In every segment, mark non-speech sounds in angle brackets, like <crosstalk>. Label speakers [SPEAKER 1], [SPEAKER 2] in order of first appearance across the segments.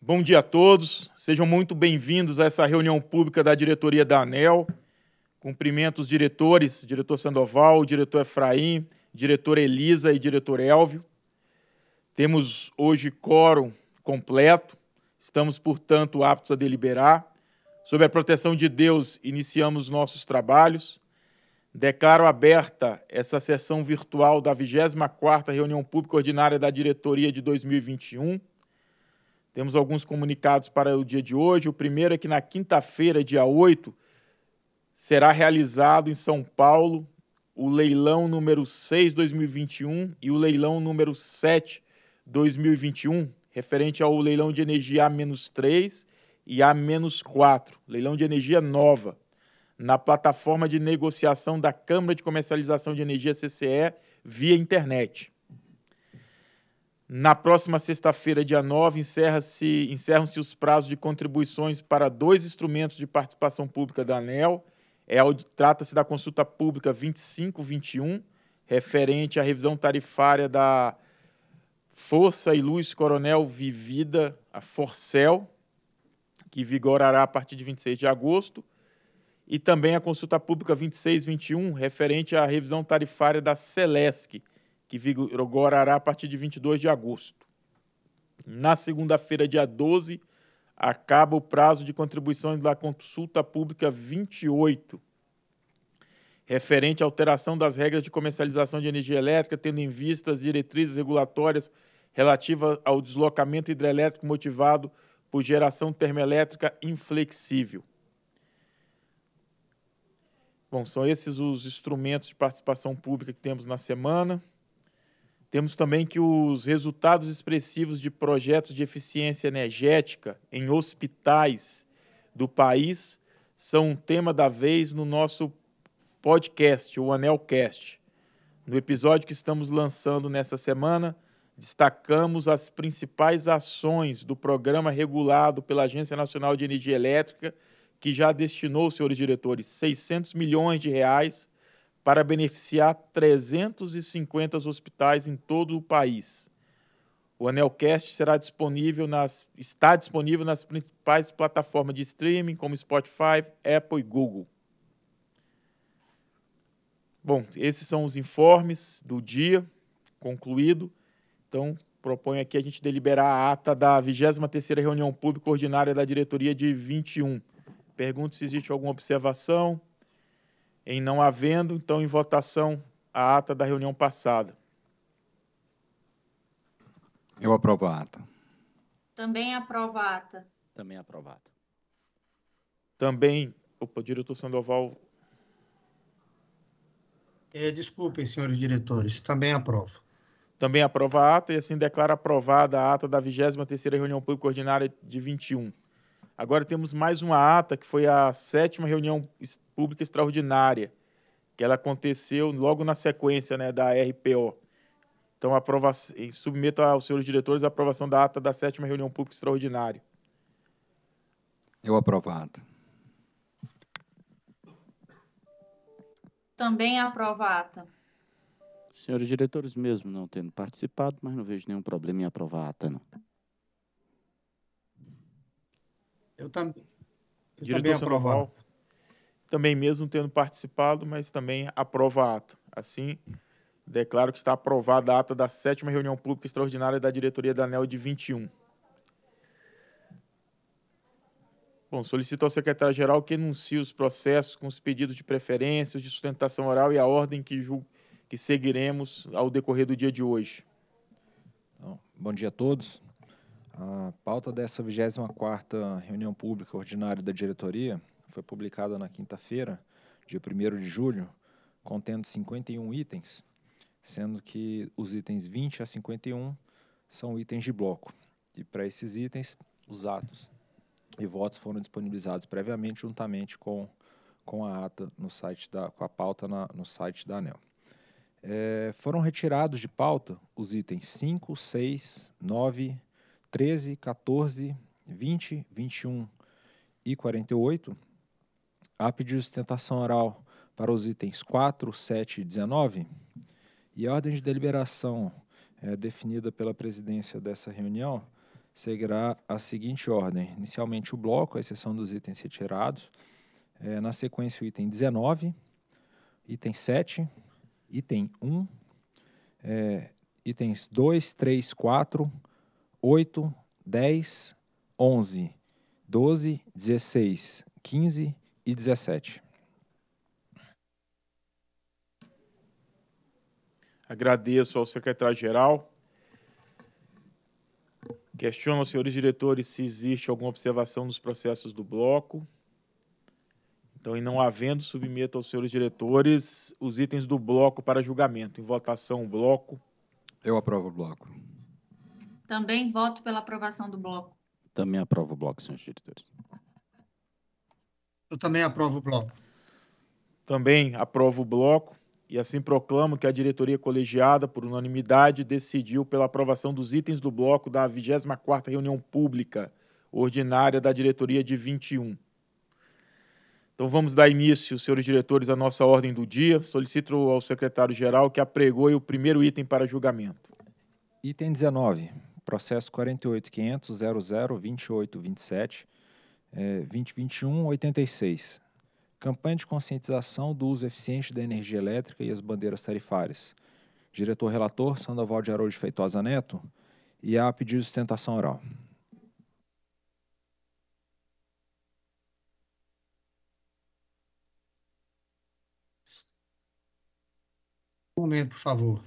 [SPEAKER 1] Bom dia a todos, sejam muito bem-vindos a essa reunião pública da diretoria da ANEL. Cumprimento os diretores, diretor Sandoval, diretor Efraim, diretor Elisa e diretor Elvio. Temos hoje quórum completo, estamos, portanto, aptos a deliberar. Sob a proteção de Deus, iniciamos nossos trabalhos. Declaro aberta essa sessão virtual da 24ª Reunião Pública Ordinária da Diretoria de 2021. Temos alguns comunicados para o dia de hoje. O primeiro é que na quinta-feira, dia 8, será realizado em São Paulo o leilão número 6 2021 e o leilão número 7 2021, referente ao leilão de energia A-3 e A-4, leilão de energia nova, na plataforma de negociação da Câmara de Comercialização de Energia CCE via internet. Na próxima sexta-feira, dia 9, encerra-se, encerram-se os prazos de contribuições para dois instrumentos de participação pública da ANEL. É, Trata-se da consulta pública 2521, referente à revisão tarifária da Força e Luz Coronel Vivida, a Forcel, que vigorará a partir de 26 de agosto, e também a consulta pública 2621, referente à revisão tarifária da Celesc, que vigorará a partir de 22 de agosto. Na segunda-feira, dia 12, acaba o prazo de contribuições da consulta pública 28, referente à alteração das regras de comercialização de energia elétrica, tendo em vista as diretrizes regulatórias relativas ao deslocamento hidrelétrico motivado por geração termoelétrica inflexível. Bom, são esses os instrumentos de participação pública que temos na semana. Temos também que os resultados expressivos de projetos de eficiência energética em hospitais do país são um tema da vez no nosso podcast, o Anelcast. No episódio que estamos lançando nesta semana, destacamos as principais ações do programa regulado pela Agência Nacional de Energia Elétrica, que já destinou, senhores diretores, 600 milhões de reais para beneficiar 350 hospitais em todo o país. O Anelcast será disponível nas, está disponível nas principais plataformas de streaming, como Spotify, Apple e Google. Bom, esses são os informes do dia concluído. Então, proponho aqui a gente deliberar a ata da 23ª reunião pública ordinária da diretoria de 21. Pergunto se existe alguma observação. Em não havendo, então, em votação, a ata da reunião passada. Eu aprovo a ata.
[SPEAKER 2] Também aprovo a ata.
[SPEAKER 1] Também aprovo a ata. Também, opa, o diretor Sandoval.
[SPEAKER 3] É, desculpem, senhores diretores, também aprovo.
[SPEAKER 1] Também aprova a ata e assim declara aprovada a ata da 23ª reunião pública ordinária de 21. Agora temos mais uma ata, que foi a sétima reunião pública extraordinária, que ela aconteceu logo na sequência né, da RPO. Então, submeto aos senhores diretores a aprovação da ata da sétima reunião pública extraordinária.
[SPEAKER 4] Eu aprovo a ata.
[SPEAKER 2] Também aprovo a ata.
[SPEAKER 5] Senhores diretores, mesmo não tendo participado, mas não vejo nenhum problema em aprovar a ata, não. Eu,
[SPEAKER 1] eu também aprovado. Também mesmo tendo participado, mas também aprova a ata. Assim, declaro que está aprovada a ata da sétima reunião pública extraordinária da diretoria da ANEL de 21. Bom, solicito ao secretário-geral que enuncie os processos com os pedidos de preferências, de sustentação oral e a ordem que, que seguiremos ao decorrer do dia de hoje.
[SPEAKER 6] Então, bom dia a todos. A pauta dessa 24ª reunião pública ordinária da diretoria foi publicada na quinta-feira, dia 1 de julho, contendo 51 itens, sendo que os itens 20 a 51 são itens de bloco. E para esses itens, os atos e votos foram disponibilizados previamente juntamente com, com a ata no site da com a pauta na, no site da ANEL. É, foram retirados de pauta os itens 5, 6, 9, 13, 14, 20, 21 e 48, A pedido de sustentação oral para os itens 4, 7 e 19, e a ordem de deliberação é, definida pela presidência dessa reunião seguirá a seguinte ordem: inicialmente o bloco, a exceção dos itens retirados, é, na sequência o item 19, item 7, item 1, é, eh, itens 2, 3, 4, 8, 10, 11, 12, 16, 15 e 17.
[SPEAKER 1] Agradeço ao secretário-geral. Questiono aos senhores diretores se existe alguma observação nos processos do bloco. Então, e não havendo, submeto aos senhores diretores os itens do bloco para julgamento. Em votação, o bloco.
[SPEAKER 4] Eu aprovo o bloco.
[SPEAKER 2] Também voto pela aprovação do bloco.
[SPEAKER 1] Também aprovo o bloco, senhores diretores. Eu também aprovo o bloco. Também aprovo o bloco e assim proclamo que a diretoria colegiada, por unanimidade, decidiu pela aprovação dos itens do bloco da 24ª reunião pública ordinária da diretoria de 21. Então vamos dar início, senhores diretores, à nossa ordem do dia. Solicito ao secretário-geral que apregoe o primeiro item para julgamento. Item
[SPEAKER 6] 19 processo 48.500.00.28.27, 2021-86. É, Campanha de conscientização do uso eficiente da energia elétrica e as bandeiras tarifárias. Diretor-relator Sandoval de Araújo Feitosa Neto e a pedido de sustentação oral.
[SPEAKER 3] Um momento, por favor.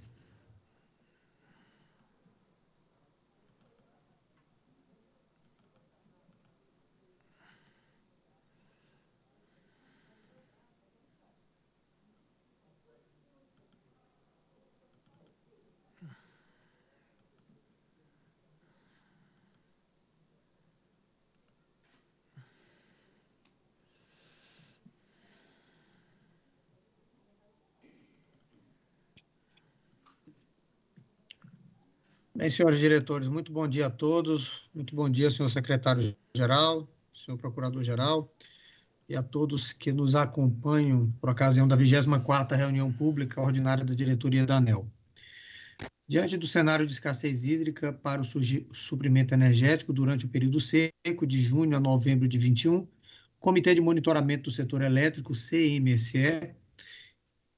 [SPEAKER 3] Bem, é senhores diretores, muito bom dia a todos. Muito bom dia, senhor secretário-geral, senhor procurador-geral e a todos que nos acompanham por ocasião da 24ª reunião pública ordinária da diretoria da ANEL. Diante do cenário de escassez hídrica para o suprimento energético durante o período seco de junho a novembro de 21, o Comitê de Monitoramento do Setor Elétrico, CMSE,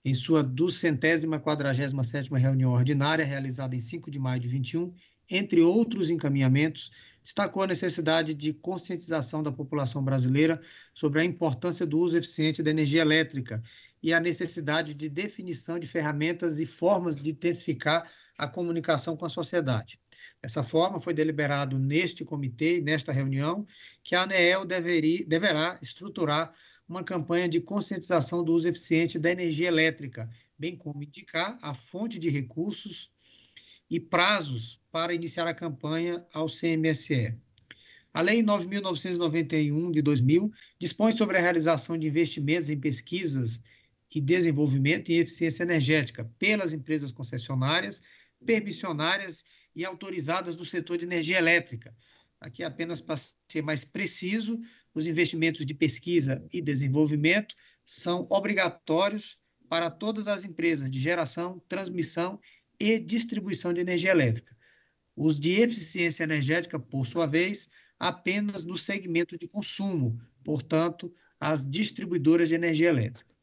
[SPEAKER 3] em sua duzentésima quadragésima sétima reunião ordinária, realizada em 5 de maio de 21, entre outros encaminhamentos, destacou a necessidade de conscientização da população brasileira sobre a importância do uso eficiente da energia elétrica e a necessidade de definição de ferramentas e formas de intensificar a comunicação com a sociedade. Dessa forma, foi deliberado neste comitê, nesta reunião, que a ANEEL deverá estruturar uma campanha de conscientização do uso eficiente da energia elétrica, bem como indicar a fonte de recursos e prazos para iniciar a campanha ao CMSE. A Lei 9.991 de 2000 dispõe sobre a realização de investimentos em pesquisas e desenvolvimento em eficiência energética pelas empresas concessionárias, permissionárias e autorizadas do setor de energia elétrica. Aqui, apenas para ser mais preciso, os investimentos de pesquisa e desenvolvimento são obrigatórios para todas as empresas de geração, transmissão e distribuição de energia elétrica. Os de eficiência energética, por sua vez, apenas no segmento de consumo, portanto, as distribuidoras de energia elétrica.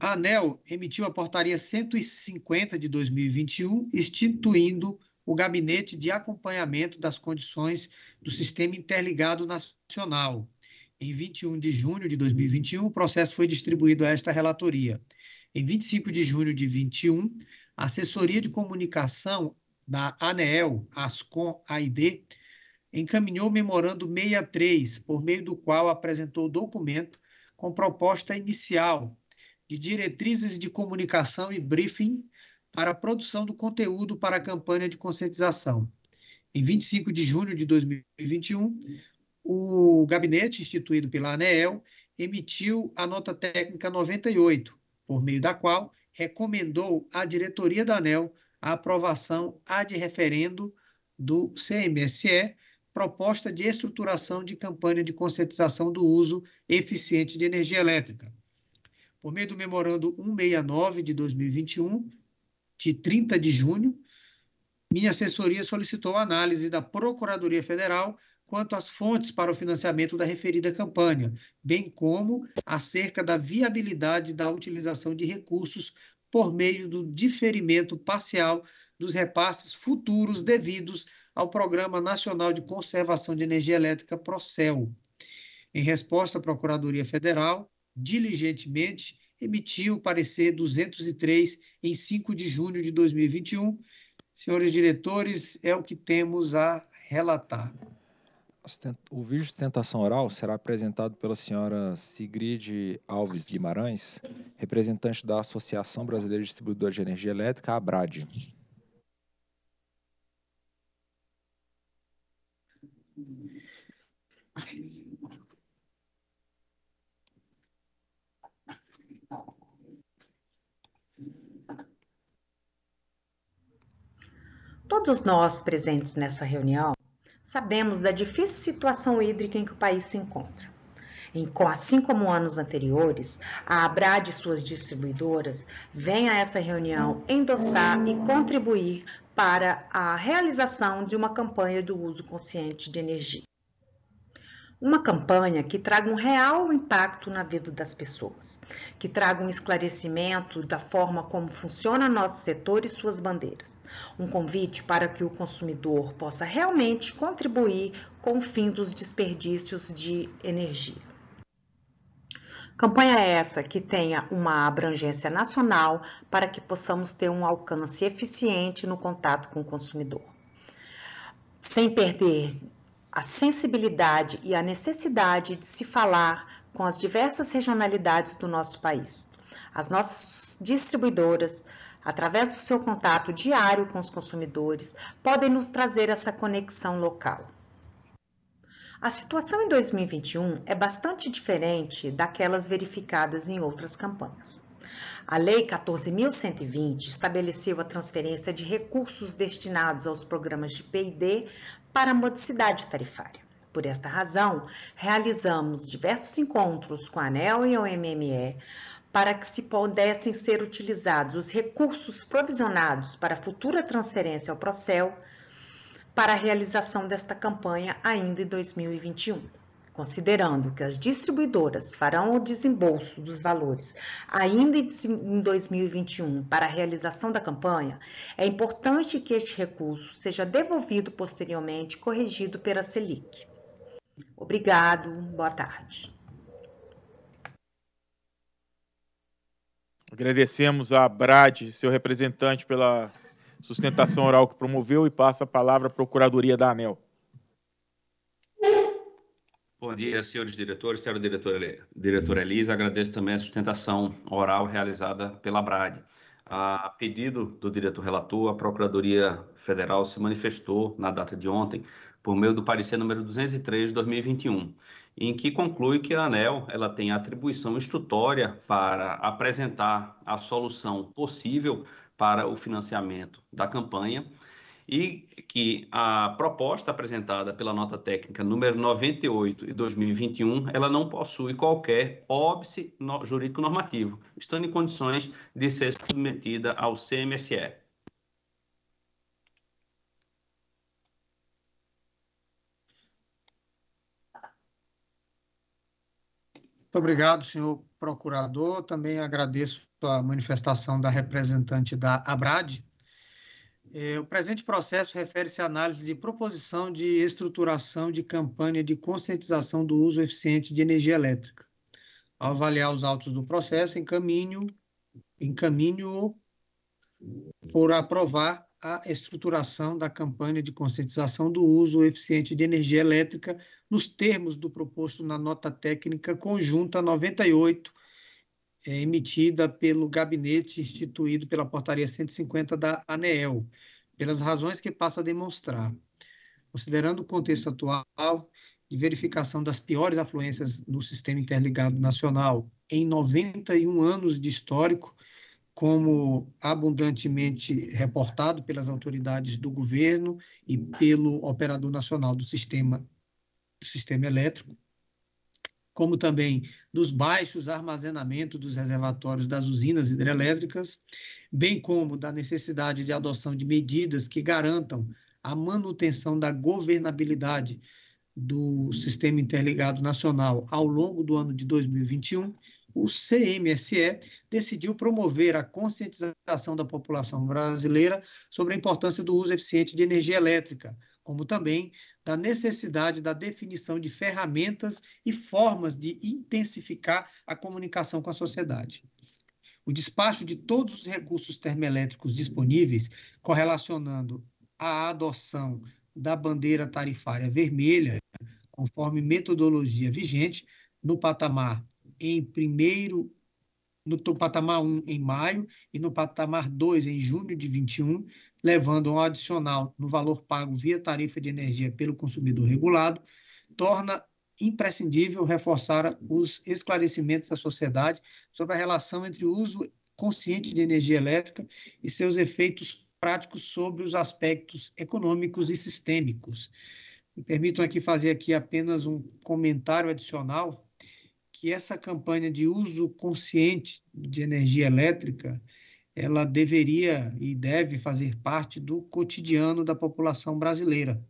[SPEAKER 3] A ANEL emitiu a portaria 150 de 2021, instituindo o Gabinete de Acompanhamento das Condições do Sistema Interligado Nacional. Em 21 de junho de 2021, o processo foi distribuído a esta relatoria. Em 25 de junho de 21, a assessoria de comunicação da ANEEL, ASCOM AID, encaminhou o memorando 63, por meio do qual apresentou o documento com proposta inicial de diretrizes de comunicação e briefing para a produção do conteúdo para a campanha de conscientização. Em 25 de junho de 2021, o gabinete instituído pela ANEEL emitiu a nota técnica 98, por meio da qual recomendou à diretoria da ANEL a aprovação ad referendo do CMSE, proposta de estruturação de campanha de conscientização do uso eficiente de energia elétrica. Por meio do memorando 169 de 2021, de 30 de junho, minha assessoria solicitou análise da Procuradoria Federal quanto às fontes para o financiamento da referida campanha, bem como acerca da viabilidade da utilização de recursos por meio do diferimento parcial dos repasses futuros devidos ao Programa Nacional de Conservação de Energia Elétrica, PROCEL. Em resposta, a Procuradoria Federal, diligentemente, emitiu o parecer 203 em 5 de junho de 2021. Senhores diretores, é o que temos a relatar. O vídeo de
[SPEAKER 6] sustentação oral será apresentado pela senhora Sigrid Alves Guimarães, representante da Associação Brasileira de Distribuidores de Energia Elétrica, ABRAD.
[SPEAKER 7] Todos nós presentes nessa reunião sabemos da difícil situação hídrica em que o país se encontra. Assim como anos anteriores, a ABRAD e suas distribuidoras vêm a essa reunião endossar e contribuir para a realização de uma campanha do uso consciente de energia. Uma campanha que traga um real impacto na vida das pessoas, que traga um esclarecimento da forma como funciona nosso setor e suas bandeiras, um convite para que o consumidor possa realmente contribuir com o fim dos desperdícios de energia. Campanha essa que tenha uma abrangência nacional para que possamos ter um alcance eficiente no contato com o consumidor, sem perder a sensibilidade e a necessidade de se falar com as diversas regionalidades do nosso país. As nossas distribuidoras, através do seu contato diário com os consumidores, podem nos trazer essa conexão local. A situação em 2021 é bastante diferente daquelas verificadas em outras campanhas. A Lei 14.120 estabeleceu a transferência de recursos destinados aos programas de PD para a modicidade tarifária. Por esta razão, realizamos diversos encontros com a ANEL e a OMME para que se pudessem ser utilizados os recursos provisionados para futura transferência ao Procel para a realização desta campanha ainda em 2021. Considerando que as distribuidoras farão o desembolso dos valores ainda em 2021 para a realização da campanha, é importante que este recurso seja devolvido posteriormente corrigido pela Selic. Obrigado, boa tarde.
[SPEAKER 1] Agradecemos a Brad, seu representante, pela sustentação oral que promoveu e passa a palavra à Procuradoria da ANEL.
[SPEAKER 8] Bom dia, senhores diretores, senhora diretora, diretora Elisa. Agradeço também a sustentação oral realizada pela Brad. A pedido do diretor relator, a Procuradoria Federal se manifestou na data de ontem por meio do parecer número 203 de 2021 em que conclui que a ANEL ela tem atribuição instrutória para apresentar a solução possível para o financiamento da campanha e que a proposta apresentada pela nota técnica número 98 e 2021, ela não possui qualquer óbice jurídico normativo, estando em condições de ser submetida ao CMSE.
[SPEAKER 3] Muito obrigado, senhor procurador. Também agradeço a manifestação da representante da ABRAD. É, o presente processo refere-se à análise de proposição de estruturação de campanha de conscientização do uso eficiente de energia elétrica. Ao avaliar os autos do processo, encaminho, encaminho por aprovar a estruturação da campanha de conscientização do uso eficiente de energia elétrica nos termos do proposto na nota técnica conjunta 98, é, emitida pelo gabinete instituído pela portaria 150 da ANEEL, pelas razões que passo a demonstrar. Considerando o contexto atual de verificação das piores afluências no sistema interligado nacional em 91 anos de histórico, como abundantemente reportado pelas autoridades do governo e pelo operador nacional do sistema, do sistema elétrico, como também dos baixos armazenamentos dos reservatórios das usinas hidrelétricas, bem como da necessidade de adoção de medidas que garantam a manutenção da governabilidade do Sistema Interligado Nacional ao longo do ano de 2021 o CMSE decidiu promover a conscientização da população brasileira sobre a importância do uso eficiente de energia elétrica, como também da necessidade da definição de ferramentas e formas de intensificar a comunicação com a sociedade. O despacho de todos os recursos termoelétricos disponíveis, correlacionando a adoção da bandeira tarifária vermelha, conforme metodologia vigente, no patamar em primeiro no patamar 1 em maio e no patamar 2 em junho de 21, levando um adicional no valor pago via tarifa de energia pelo consumidor regulado, torna imprescindível reforçar os esclarecimentos à sociedade sobre a relação entre o uso consciente de energia elétrica e seus efeitos práticos sobre os aspectos econômicos e sistêmicos. Me permitam aqui fazer aqui apenas um comentário adicional que essa campanha de uso consciente de energia elétrica ela deveria e deve fazer parte do cotidiano da população brasileira,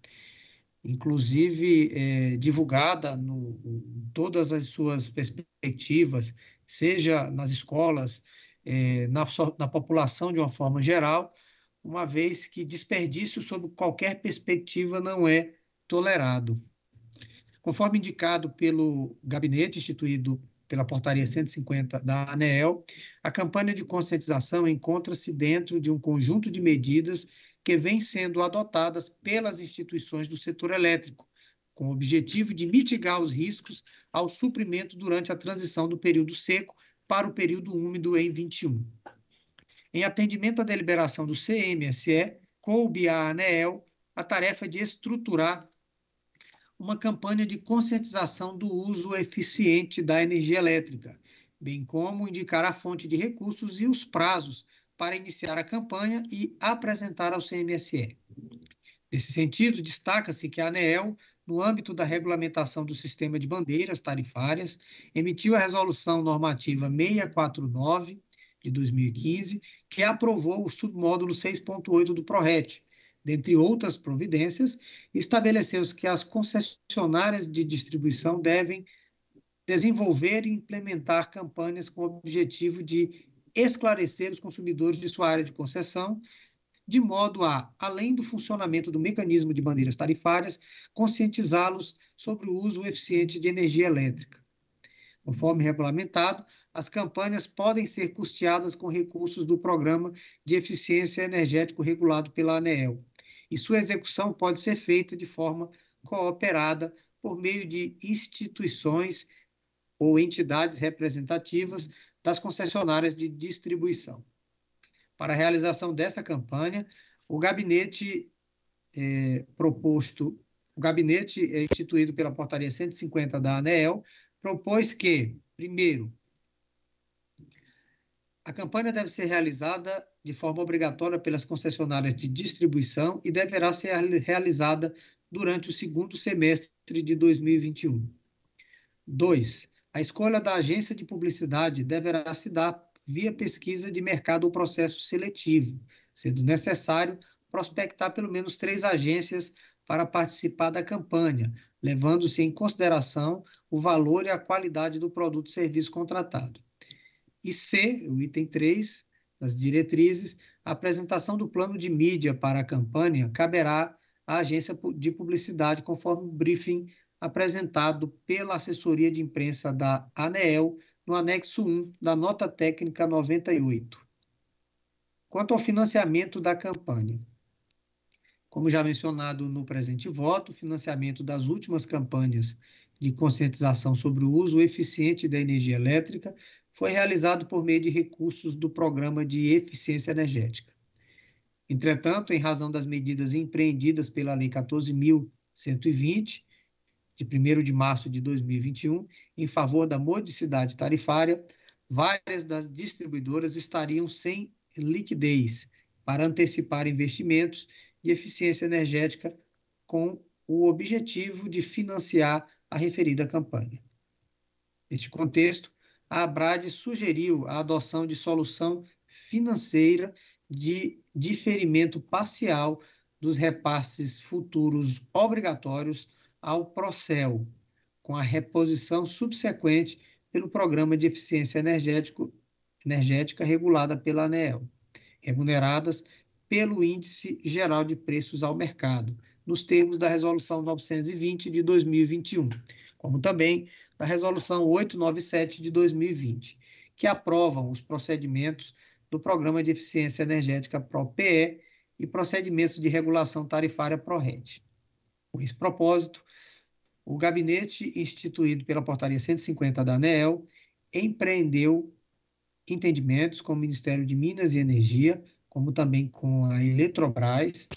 [SPEAKER 3] inclusive é, divulgada no, em todas as suas perspectivas, seja nas escolas, é, na, na população de uma forma geral, uma vez que desperdício sob qualquer perspectiva não é tolerado. Conforme indicado pelo gabinete instituído pela portaria 150 da ANEEL, a campanha de conscientização encontra-se dentro de um conjunto de medidas que vem sendo adotadas pelas instituições do setor elétrico, com o objetivo de mitigar os riscos ao suprimento durante a transição do período seco para o período úmido em 21. Em atendimento à deliberação do CMSE, coube à ANEEL a tarefa de estruturar uma campanha de conscientização do uso eficiente da energia elétrica, bem como indicar a fonte de recursos e os prazos para iniciar a campanha e apresentar ao CMSE. Nesse sentido, destaca-se que a ANEEL, no âmbito da regulamentação do sistema de bandeiras tarifárias, emitiu a resolução normativa 649 de 2015, que aprovou o submódulo 6.8 do PRORET, dentre outras providências, estabeleceu-se que as concessionárias de distribuição devem desenvolver e implementar campanhas com o objetivo de esclarecer os consumidores de sua área de concessão, de modo a, além do funcionamento do mecanismo de bandeiras tarifárias, conscientizá-los sobre o uso eficiente de energia elétrica. Conforme regulamentado, as campanhas podem ser custeadas com recursos do Programa de Eficiência Energética regulado pela ANEEL e sua execução pode ser feita de forma cooperada por meio de instituições ou entidades representativas das concessionárias de distribuição. Para a realização dessa campanha, o gabinete é, proposto, o gabinete é instituído pela Portaria 150 da ANEEL, propôs que, primeiro, a campanha deve ser realizada de forma obrigatória pelas concessionárias de distribuição e deverá ser realizada durante o segundo semestre de 2021. 2. A escolha da agência de publicidade deverá se dar via pesquisa de mercado ou processo seletivo, sendo necessário prospectar pelo menos três agências para participar da campanha, levando-se em consideração o valor e a qualidade do produto e serviço contratado. E C, o item 3 as diretrizes, a apresentação do plano de mídia para a campanha caberá à agência de publicidade, conforme o briefing apresentado pela assessoria de imprensa da ANEEL no anexo 1 da nota técnica 98. Quanto ao financiamento da campanha, como já mencionado no presente voto, o financiamento das últimas campanhas de conscientização sobre o uso eficiente da energia elétrica foi realizado por meio de recursos do Programa de Eficiência Energética. Entretanto, em razão das medidas empreendidas pela Lei 14.120, de 1 de março de 2021, em favor da modicidade tarifária, várias das distribuidoras estariam sem liquidez para antecipar investimentos de eficiência energética com o objetivo de financiar a referida campanha. Neste contexto, a ABRAD sugeriu a adoção de solução financeira de diferimento parcial dos repasses futuros obrigatórios ao Procel, com a reposição subsequente pelo Programa de Eficiência Energético, Energética regulada pela ANEEL, remuneradas pelo Índice Geral de Preços ao Mercado, nos termos da Resolução 920 de 2021, como também da Resolução 897 de 2020, que aprovam os procedimentos do Programa de Eficiência Energética PROPE e procedimentos de regulação tarifária PRO-RED. Com esse propósito, o gabinete instituído pela Portaria 150 da ANEEL empreendeu entendimentos com o Ministério de Minas e Energia, como também com a Eletrobras,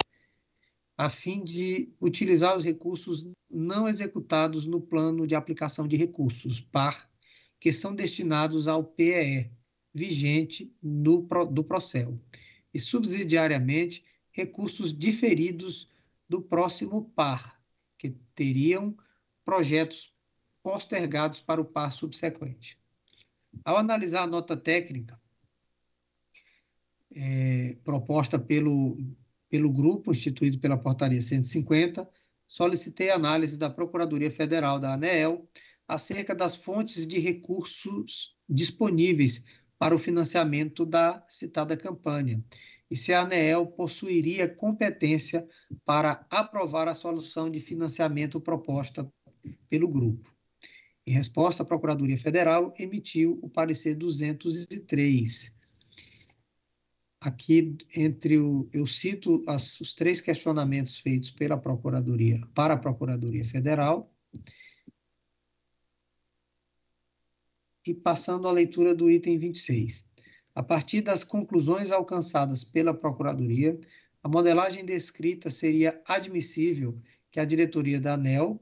[SPEAKER 3] a fim de utilizar os recursos não executados no plano de aplicação de recursos, PAR, que são destinados ao PEE vigente no, do Procel, e subsidiariamente recursos diferidos do próximo PAR, que teriam projetos postergados para o par subsequente. Ao analisar a nota técnica é, proposta pelo, pelo grupo instituído pela Portaria 150, solicitei análise da Procuradoria Federal da ANEEL acerca das fontes de recursos disponíveis para o financiamento da citada campanha e se a ANEEL possuiria competência para aprovar a solução de financiamento proposta pelo grupo. Em resposta, a Procuradoria Federal emitiu o parecer 203, aqui entre o eu cito as, os três questionamentos feitos pela procuradoria para a procuradoria federal e passando à leitura do item 26. A partir das conclusões alcançadas pela procuradoria, a modelagem descrita seria admissível que a diretoria da ANEL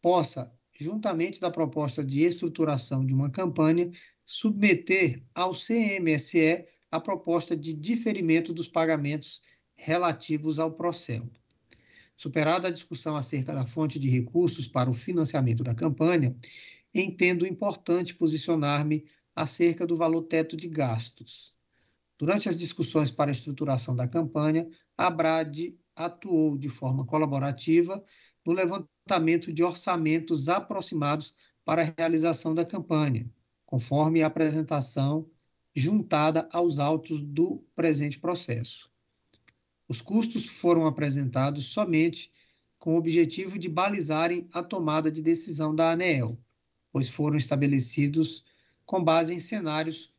[SPEAKER 3] possa, juntamente da proposta de estruturação de uma campanha, submeter ao CMSE a proposta de diferimento dos pagamentos relativos ao Procel. Superada a discussão acerca da fonte de recursos para o financiamento da campanha, entendo importante posicionar-me acerca do valor teto de gastos. Durante as discussões para a estruturação da campanha, a Brad atuou de forma colaborativa no levantamento de orçamentos aproximados para a realização da campanha, conforme a apresentação juntada aos autos do presente processo. Os custos foram apresentados somente com o objetivo de balizarem a tomada de decisão da ANEEL, pois foram estabelecidos com base em cenários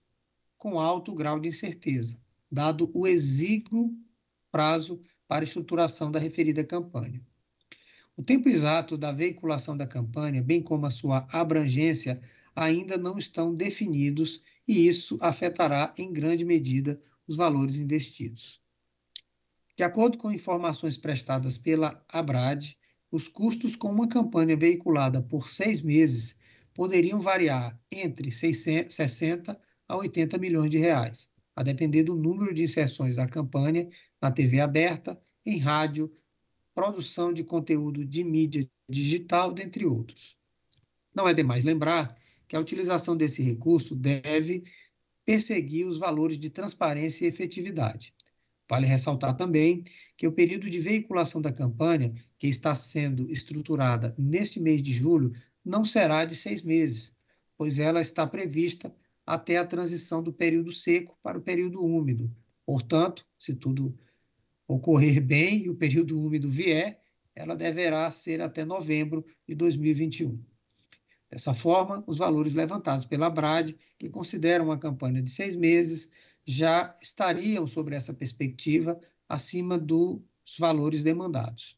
[SPEAKER 3] com alto grau de incerteza, dado o exíguo prazo para estruturação da referida campanha. O tempo exato da veiculação da campanha, bem como a sua abrangência, ainda não estão definidos e isso afetará em grande medida os valores investidos. De acordo com informações prestadas pela ABRAD, os custos com uma campanha veiculada por seis meses poderiam variar entre 60 a 80 milhões de reais, a depender do número de inserções da campanha na TV aberta, em rádio, produção de conteúdo de mídia digital, dentre outros. Não é demais lembrar que a utilização desse recurso deve perseguir os valores de transparência e efetividade. Vale ressaltar também que o período de veiculação da campanha, que está sendo estruturada neste mês de julho, não será de seis meses, pois ela está prevista até a transição do período seco para o período úmido. Portanto, se tudo ocorrer bem e o período úmido vier, ela deverá ser até novembro de 2021. Dessa forma, os valores levantados pela Brad, que consideram uma campanha de seis meses, já estariam, sobre essa perspectiva, acima dos valores demandados.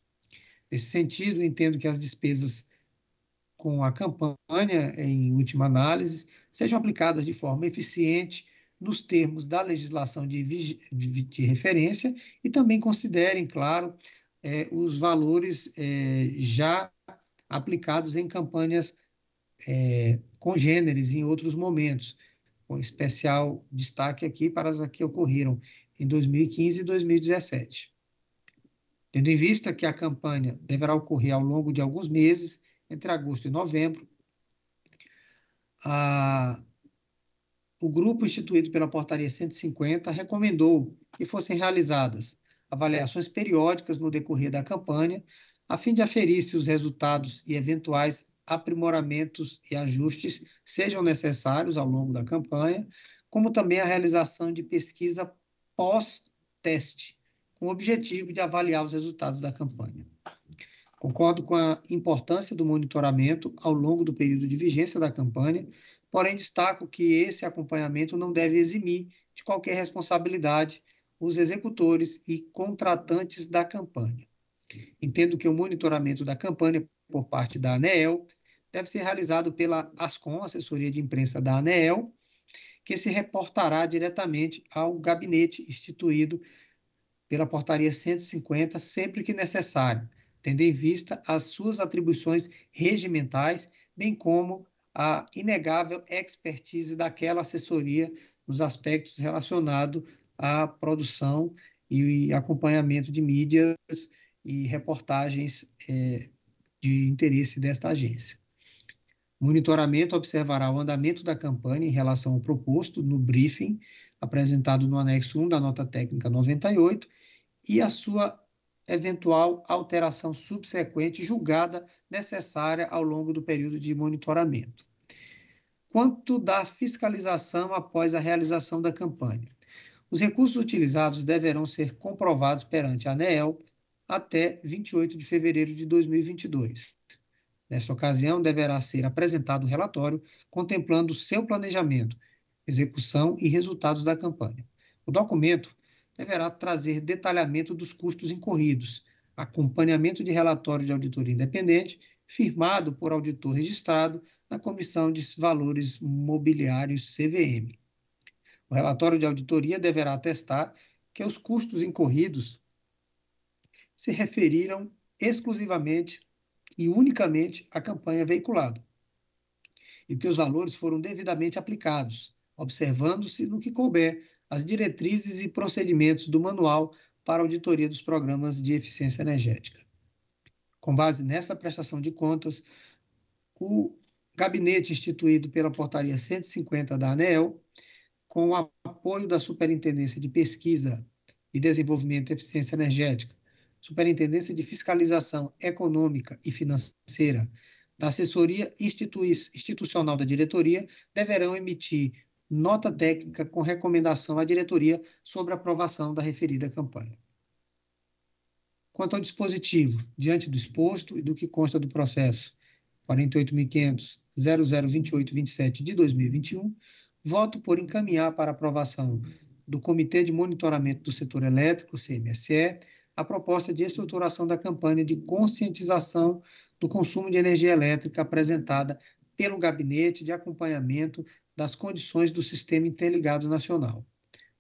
[SPEAKER 3] Nesse sentido, entendo que as despesas com a campanha, em última análise, sejam aplicadas de forma eficiente nos termos da legislação de, de, de referência e também considerem, claro, eh, os valores eh, já aplicados em campanhas é, congêneres em outros momentos, com especial destaque aqui para as que ocorreram em 2015 e 2017. Tendo em vista que a campanha deverá ocorrer ao longo de alguns meses, entre agosto e novembro, a, o grupo instituído pela Portaria 150 recomendou que fossem realizadas avaliações periódicas no decorrer da campanha, a fim de aferir se os resultados e eventuais aprimoramentos e ajustes sejam necessários ao longo da campanha, como também a realização de pesquisa pós-teste, com o objetivo de avaliar os resultados da campanha. Concordo com a importância do monitoramento ao longo do período de vigência da campanha, porém destaco que esse acompanhamento não deve eximir de qualquer responsabilidade os executores e contratantes da campanha. Entendo que o monitoramento da campanha por parte da ANEEL deve ser realizado pela ASCOM, Assessoria de Imprensa da ANEEL, que se reportará diretamente ao gabinete instituído pela portaria 150 sempre que necessário, tendo em vista as suas atribuições regimentais, bem como a inegável expertise daquela assessoria nos aspectos relacionados à produção e acompanhamento de mídias e reportagens é, de interesse desta agência. Monitoramento observará o andamento da campanha em relação ao proposto no briefing apresentado no anexo 1 da nota técnica 98 e a sua eventual alteração subsequente julgada necessária ao longo do período de monitoramento. Quanto da fiscalização após a realização da campanha, os recursos utilizados deverão ser comprovados perante a ANEEL até 28 de fevereiro de 2022. Nesta ocasião, deverá ser apresentado o relatório contemplando seu planejamento, execução e resultados da campanha. O documento deverá trazer detalhamento dos custos incorridos, acompanhamento de relatório de auditoria independente, firmado por auditor registrado na Comissão de Valores Mobiliários CVM. O relatório de auditoria deverá atestar que os custos incorridos se referiram exclusivamente e unicamente a campanha veiculada, e que os valores foram devidamente aplicados, observando-se no que couber as diretrizes e procedimentos do manual para auditoria dos programas de eficiência energética. Com base nessa prestação de contas, o gabinete instituído pela Portaria 150 da ANEEL, com o apoio da Superintendência de Pesquisa e Desenvolvimento de Eficiência Energética, Superintendência de Fiscalização Econômica e Financeira, da Assessoria Institucional da Diretoria, deverão emitir nota técnica com recomendação à diretoria sobre a aprovação da referida campanha. Quanto ao dispositivo, diante do exposto e do que consta do processo 48.500.002827 de 2021, voto por encaminhar para aprovação do Comitê de Monitoramento do Setor Elétrico, CMSE, a proposta de estruturação da campanha de conscientização do consumo de energia elétrica apresentada pelo Gabinete de Acompanhamento das Condições do Sistema Interligado Nacional,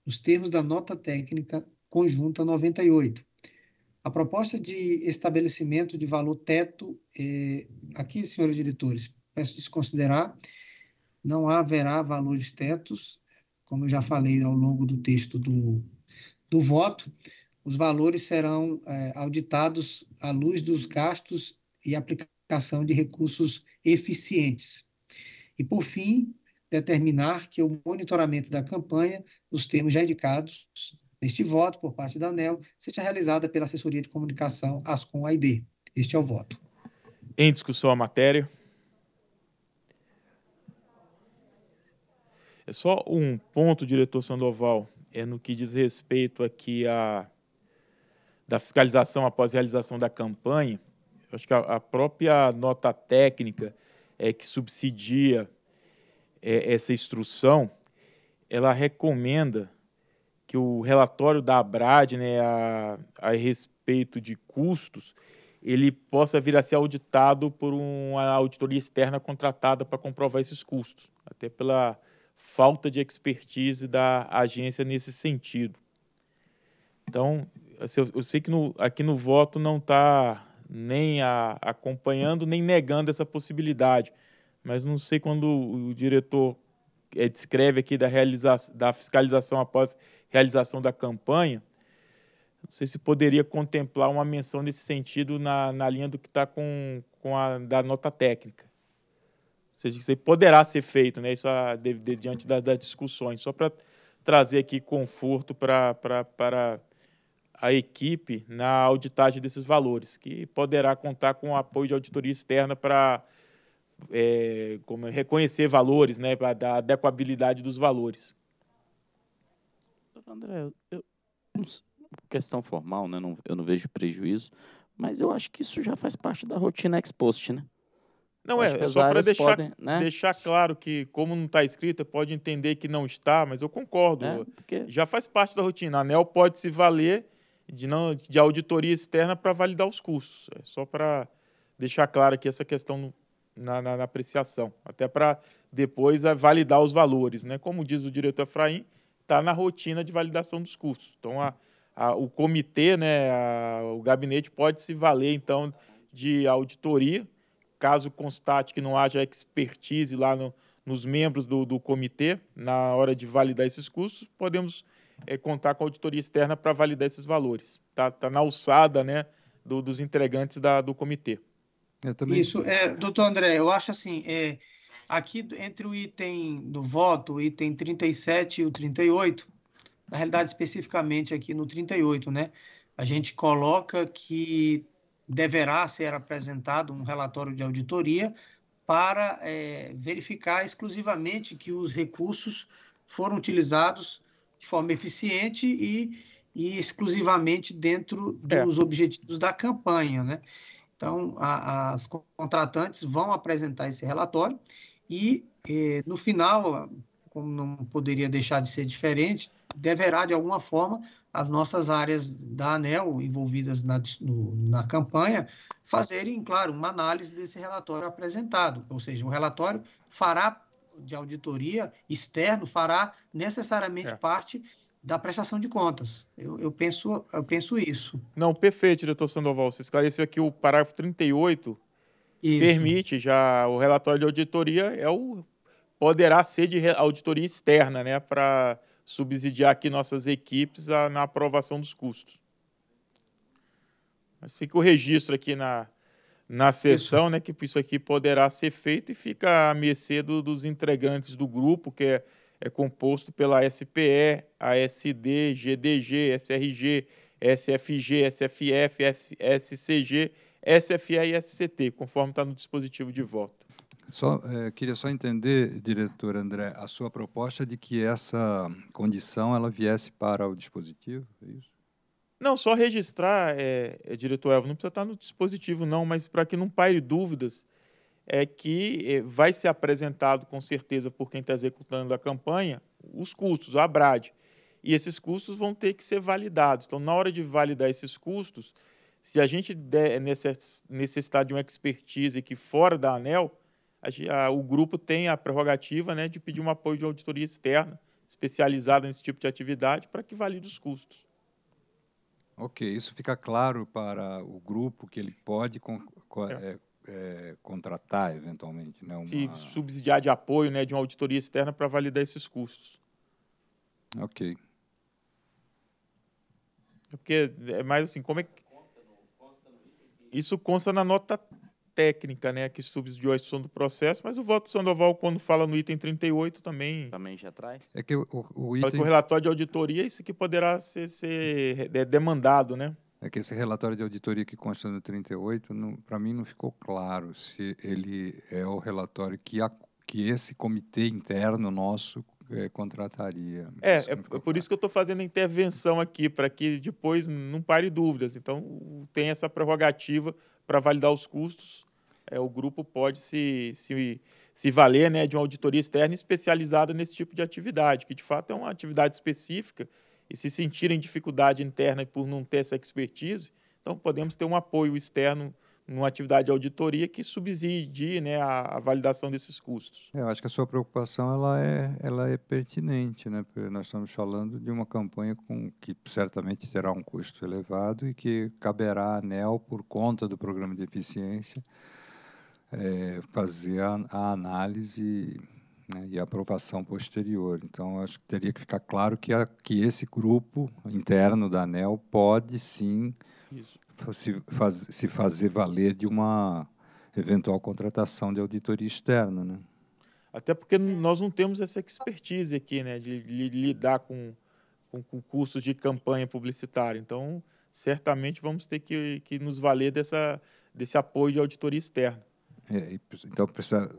[SPEAKER 3] nos termos da Nota Técnica Conjunta 98. A proposta de estabelecimento de valor teto, eh, aqui, senhores diretores, peço desconsiderar, não haverá valores tetos, como eu já falei ao longo do texto do, do voto, os valores serão é, auditados à luz dos gastos e aplicação de recursos eficientes. E, por fim, determinar que o monitoramento da campanha, nos termos já indicados neste voto por parte da ANEL, seja realizada pela Assessoria de Comunicação ASCOM-AID. Este é o voto.
[SPEAKER 1] Em discussão a matéria.
[SPEAKER 3] É só um ponto,
[SPEAKER 1] diretor Sandoval, é no que diz respeito aqui a da fiscalização após a realização da campanha, acho que a, a própria nota técnica é, que subsidia é, essa instrução, ela recomenda que o relatório da ABRAD né, a, a respeito de custos, ele possa vir a ser auditado por uma auditoria externa contratada para comprovar esses custos, até pela falta de expertise da agência nesse sentido. Então, Assim, eu, eu, sei que no, aqui no voto não está nem a, acompanhando, nem negando essa possibilidade, mas não sei quando o, o diretor é, descreve aqui da, da fiscalização após realização da campanha, não sei se poderia contemplar uma menção nesse sentido na, na linha do que está com, com a da nota técnica. Ou seja, isso poderá ser feito, né? Isso a, de, de, diante da, das discussões, só para trazer aqui conforto para a equipe na auditagem desses valores, que poderá contar com o apoio de auditoria externa para é, como é, reconhecer valores, né, para dar adequabilidade dos valores.
[SPEAKER 5] André, eu, questão formal, né, não, eu não vejo prejuízo,
[SPEAKER 9] mas eu acho que
[SPEAKER 5] isso já faz parte da rotina ex-post, né? Não, é, é só para deixar, podem, né?
[SPEAKER 1] deixar claro que, como não está escrito, pode entender que não está, mas eu concordo. É, porque... Já faz parte da rotina. A ANEL pode se valer de, não, de auditoria externa para validar os cursos. É só para deixar claro aqui essa questão na, na, na apreciação, até para depois é, validar os valores. Né? Como diz o diretor Efraim, está na rotina de validação dos cursos. Então, a, a, o comitê, né, a, o gabinete pode se valer, então, de auditoria, caso constate que não haja expertise lá no, nos membros do, do comitê na hora de validar esses cursos, podemos é, contar com a auditoria externa para validar esses valores. Está tá na alçada né, do, dos entregantes da, do comitê. Também... Isso,
[SPEAKER 3] é, doutor André, eu acho assim, é, aqui entre o item do voto, o item 37 e o 38, na realidade especificamente aqui no 38, né, a gente coloca que deverá ser apresentado um relatório de auditoria para é, verificar exclusivamente que os recursos foram utilizados de forma eficiente e, e exclusivamente dentro é. dos é. objetivos da campanha. Né? Então, a, as contratantes vão apresentar esse relatório e, eh, no final, como não poderia deixar de ser diferente, deverá, de alguma forma, as nossas áreas da ANEL envolvidas na, no, na campanha fazerem, claro, uma análise desse relatório apresentado. Ou seja, o relatório fará de auditoria externo fará necessariamente é. parte da prestação de contas. Eu, eu, penso, eu penso isso. Não, perfeito,
[SPEAKER 1] diretor Sandoval. Você esclareceu aqui o parágrafo 38 isso. permite já o relatório de auditoria é o poderá ser de auditoria externa, né, para subsidiar aqui nossas equipes a, na aprovação dos custos. Mas fica o registro aqui na na sessão, isso. né, que isso aqui poderá ser feito e fica à mercê do, dos integrantes do grupo, que é, é composto pela SPE, ASD, GDG, SRG, SFG, SFF, F, SCG, SFE e SCT, conforme está no dispositivo de voto.
[SPEAKER 4] Só, é, queria só entender, diretor André, a sua proposta de que essa condição ela viesse para o dispositivo, é isso?
[SPEAKER 1] Não, só registrar, é, é, diretor Elvo, não precisa estar no dispositivo, não, mas para que não paire dúvidas, é que é, vai ser apresentado com certeza por quem está executando a campanha os custos, a Abrade, E esses custos vão ter que ser validados. Então, na hora de validar esses custos, se a gente der necessitar de uma expertise que fora da ANEL, a, a, o grupo tem a prerrogativa né, de pedir um apoio de auditoria externa especializada
[SPEAKER 4] nesse tipo de atividade para que valide os custos. Ok, isso fica claro para o grupo que ele pode con é. é. É, contratar eventualmente,
[SPEAKER 1] né? Uma... Se subsidiar de apoio, né, de uma auditoria externa para validar esses custos. Ok. É porque é mais assim, como é que isso consta na nota técnica né, que subsidiou a instituição do processo, mas o voto do Sandoval, quando fala no item 38, também. Também já traz.
[SPEAKER 4] É que o, o,
[SPEAKER 1] o relatório de auditoria, isso que poderá ser, ser demandado, né?
[SPEAKER 4] É que esse relatório de auditoria que consta no 38, para mim não ficou claro se ele é o relatório que, a, que esse comitê interno nosso é, contrataria.
[SPEAKER 1] É, é, por claro. isso que eu estou fazendo a intervenção aqui, para que depois não pare dúvidas. Então, tem essa prerrogativa para validar os custos é, o grupo pode se, se, se valer né, de uma auditoria externa especializada nesse tipo de atividade, que de fato é uma atividade específica, e se sentirem dificuldade interna por não ter essa expertise, então podemos ter um apoio externo numa atividade de auditoria que subsidie né, a, a,
[SPEAKER 4] validação desses custos. É, eu acho que a sua preocupação ela é, ela é pertinente, né? porque nós estamos falando de uma campanha com, que certamente terá um custo elevado e que caberá à ANEL, por conta do programa de eficiência, é, fazer a, a análise né, e a aprovação posterior. Então, acho que teria que ficar claro que, a, que esse grupo interno da ANEL pode sim se, faz, se, fazer valer de uma eventual contratação de auditoria externa. Né?
[SPEAKER 1] Até porque nós não temos essa expertise aqui, né, de, de lidar com, com concursos de campanha publicitária. Então, certamente vamos ter que, que nos valer dessa, desse apoio de auditoria externa.
[SPEAKER 4] É, então precisa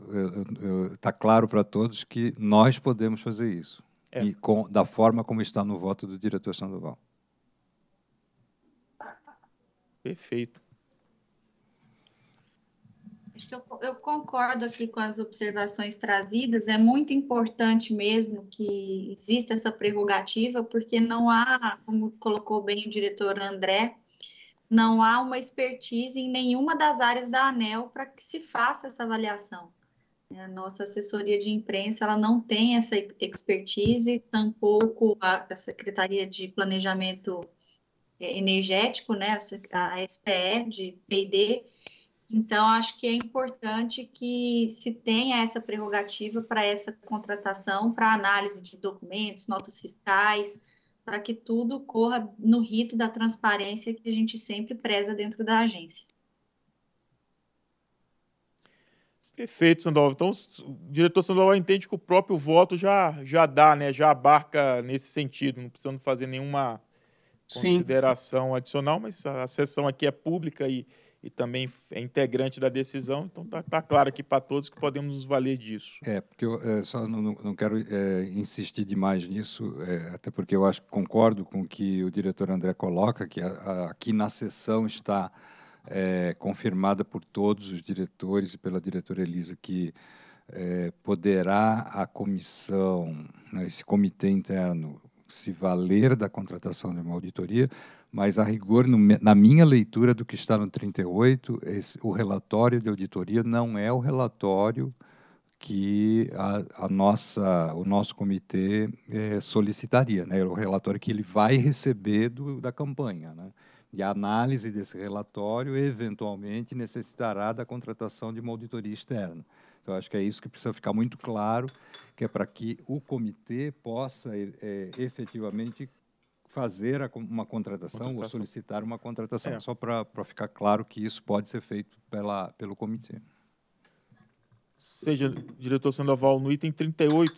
[SPEAKER 4] está claro para todos que nós podemos fazer isso é. e com, da forma como está no voto do diretor Sandoval. Perfeito.
[SPEAKER 2] Acho que eu, eu concordo aqui com as observações trazidas. É muito importante mesmo que exista essa prerrogativa, porque não há, como colocou bem o diretor André, não há uma expertise em nenhuma das áreas da ANEL para que se faça essa avaliação. É, a nossa assessoria de imprensa ela não tem essa expertise, tampouco a Secretaria de Planejamento é, Energético, né, a SPE, de PD. Então, acho que é importante que se tenha essa prerrogativa para essa contratação, para análise de documentos, notas fiscais, para que tudo corra no rito da transparência que a gente sempre preza dentro da agência.
[SPEAKER 1] Perfeito, Sandoval. Então, o diretor Sandoval entende que o próprio voto já, já dá, né? já abarca nesse sentido, não precisando fazer nenhuma consideração Sim. adicional, mas a sessão aqui é pública e e também é integrante da decisão, então está tá claro aqui para todos que
[SPEAKER 4] podemos nos valer disso. É, porque eu é, só não, não quero é, insistir demais nisso, é, até porque eu acho que concordo com o que o diretor André coloca, que a, a, aqui na sessão está é, confirmada por todos os diretores e pela diretora Elisa que é, poderá a comissão, né, esse comitê interno, se valer da contratação de uma auditoria, mas a rigor, no, na minha leitura do que está no 38, esse, o relatório de auditoria não é o relatório que a, a nossa, o nosso comitê é, solicitaria, né? É o relatório que ele vai receber do, da campanha. Né? E a análise desse relatório, eventualmente, necessitará da contratação de uma auditoria externa. Então, acho que é isso que precisa ficar muito claro, que é para que o comitê possa é, é efetivamente fazer uma contratação, contratação, ou solicitar uma contratação, é. só para ficar claro que isso pode ser feito pela, pelo comitê.
[SPEAKER 1] Seja, diretor Sandoval, no item 38,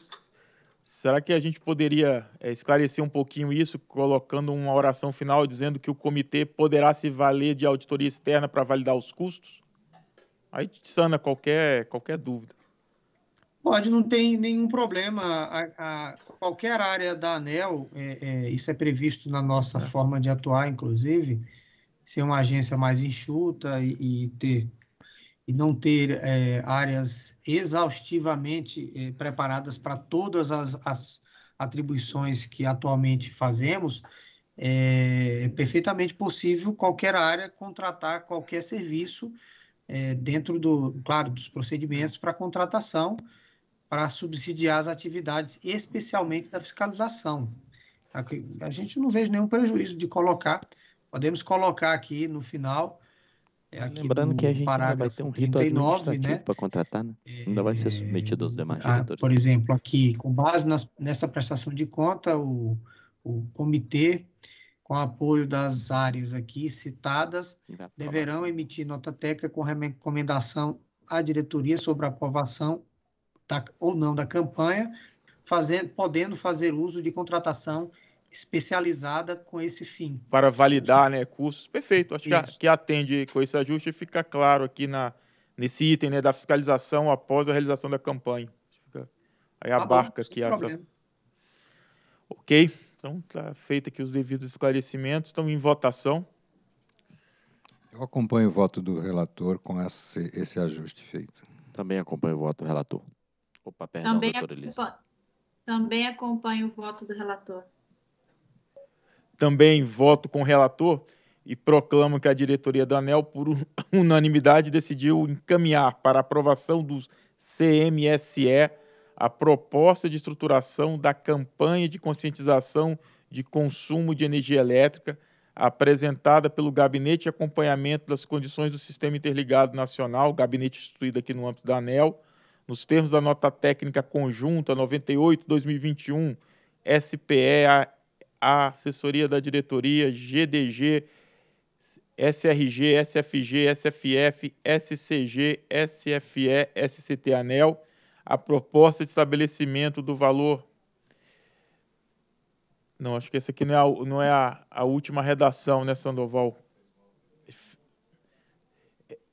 [SPEAKER 1] será que a gente poderia é, esclarecer um pouquinho isso, colocando uma oração final dizendo que o comitê poderá se valer de auditoria externa para validar os custos? Aí sana qualquer, qualquer dúvida.
[SPEAKER 3] Pode, não tem nenhum problema. A, a qualquer área da ANEL, é, é, isso é previsto na nossa é. forma de atuar, inclusive, ser uma agência mais enxuta e, e ter e não ter é, áreas exaustivamente é, preparadas para todas as, as, atribuições que atualmente fazemos, é, é perfeitamente possível qualquer área contratar qualquer serviço é, dentro do, claro, dos procedimentos para contratação para subsidiar as atividades, especialmente da fiscalização. A gente não vê nenhum prejuízo de colocar, podemos colocar aqui no final. É, aqui Lembrando que a gente ainda vai ter um rito 39, né?
[SPEAKER 5] para contratar, né? ainda vai ser é, submetido aos demais a, ah, Por exemplo, aqui,
[SPEAKER 3] com base nas, nessa prestação de conta, o, o comitê com apoio das áreas aqui citadas, deverão emitir nota técnica com recomendação à diretoria sobre a aprovação da, tá, ou não da campanha, fazendo, podendo fazer uso de contratação especializada com esse fim.
[SPEAKER 1] Para validar né, cursos, perfeito. Acho que, atende com esse ajuste fica claro aqui na, nesse item né, da fiscalização após a realização da campanha. Fica, aí abarca tá aqui essa. Problema. Ok, então está feito aqui os devidos esclarecimentos, estão em votação.
[SPEAKER 4] Eu acompanho o voto do relator com esse, esse ajuste feito. Também acompanho o voto do relator. Opa,
[SPEAKER 1] perdão, também doutora Elisa.
[SPEAKER 2] Acompanho, também acompanho o voto do relator.
[SPEAKER 1] Também voto com o relator e proclamo que a diretoria da ANEL, por <laughs> unanimidade, decidiu encaminhar para aprovação do CMSE a proposta de estruturação da campanha de conscientização de consumo de energia elétrica apresentada pelo Gabinete de Acompanhamento das Condições do Sistema Interligado Nacional, gabinete instituído aqui no âmbito da ANEL, nos termos da nota técnica conjunta 98-2021, SPE, a, assessoria da diretoria, GDG, SRG, SFG, SFF, SCG, SFE, SCT ANEL, a proposta de estabelecimento do valor. Não, acho que essa aqui não é a, não é a, a última redação, né, Sandoval?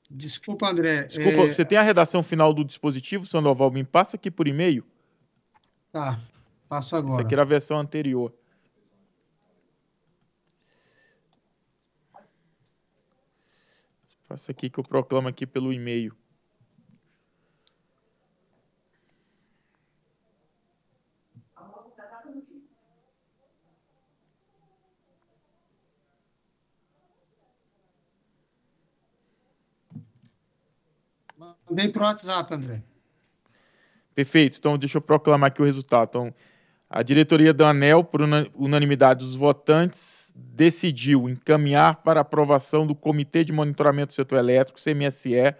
[SPEAKER 1] Desculpa, André. Desculpa, é... você tem a redação final do dispositivo, Sandoval? Me passa aqui por e-mail. Tá, passo agora. Essa aqui era a versão anterior. Passa aqui que eu proclamo aqui pelo e-mail.
[SPEAKER 3] Mandei o WhatsApp, André.
[SPEAKER 1] Perfeito. Então, deixa eu proclamar aqui o resultado. Então, a diretoria da ANEL, por unanimidade dos votantes, decidiu encaminhar para aprovação do Comitê de Monitoramento do Setor Elétrico, CMSE,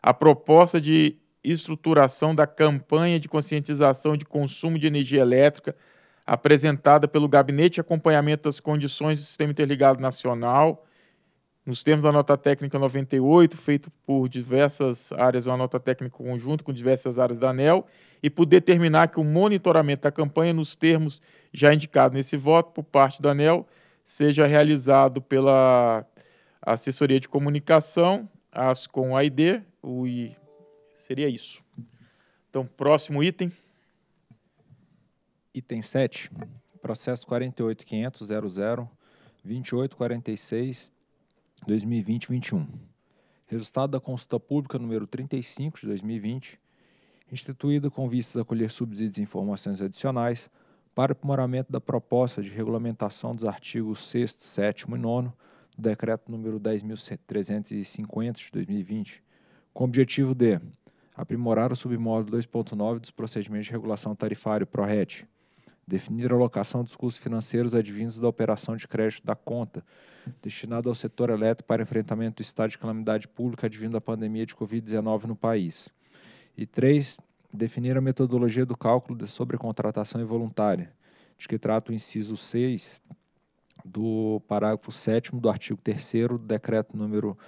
[SPEAKER 1] a proposta de estruturação da campanha de conscientização de consumo de energia elétrica apresentada pelo Gabinete de Acompanhamento das Condições do Sistema Interligado Nacional nos termos da nota técnica 98, feito por diversas áreas, uma nota técnica conjunta com diversas áreas da ANEL, e por determinar que o monitoramento da campanha, nos termos já indicado nesse voto por parte da ANEL, seja realizado pela assessoria de comunicação, as com AID, o I. Seria isso.
[SPEAKER 6] Então, próximo item. Item 7, processo 48.500.00.2846. 2020-21. Resultado da consulta pública número 35 de 2020, instituída com vistas a colher subsídios e informações adicionais para o aprimoramento da proposta de regulamentação dos artigos 6, 7 e 9 do Decreto número 10.350 de 2020, com o objetivo de aprimorar o submódulo 2.9 dos procedimentos de regulação tarifário PRORET, definir a alocação dos custos financeiros advindos da operação de crédito da conta, destinado ao setor elétrico para enfrentamento do estado de calamidade pública advindo da pandemia de Covid-19 no país. E três, definir a metodologia do cálculo de sobrecontratação involuntária, de que trata o inciso 6 do parágrafo 7 do artigo 3 do decreto número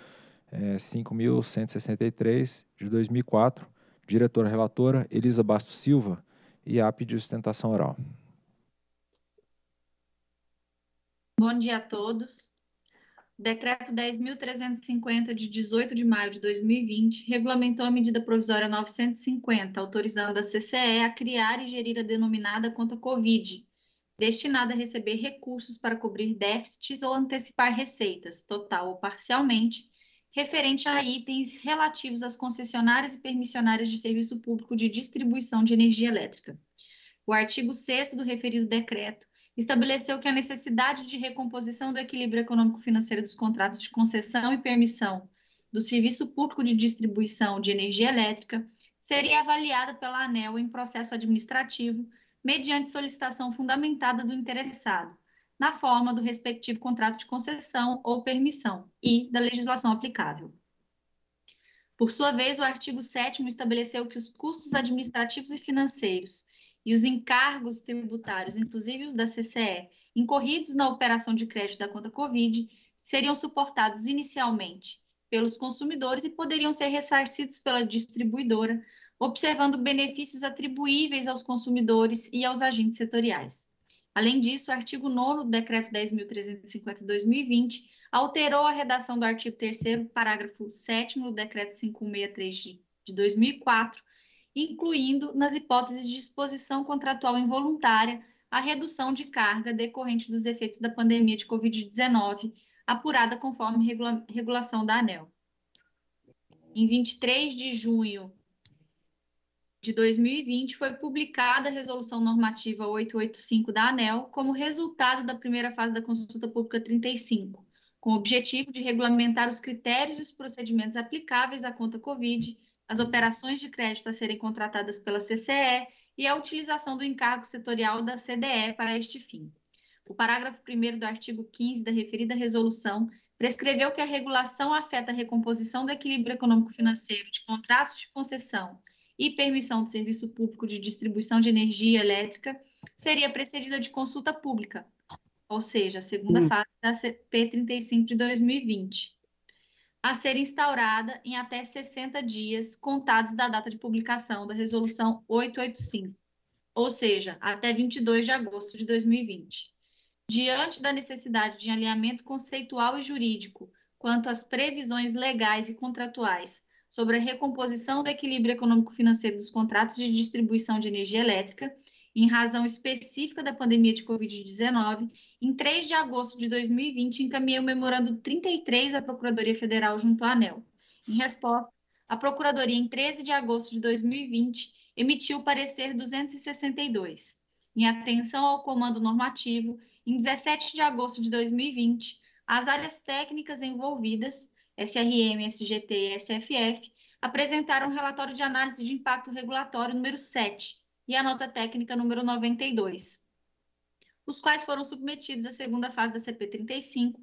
[SPEAKER 6] é, eh, 5.163 de 2004, diretora relatora Elisa Bastos Silva, e a pedido sustentação oral.
[SPEAKER 2] Bom dia a todos. O decreto 10.350, de 18 de maio de 2020, regulamentou a medida provisória 950, autorizando a CCE a criar e gerir a denominada conta Covid, destinada a receber recursos para cobrir déficits ou antecipar receitas, total ou parcialmente, referente a itens relativos às concessionárias e permissionárias de serviço público de distribuição de energia elétrica. O artigo 6 do referido decreto estabeleceu que a necessidade de recomposição do equilíbrio econômico-financeiro dos contratos de concessão e permissão do Serviço Público de Distribuição de Energia Elétrica seria avaliada pela ANEL em processo administrativo, mediante solicitação fundamentada do interessado, na forma do respectivo contrato de concessão ou permissão e da legislação aplicável. Por sua vez, o artigo 7 estabeleceu que os custos administrativos e financeiros e os encargos tributários, inclusive os da CCE, incorridos na operação de crédito da conta Covid, seriam suportados inicialmente pelos consumidores e poderiam ser ressarcidos pela distribuidora, observando benefícios atribuíveis aos consumidores e aos agentes setoriais. Além disso, o artigo 9 do Decreto 10.350-2020 alterou a redação do artigo 3 parágrafo 7 do Decreto 563 de 2004, incluindo, nas hipóteses de exposição contratual involuntária, a redução de carga decorrente dos efeitos da pandemia de Covid-19, apurada conforme regula regulação da ANEL. Em 23 de junho de 2020, foi publicada a Resolução Normativa 885 da ANEL, como resultado da primeira fase da Consulta Pública 35, com o objetivo de regulamentar os critérios e os procedimentos aplicáveis à conta Covid as operações de crédito a serem contratadas pela CCE e a utilização do encargo setorial da CDE para este fim. O parágrafo 1 do artigo 15 da referida resolução prescreveu que a regulação afeta a recomposição do equilíbrio econômico-financeiro de contratos de concessão e permissão de serviço público de distribuição de energia elétrica seria precedida de consulta pública, ou seja, a segunda hum. fase da P35 de 2020 a ser instaurada em até 60 dias contados da data de publicação da Resolução 885, ou seja, até 22 de agosto de 2020. Diante da necessidade de alinhamento conceitual e jurídico quanto às previsões legais e contratuais sobre a recomposição do equilíbrio econômico-financeiro dos contratos de distribuição de energia elétrica em razão específica da pandemia de Covid-19, em 3 de agosto de 2020, encaminhei o memorando 33 à Procuradoria Federal junto à ANEL. Em resposta, a Procuradoria, em 13 de agosto de 2020, emitiu o parecer 262. Em atenção ao comando normativo, em 17 de agosto de 2020, as áreas técnicas envolvidas, SRM, SGT e SFF, apresentaram o relatório de análise de impacto regulatório número 7, e a nota técnica número 92, os quais foram submetidos à segunda fase da CP35,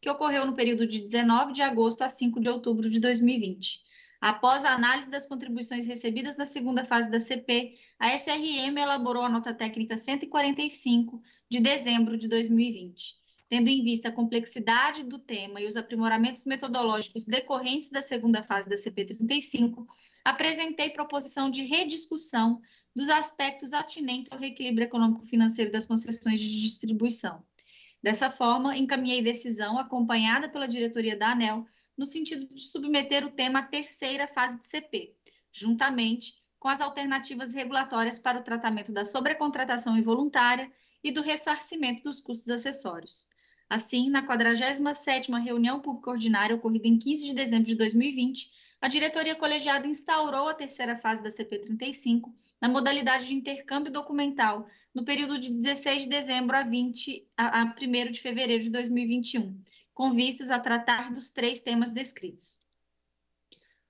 [SPEAKER 2] que ocorreu no período de 19 de agosto a 5 de outubro de 2020. Após a análise das contribuições recebidas na segunda fase da CP, a SRM elaborou a nota técnica 145 de dezembro de 2020. Tendo em vista a complexidade do tema e os aprimoramentos metodológicos decorrentes da segunda fase da CP35, apresentei proposição de rediscussão dos aspectos atinentes ao reequilíbrio econômico-financeiro das concessões de distribuição. Dessa forma, encaminhei decisão acompanhada pela diretoria da ANEL no sentido de submeter o tema à terceira fase de CP, juntamente com as alternativas regulatórias para o tratamento da sobrecontratação involuntária e do ressarcimento dos custos acessórios. Assim, na 47ª reunião pública ordinária ocorrida em 15 de dezembro de 2020, a diretoria colegiada instaurou a terceira fase da CP35 na modalidade de intercâmbio documental no período de 16 de dezembro a, 20, a, 1 de fevereiro de 2021, com vistas a tratar dos três temas descritos.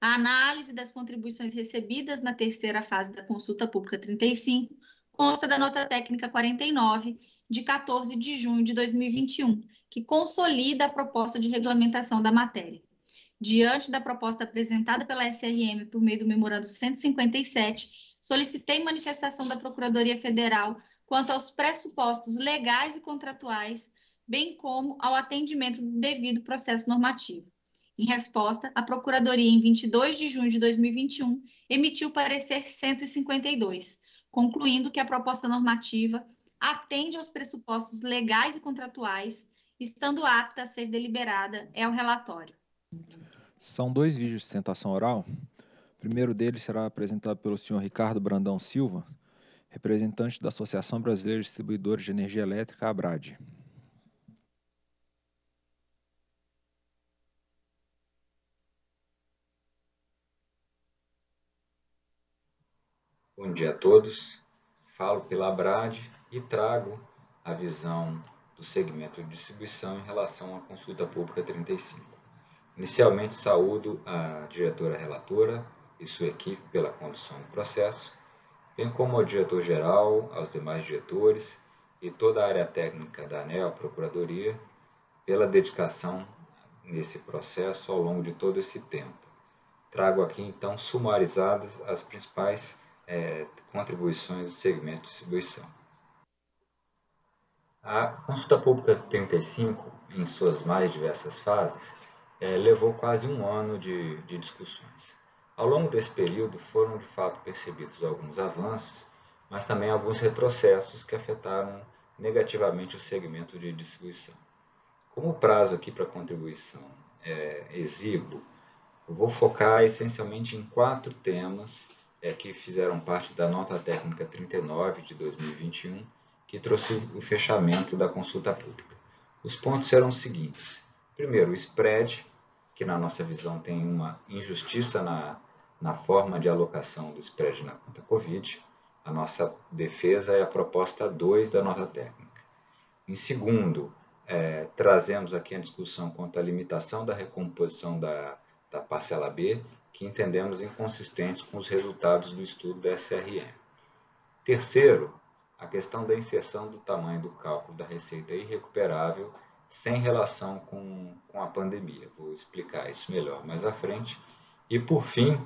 [SPEAKER 2] A análise das contribuições recebidas na terceira fase da consulta pública 35 consta da nota técnica 49 de 14 de junho de 2021, que consolida a proposta de regulamentação da matéria diante da proposta apresentada pela SRM por meio do memorando 157, solicitei manifestação da Procuradoria Federal quanto aos pressupostos legais e contratuais, bem como ao atendimento do devido processo normativo. Em resposta, a Procuradoria, em 22 de junho de 2021, emitiu parecer 152, concluindo que a proposta normativa atende aos pressupostos legais e contratuais, estando apta a ser deliberada, é o relatório.
[SPEAKER 6] São dois vídeos de sustentação oral. O primeiro deles será apresentado pelo senhor Ricardo Brandão Silva, representante da Associação Brasileira de Distribuidores de Energia Elétrica, ABRAD.
[SPEAKER 10] Bom dia a todos. Falo pela ABRAD e trago a visão do segmento de distribuição em relação à consulta pública 35. Inicialmente, saúdo a diretora relatora e sua equipe pela condução do processo, bem como ao diretor-geral, aos demais diretores e toda a área técnica da ANEL, Procuradoria, pela dedicação nesse processo ao longo de todo esse tempo. Trago aqui, então, sumarizadas as principais é, contribuições do segmento de distribuição. A consulta pública 35, em suas mais diversas fases, é, levou quase um ano de, de discussões. Ao longo desse período foram de fato percebidos alguns avanços, mas também alguns retrocessos que afetaram negativamente o segmento de distribuição. Como o prazo aqui para contribuição é exíguo, vou focar essencialmente em quatro temas é, que fizeram parte da nota técnica 39 de 2021, que trouxe o fechamento da consulta pública. Os pontos serão os seguintes: Primeiro, o spread, que na nossa visão tem uma injustiça na, na forma de alocação do spread na conta Covid. A nossa defesa é a proposta 2 da nota técnica. Em segundo, é, trazemos aqui a discussão quanto à limitação da recomposição da, da parcela B, que entendemos inconsistentes com os resultados do estudo da SRM. Terceiro, a questão da inserção do tamanho do cálculo da receita irrecuperável sem relação com, com a pandemia. Vou explicar isso melhor mais à frente. E, por fim,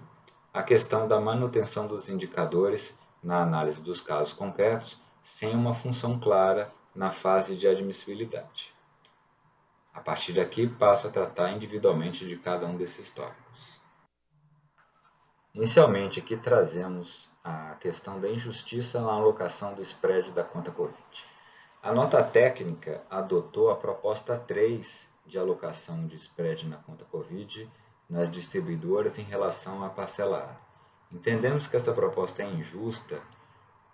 [SPEAKER 10] a questão da manutenção dos indicadores na análise dos casos concretos sem uma função clara na fase de admissibilidade. A partir daqui, passo a tratar individualmente de cada um desses tópicos. Inicialmente, aqui trazemos a questão da injustiça na alocação do spread da conta corrente. A nota técnica adotou a proposta 3 de alocação de spread na conta Covid nas distribuidoras em relação à parcelar. Entendemos que essa proposta é injusta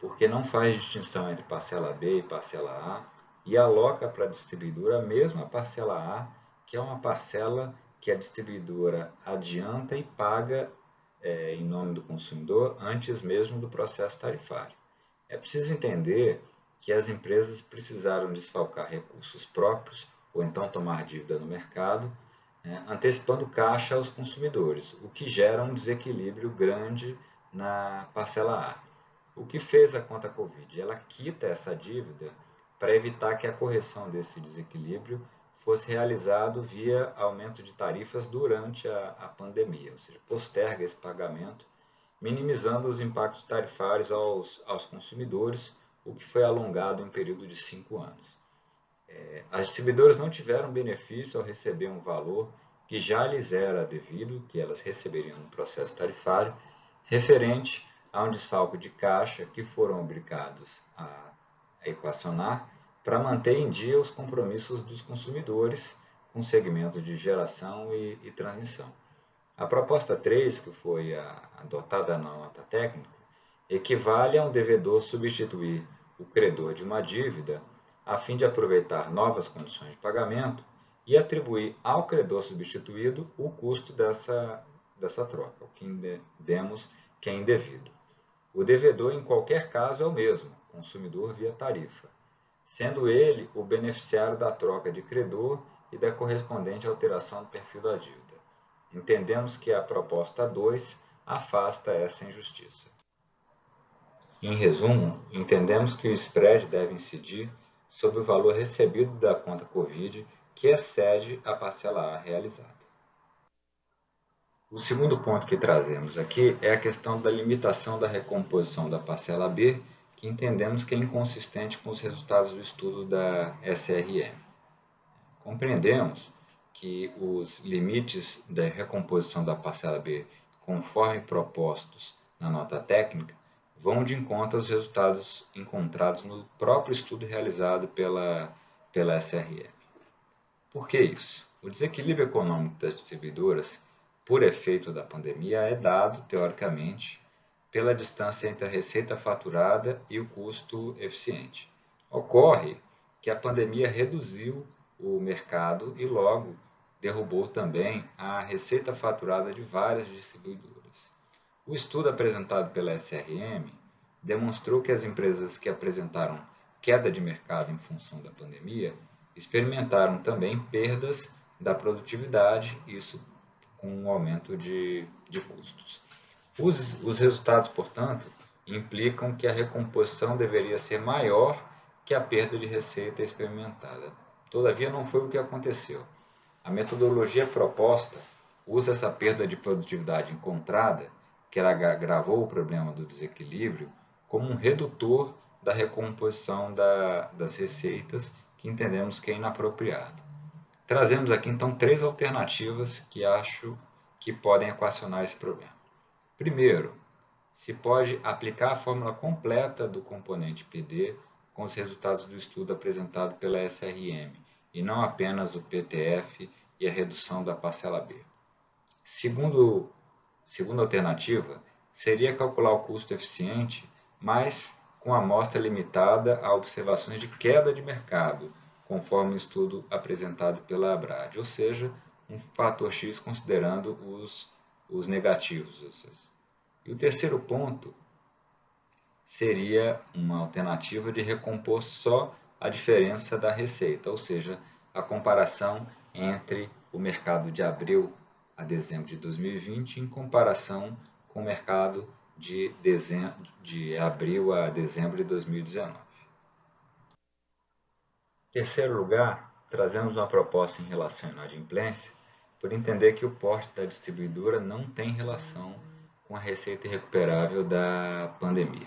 [SPEAKER 10] porque não faz distinção entre parcela B e parcela A e aloca para a distribuidora mesmo a parcela A, que é uma parcela que a distribuidora adianta e paga é, em nome do consumidor antes mesmo do processo tarifário. É preciso entender que as empresas precisaram desfalcar recursos próprios ou então tomar dívida no mercado, né, antecipando caixa aos consumidores, o que gera um desequilíbrio grande na parcela A. O que fez a conta Covid? Ela quita essa dívida para evitar que a correção desse desequilíbrio fosse realizado via aumento de tarifas durante a, a pandemia, ou seja, posterga esse pagamento, minimizando os impactos tarifários aos, aos consumidores, o que foi alongado em um período de cinco anos. É, as distribuidoras não tiveram benefício ao receber um valor que já lhes era devido, que elas receberiam no processo tarifário, referente a um desfalco de caixa que foram obrigados a equacionar para manter em dia os compromissos dos consumidores com segmentos de geração e, e transmissão. A proposta 3, que foi adotada na nota técnica, equivale a um devedor substituir o credor de uma dívida a fim de aproveitar novas condições de pagamento e atribuir ao credor substituído o custo dessa, dessa troca, o que demos que é indevido. O devedor, em qualquer caso, é o mesmo, consumidor via tarifa, sendo ele o beneficiário da troca de credor e da correspondente alteração do perfil da dívida. Entendemos que a proposta 2 afasta essa injustiça. Em resumo, entendemos que o spread deve incidir sobre o valor recebido da conta COVID que excede a parcela A realizada. O segundo ponto que trazemos aqui é a questão da limitação da recomposição da parcela B, que entendemos que é inconsistente com os resultados do estudo da SRM. Compreendemos que os limites da recomposição da parcela B, conforme propostos na nota técnica, vão de encontro aos resultados encontrados no próprio estudo realizado pela, pela SRM. Por que isso? O desequilíbrio econômico das distribuidoras, por efeito da pandemia, é dado, teoricamente, pela distância entre a receita faturada e o custo eficiente. Ocorre que a pandemia reduziu o mercado e logo derrubou também a receita faturada de várias distribuidoras. O estudo apresentado pela SRM demonstrou que as empresas que apresentaram queda de mercado em função da pandemia experimentaram também perdas da produtividade, isso com um aumento de, de custos. Os, os resultados, portanto, implicam que a recomposição deveria ser maior que a perda de receita experimentada. Todavia, não foi o que aconteceu. A metodologia proposta usa essa perda de produtividade encontrada que agravou o problema do desequilíbrio como um redutor da recomposição da, das receitas que entendemos que é inapropriado. Trazemos aqui então três alternativas que acho que podem equacionar esse problema. Primeiro, se pode aplicar a fórmula completa do componente PD com os resultados do estudo apresentado pela SRM e não apenas o PTF e a redução da parcela B. Segundo Segunda alternativa seria calcular o custo eficiente, mas com amostra limitada a observações de queda de mercado, conforme o estudo apresentado pela ABRAD, ou seja, um fator X considerando os, os negativos. E o terceiro ponto seria uma alternativa de recompor só a diferença da receita, ou seja, a comparação entre o mercado de abril a dezembro de 2020 em comparação com o mercado de, dezembro, de abril a dezembro de 2019. Em terceiro lugar, trazemos uma proposta em relação à inadimplência por entender que o porte da distribuidora não tem relação com a receita recuperável da pandemia.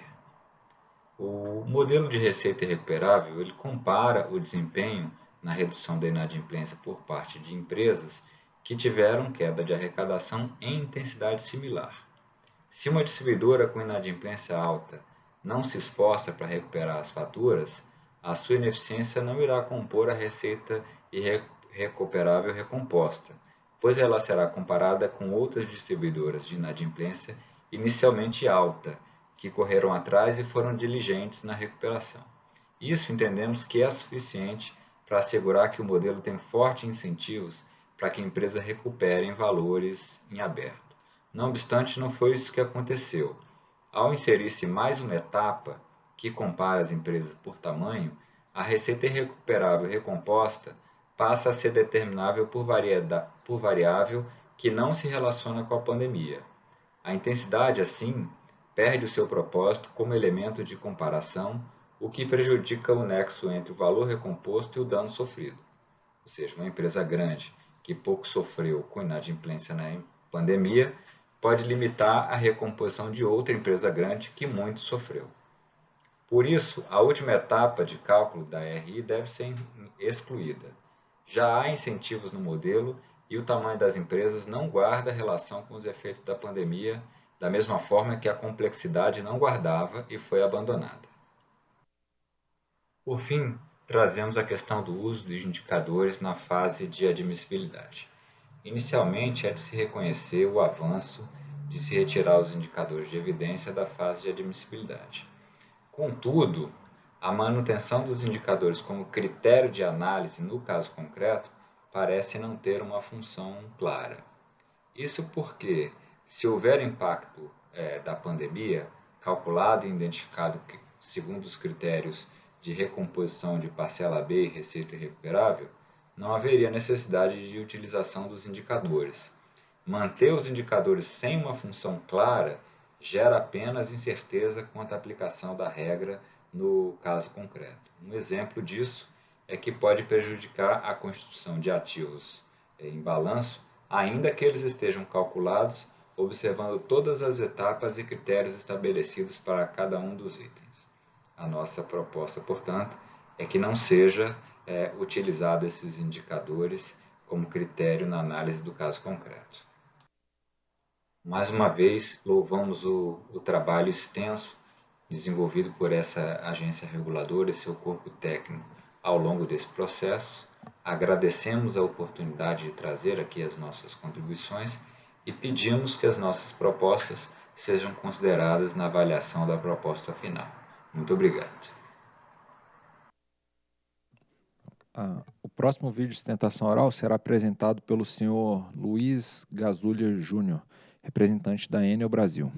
[SPEAKER 10] O modelo de receita recuperável ele compara o desempenho na redução da inadimplência por parte de empresas que tiveram queda de arrecadação em intensidade similar. Se uma distribuidora com inadimplência alta não se esforça para recuperar as faturas, a sua ineficiência não irá compor a receita irrecuperável recomposta, pois ela será comparada com outras distribuidoras de inadimplência inicialmente alta, que correram atrás e foram diligentes na recuperação. Isso entendemos que é suficiente para assegurar que o modelo tem fortes incentivos para que a empresa recupere valores em aberto. Não obstante, não foi isso que aconteceu. Ao inserir-se mais uma etapa que compara as empresas por tamanho, a receita irrecuperável recomposta passa a ser determinável por, por variável que não se relaciona com a pandemia. A intensidade, assim, perde o seu propósito como elemento de comparação, o que prejudica o nexo entre o valor recomposto e o dano sofrido. Ou seja, uma empresa grande que pouco sofreu com inadimplência na pandemia, pode limitar a recomposição de outra empresa grande que muito sofreu. Por isso, a última etapa de cálculo da RI deve ser excluída. Já há incentivos no modelo e o tamanho das empresas não guarda relação com os efeitos da pandemia, da mesma forma que a complexidade não guardava e foi abandonada. Por fim, trazemos a questão do uso dos indicadores na fase de admissibilidade. Inicialmente, é de se reconhecer o avanço de se retirar os indicadores de evidência da fase de admissibilidade. Contudo, a manutenção dos indicadores como critério de análise no caso concreto parece não ter uma função clara. Isso porque, se houver impacto é, da pandemia, calculado e identificado segundo os critérios de recomposição de parcela B e receita irrecuperável, não haveria necessidade de utilização dos indicadores. Manter os indicadores sem uma função clara gera apenas incerteza quanto à aplicação da regra no caso concreto. Um exemplo disso é que pode prejudicar a constituição de ativos eh, em balanço, ainda que eles estejam calculados observando todas as etapas e critérios estabelecidos para cada um dos itens. A nossa proposta, portanto, é que não seja é, utilizado esses indicadores como critério na análise do caso concreto. Mais uma vez, louvamos o, o trabalho extenso desenvolvido por essa agência reguladora e seu corpo técnico ao longo desse processo. Agradecemos a oportunidade de trazer aqui as nossas contribuições e pedimos que as nossas propostas sejam consideradas na avaliação da proposta final. Muito obrigado.
[SPEAKER 6] Ah, o próximo vídeo de sustentação oral será apresentado pelo senhor Luiz Gazulha Júnior, representante da Enel Brasil.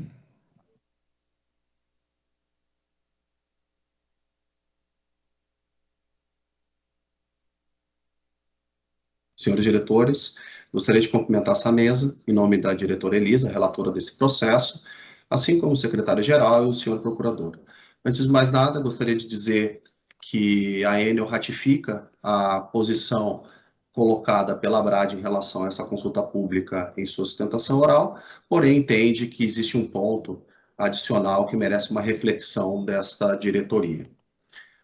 [SPEAKER 11] Senhores diretores, gostaria de cumprimentar essa mesa em nome da diretora Elisa, relatora desse processo, assim como o secretário-geral e o senhor procurador. Antes de mais nada, gostaria de dizer que a Enel ratifica a posição colocada pela Brad em relação a essa consulta pública em sua sustentação oral, porém entende que existe um ponto adicional que merece uma reflexão desta diretoria.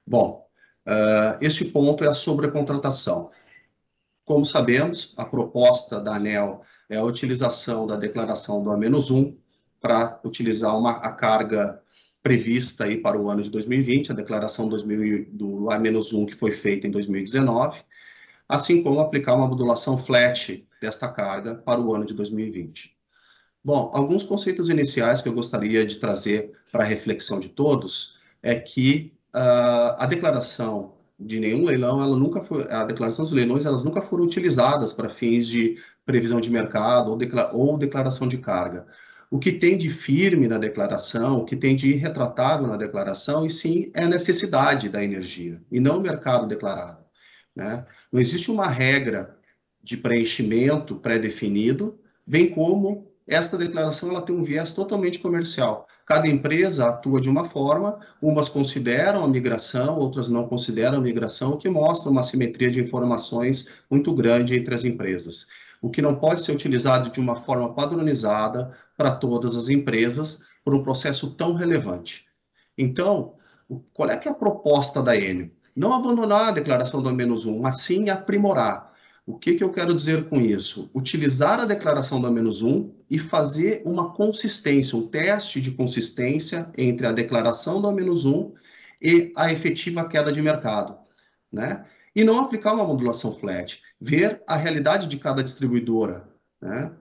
[SPEAKER 11] Bom, uh, este ponto é a sobrecontratação. Como sabemos, a proposta da ANEL é a utilização da declaração do A-1 para utilizar uma, a carga prevista aí para o ano de 2020, a declaração 2000, do A-1 que foi feita em 2019, assim como aplicar uma modulação flat desta carga para o ano de 2020. Bom, alguns conceitos iniciais que eu gostaria de trazer para a reflexão de todos é que uh, a declaração de nenhum leilão, ela nunca foi, a declaração dos leilões, elas nunca foram utilizadas para fins de previsão de mercado ou, decla, ou declaração de carga o que tem de firme na declaração, o que tem de irretratável na declaração, e sim é a necessidade da energia, e não o mercado declarado. Né? Não existe uma regra de preenchimento pré-definido, bem como essa declaração ela tem um viés totalmente comercial. Cada empresa atua de uma forma, umas consideram a migração, outras não consideram a migração, o que mostra uma simetria de informações muito grande entre as empresas. O que não pode ser utilizado de uma forma padronizada, para todas as empresas por um processo tão relevante. Então, qual é, é a proposta da Enio? Não abandonar a declaração do menos 1, mas sim aprimorar. O que, que eu quero dizer com isso? Utilizar a declaração do menos 1 e fazer uma consistência, um teste de consistência entre a declaração do menos 1 e a efetiva queda de mercado. Né? E não aplicar uma modulação flat. Ver a realidade de cada distribuidora. Né?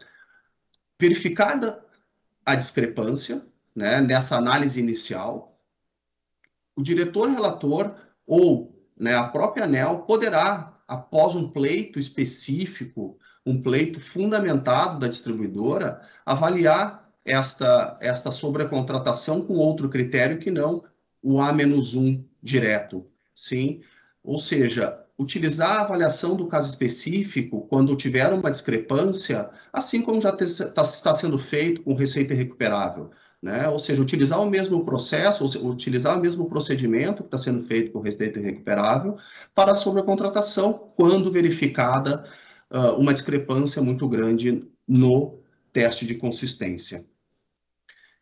[SPEAKER 11] Verificar a discrepância né, nessa análise inicial, o diretor relator ou né, a própria ANEL poderá, após um pleito específico, um pleito fundamentado da distribuidora, avaliar esta, esta sobrecontratação com outro critério que não o A-1 direto, sim? Ou seja, utilizar a avaliação do caso específico quando tiver uma discrepância, assim como já tá, está sendo feito com receita recuperável. Né? Ou seja, utilizar o mesmo processo, ou utilizar o mesmo procedimento que está sendo feito com receita recuperável para a sobrecontratação, quando verificada uh, uma discrepância muito grande no teste de consistência.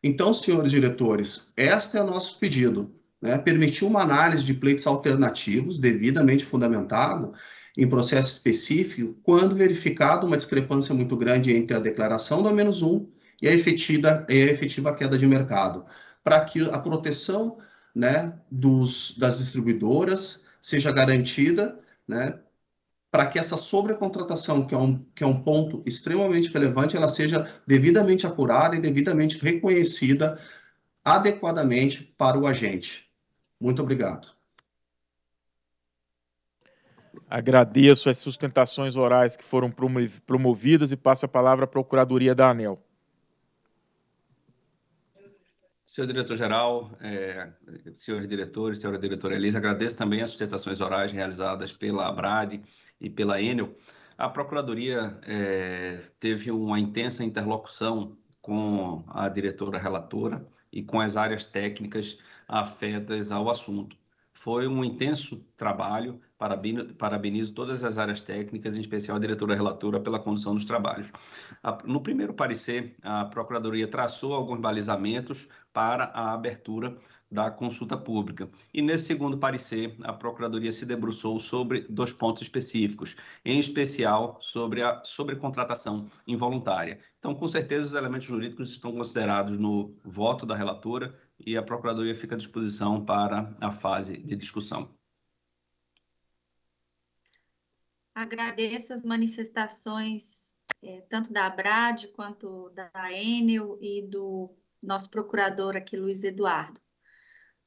[SPEAKER 11] Então, senhores diretores, este é o nosso pedido né, permitiu uma análise de pleitos alternativos devidamente fundamentado em processo específico quando verificado uma discrepância muito grande entre a declaração da menos um e a efetiva, e a efetiva queda de mercado, para que a proteção né, dos, das distribuidoras seja garantida, né, para que essa sobrecontratação, que é, um, que é um ponto extremamente relevante, ela seja devidamente apurada e devidamente reconhecida adequadamente para o agente. Muito obrigado.
[SPEAKER 1] Agradeço as sustentações orais que foram promovidas e passo a palavra à Procuradoria da ANEL.
[SPEAKER 8] Senhor diretor-geral, é, senhores diretores, senhora diretora Elisa, agradeço também as sustentações orais realizadas pela ABRAD e pela Enel. A Procuradoria é, teve uma intensa interlocução com a diretora relatora e com as áreas técnicas afetas ao assunto. Foi um intenso trabalho, parabenizo, todas as áreas técnicas, em especial a diretora relatora, pela condução dos trabalhos. No primeiro parecer, a Procuradoria traçou alguns balizamentos para a abertura da consulta pública. E nesse segundo parecer, a Procuradoria se debruçou sobre dois pontos específicos, em especial sobre a contratação involuntária. Então, com certeza, os elementos jurídicos estão considerados no voto da relatora e a Procuradoria fica à disposição para a fase de discussão.
[SPEAKER 2] Agradeço as manifestações, é, tanto da ABRAD quanto da Enel e do nosso procurador aqui, Luiz Eduardo.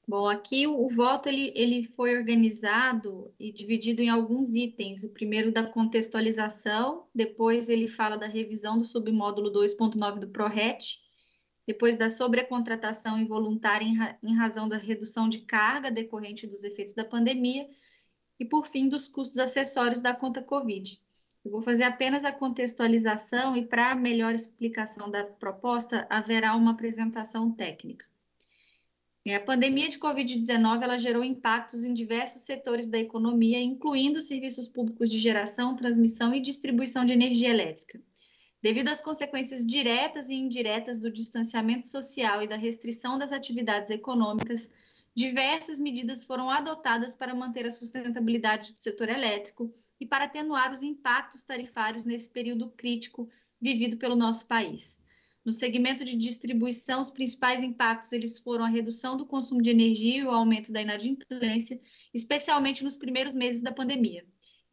[SPEAKER 2] Bom, aqui o, o voto ele, ele foi organizado e dividido em alguns itens. O primeiro da contextualização, depois ele fala da revisão do submódulo 2.9 do PRORET, depois da sobrecontratação involuntária em, ra em razão da redução de carga decorrente dos efeitos da pandemia e, por fim, dos custos acessórios da conta Covid. Eu vou fazer apenas a contextualização e, para melhor explicação da proposta, haverá uma apresentação técnica. É, a pandemia de Covid-19 gerou impactos em diversos setores da economia, incluindo serviços públicos de geração, transmissão e distribuição de energia elétrica. Devido às consequências diretas e indiretas do distanciamento social e da restrição das atividades econômicas, diversas medidas foram adotadas para manter a sustentabilidade do setor elétrico e para atenuar os impactos tarifários nesse período crítico vivido pelo nosso país. No segmento de distribuição, os principais impactos eles foram a redução do consumo de energia e o aumento da inadimplência, especialmente nos primeiros meses da pandemia.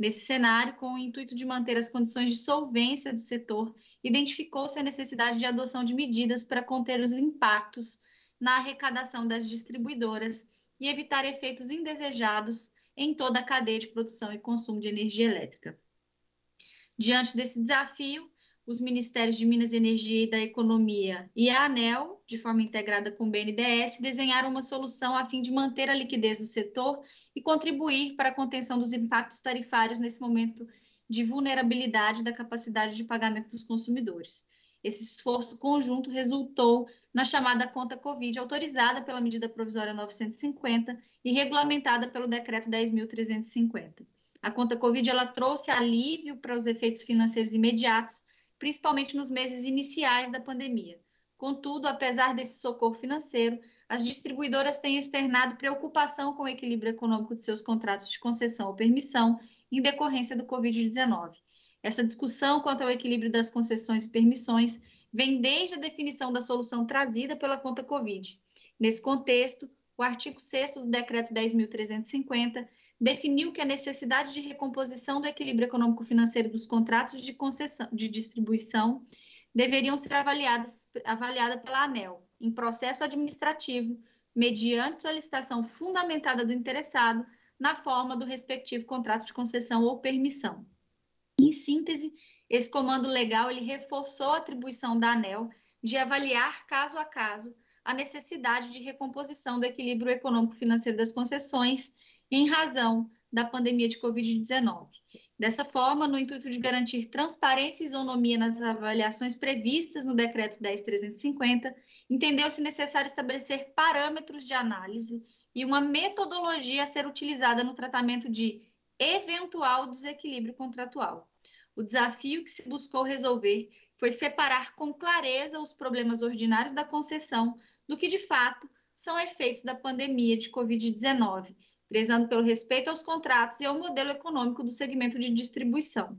[SPEAKER 2] Nesse cenário, com o intuito de manter as condições de solvência do setor, identificou-se a necessidade de adoção de medidas para conter os impactos na arrecadação das distribuidoras e evitar efeitos indesejados em toda a cadeia de produção e consumo de energia elétrica. Diante desse desafio, os Ministérios de Minas e Energia e da Economia e a ANEL, de forma integrada com o BNDES, desenharam uma solução a fim de manter a liquidez no setor e contribuir para a contenção dos impactos tarifários nesse momento de vulnerabilidade da capacidade de pagamento dos consumidores. Esse esforço conjunto resultou na chamada conta Covid, autorizada pela medida provisória 950 e regulamentada pelo decreto 10.350. A conta Covid ela trouxe alívio para os efeitos financeiros imediatos, principalmente nos meses iniciais da pandemia. Contudo, apesar desse socorro financeiro, as distribuidoras têm externado preocupação com o equilíbrio econômico de seus contratos de concessão ou permissão em decorrência do Covid-19. Essa discussão quanto ao equilíbrio das concessões e permissões vem desde a definição da solução trazida pela conta Covid. Nesse contexto, o artigo 6 do Decreto 10.350 definiu que a necessidade de recomposição do equilíbrio econômico-financeiro dos contratos de concessão de distribuição deveriam ser avaliadas avaliada pela ANEL em processo administrativo, mediante solicitação fundamentada do interessado na forma do respectivo contrato de concessão ou permissão. Em síntese, esse comando legal ele reforçou a atribuição da ANEL de avaliar caso a caso a necessidade de recomposição do equilíbrio econômico-financeiro das concessões em razão da pandemia de Covid-19. Dessa forma, no intuito de garantir transparência e isonomia nas avaliações previstas no Decreto 10.350, entendeu-se necessário estabelecer parâmetros de análise e uma metodologia a ser utilizada no tratamento de eventual desequilíbrio contratual. O desafio que se buscou resolver foi separar com clareza os problemas ordinários da concessão do que, de fato, são efeitos da pandemia de Covid-19, prezando pelo respeito aos contratos e ao modelo econômico do segmento de distribuição.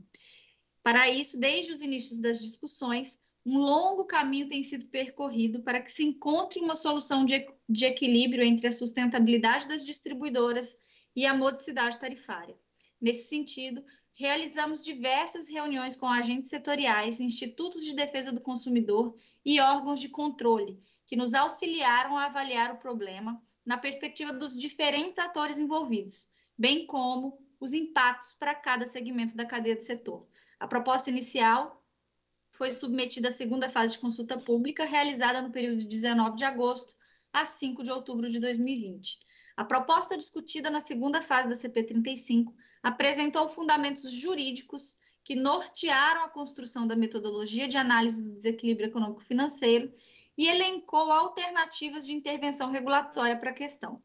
[SPEAKER 2] Para isso, desde os inícios das discussões, um longo caminho tem sido percorrido para que se encontre uma solução de, de equilíbrio entre a sustentabilidade das distribuidoras e a modicidade tarifária. Nesse sentido, realizamos diversas reuniões com agentes setoriais, institutos de defesa do consumidor e órgãos de controle, que nos auxiliaram a avaliar o problema na perspectiva dos diferentes atores envolvidos, bem como os impactos para cada segmento da cadeia do setor. A proposta inicial foi submetida à segunda fase de consulta pública, realizada no período de 19 de agosto a 5 de outubro de 2020. A proposta discutida na segunda fase da CP35 apresentou fundamentos jurídicos que nortearam a construção da metodologia de análise do desequilíbrio econômico-financeiro e elencou alternativas de intervenção regulatória para a questão.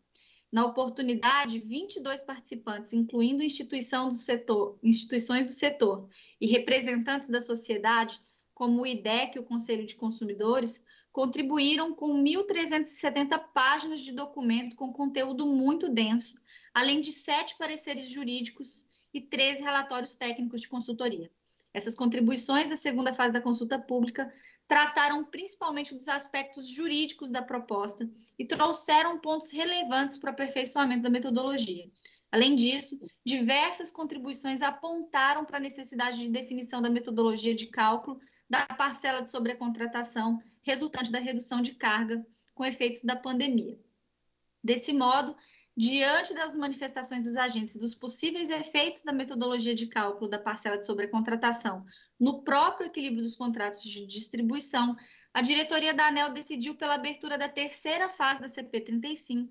[SPEAKER 2] Na oportunidade, 22 participantes, incluindo instituição do setor, instituições do setor e representantes da sociedade, como o IDEC e o Conselho de Consumidores, contribuíram com 1.370 páginas de documento com conteúdo muito denso, além de sete pareceres jurídicos e 13 relatórios técnicos de consultoria. Essas contribuições da segunda fase da consulta pública trataram principalmente dos aspectos jurídicos da proposta e trouxeram pontos relevantes para o aperfeiçoamento da metodologia. Além disso, diversas contribuições apontaram para a necessidade de definição da metodologia de cálculo da parcela de sobrecontratação resultante da redução de carga com efeitos da pandemia. Desse modo, diante das manifestações dos agentes dos possíveis efeitos da metodologia de cálculo da parcela de sobrecontratação no próprio equilíbrio dos contratos de distribuição, a diretoria da ANEL decidiu pela abertura da terceira fase da CP35,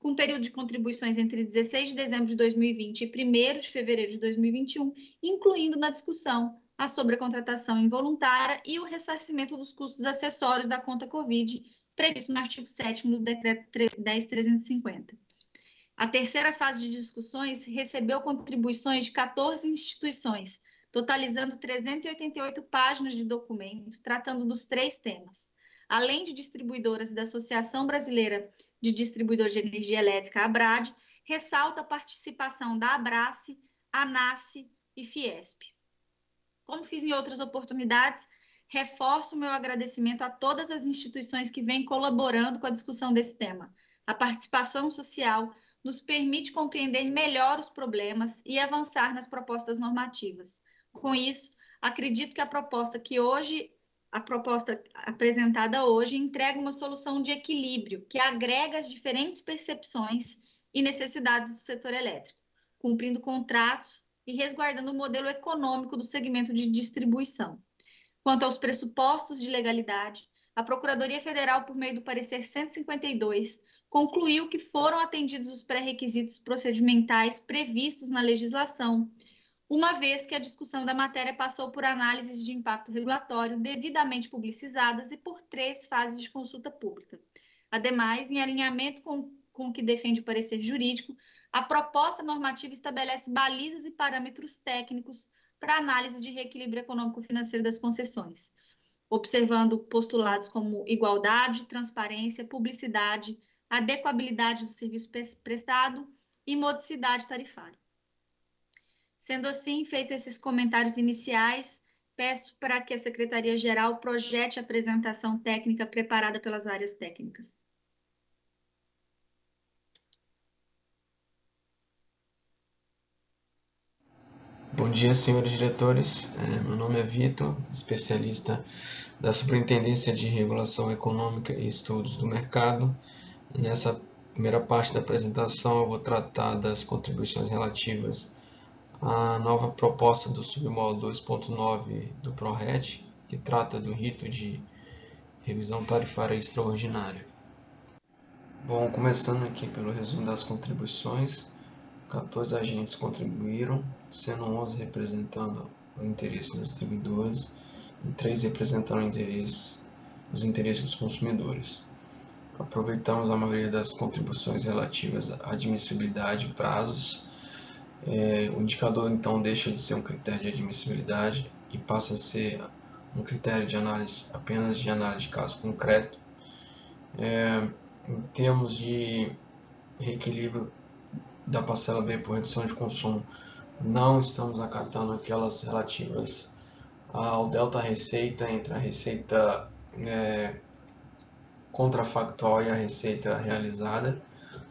[SPEAKER 2] com período de contribuições entre 16 de dezembro de 2020 e 1 de fevereiro de 2021, incluindo na discussão a sobrecontratação involuntária e o ressarcimento dos custos acessórios da conta Covid, previsto no artigo 7 do Decreto 10.350. A terceira fase de discussões recebeu contribuições de 14 instituições, totalizando 388 páginas de documento, tratando dos três temas. Além de distribuidoras da Associação Brasileira de Distribuidores de Energia Elétrica, ABRAD, ressalta a participação da ABRACE, ANACE e FIESP. Como fiz em outras oportunidades, reforço meu agradecimento a todas as instituições que vêm colaborando com a discussão desse tema. A participação social nos permite compreender melhor os problemas e avançar nas propostas normativas. Com isso, acredito que a proposta que hoje a proposta apresentada hoje entrega uma solução de equilíbrio que agrega as diferentes percepções e necessidades do setor elétrico, cumprindo contratos e resguardando o modelo econômico do segmento de distribuição. Quanto aos pressupostos de legalidade, a Procuradoria Federal, por meio do parecer 152, concluiu que foram atendidos os pré-requisitos procedimentais previstos na legislação uma vez que a discussão da matéria passou por análises de impacto regulatório devidamente publicizadas e por três fases de consulta pública. Ademais, em alinhamento com, com o que defende o parecer jurídico, a proposta normativa estabelece balizas e parâmetros técnicos para análise de reequilíbrio econômico-financeiro das concessões, observando postulados como igualdade, transparência, publicidade, adequabilidade do serviço prestado e modicidade tarifária. Sendo assim, feitos esses comentários iniciais, peço para que a Secretaria-Geral projete a apresentação técnica preparada pelas áreas técnicas.
[SPEAKER 12] Bom dia, senhores diretores. É, meu nome é Vitor, especialista da Superintendência de Regulação Econômica e Estudos do Mercado. Nessa primeira parte da apresentação, eu vou tratar das contribuições relativas a nova proposta do submódulo 2.9 do ProRet, que trata do rito de revisão tarifária extraordinária. Bom, começando aqui pelo resumo das contribuições, 14 agentes contribuíram, sendo 11 representando o interesse dos distribuidores e 3 representando interesse, os interesses dos consumidores. Aproveitamos a maioria das contribuições relativas à admissibilidade, prazos, é, o indicador então deixa de ser um critério de admissibilidade e passa a ser um critério de análise apenas de análise de caso concreto. É, em termos de reequilíbrio da parcela B por redução de consumo, não estamos acatando aquelas relativas ao delta receita entre a receita é, contrafactual e a receita realizada.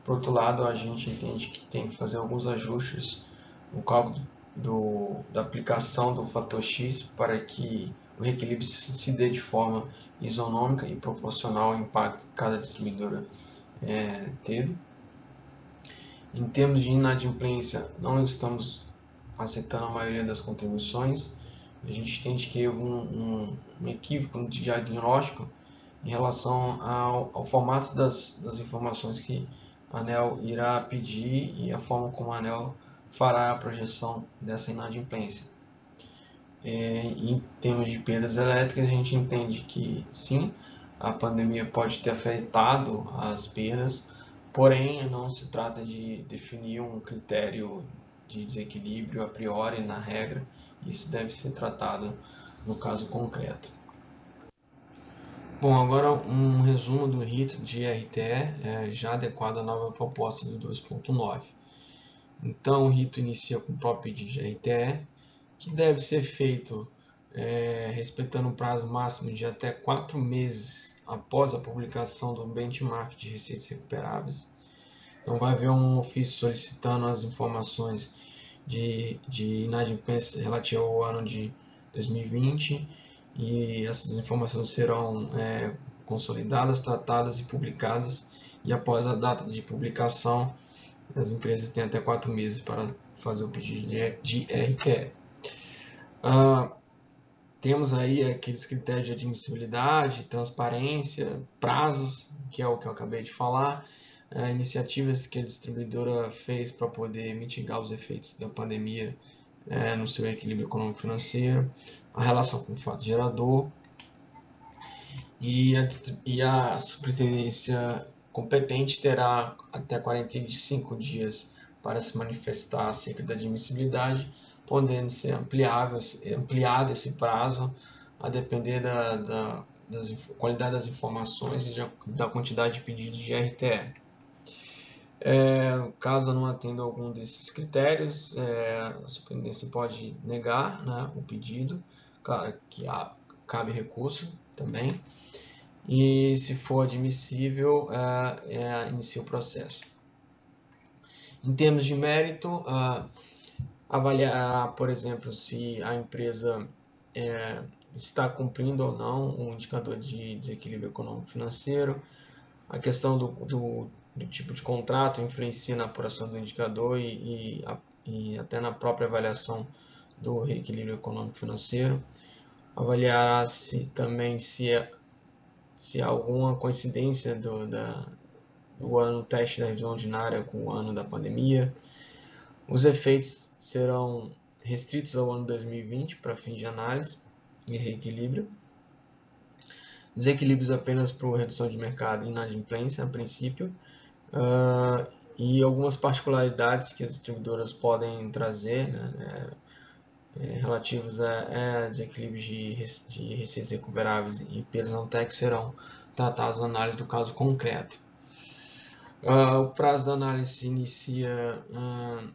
[SPEAKER 12] Por outro lado, a gente entende que tem que fazer alguns ajustes no cálculo do, da aplicação do fator X para que o reequilíbrio se dê de forma isonômica e proporcional ao impacto que cada distribuidora é, teve. Em termos de inadimplência, não estamos aceitando a maioria das contribuições. A gente entende que houve um, um, um equívoco no diagnóstico em relação ao, ao formato das, das informações que ANEL irá pedir e a forma como o ANEL fará a projeção dessa inadimplência. É, em termos de perdas elétricas, a gente entende que sim, a pandemia pode ter afetado as perdas, porém não se trata de definir um critério de desequilíbrio a priori na regra, isso deve ser tratado no caso concreto. Bom, agora um resumo do RIT de RTE, é, já adequado à nova proposta do 2.9. Então, o RIT inicia com o próprio pedido de RTE, que deve ser feito é, respeitando um prazo máximo de até 4 meses após a publicação do benchmark de receitas recuperáveis. Então, vai haver um ofício solicitando as informações de, de inadimplência relativa ao ano de 2020 e essas informações serão é, consolidadas, tratadas e publicadas. E após a data de publicação, as empresas têm até quatro meses para fazer o pedido de RTE. Uh, ah, temos aí aqueles critérios de admissibilidade, transparência, prazos, que é o que eu acabei de falar, uh, iniciativas que a distribuidora fez para poder mitigar os efeitos da pandemia é, no seu equilíbrio econômico-financeiro, a relação com o fato gerador e a, e a superintendência competente terá até 45 dias para se manifestar acerca da admissibilidade, podendo ser ampliável, ampliado esse prazo a depender da, da das, qualidade das informações e de, da quantidade de pedidos de RTE. É, caso não atenda algum desses critérios, é, a superintendência pode negar né, o pedido, claro que há, cabe recurso também, e se for admissível, é, é inicia o processo. Em termos de mérito, avaliará, por exemplo, se a empresa é, está cumprindo ou não o um indicador de desequilíbrio econômico financeiro, a questão do, do do tipo de contrato influencia na apuração do indicador e, e, a, e até na própria avaliação do reequilíbrio econômico-financeiro. Avaliará-se também se, é, se há alguma coincidência do, da, do ano teste da revisão ordinária com o ano da pandemia. Os efeitos serão restritos ao ano 2020 para fins de análise e reequilíbrio. Desequilíbrios apenas por redução de mercado e inadimplência, a princípio uh, e algumas particularidades que as distribuidoras podem trazer né, é, é, relativos a, a desequilíbrios de, de receitas recuperáveis e perdas não TEC serão tratados na análise do caso concreto. Uh, o prazo da análise se inicia uh,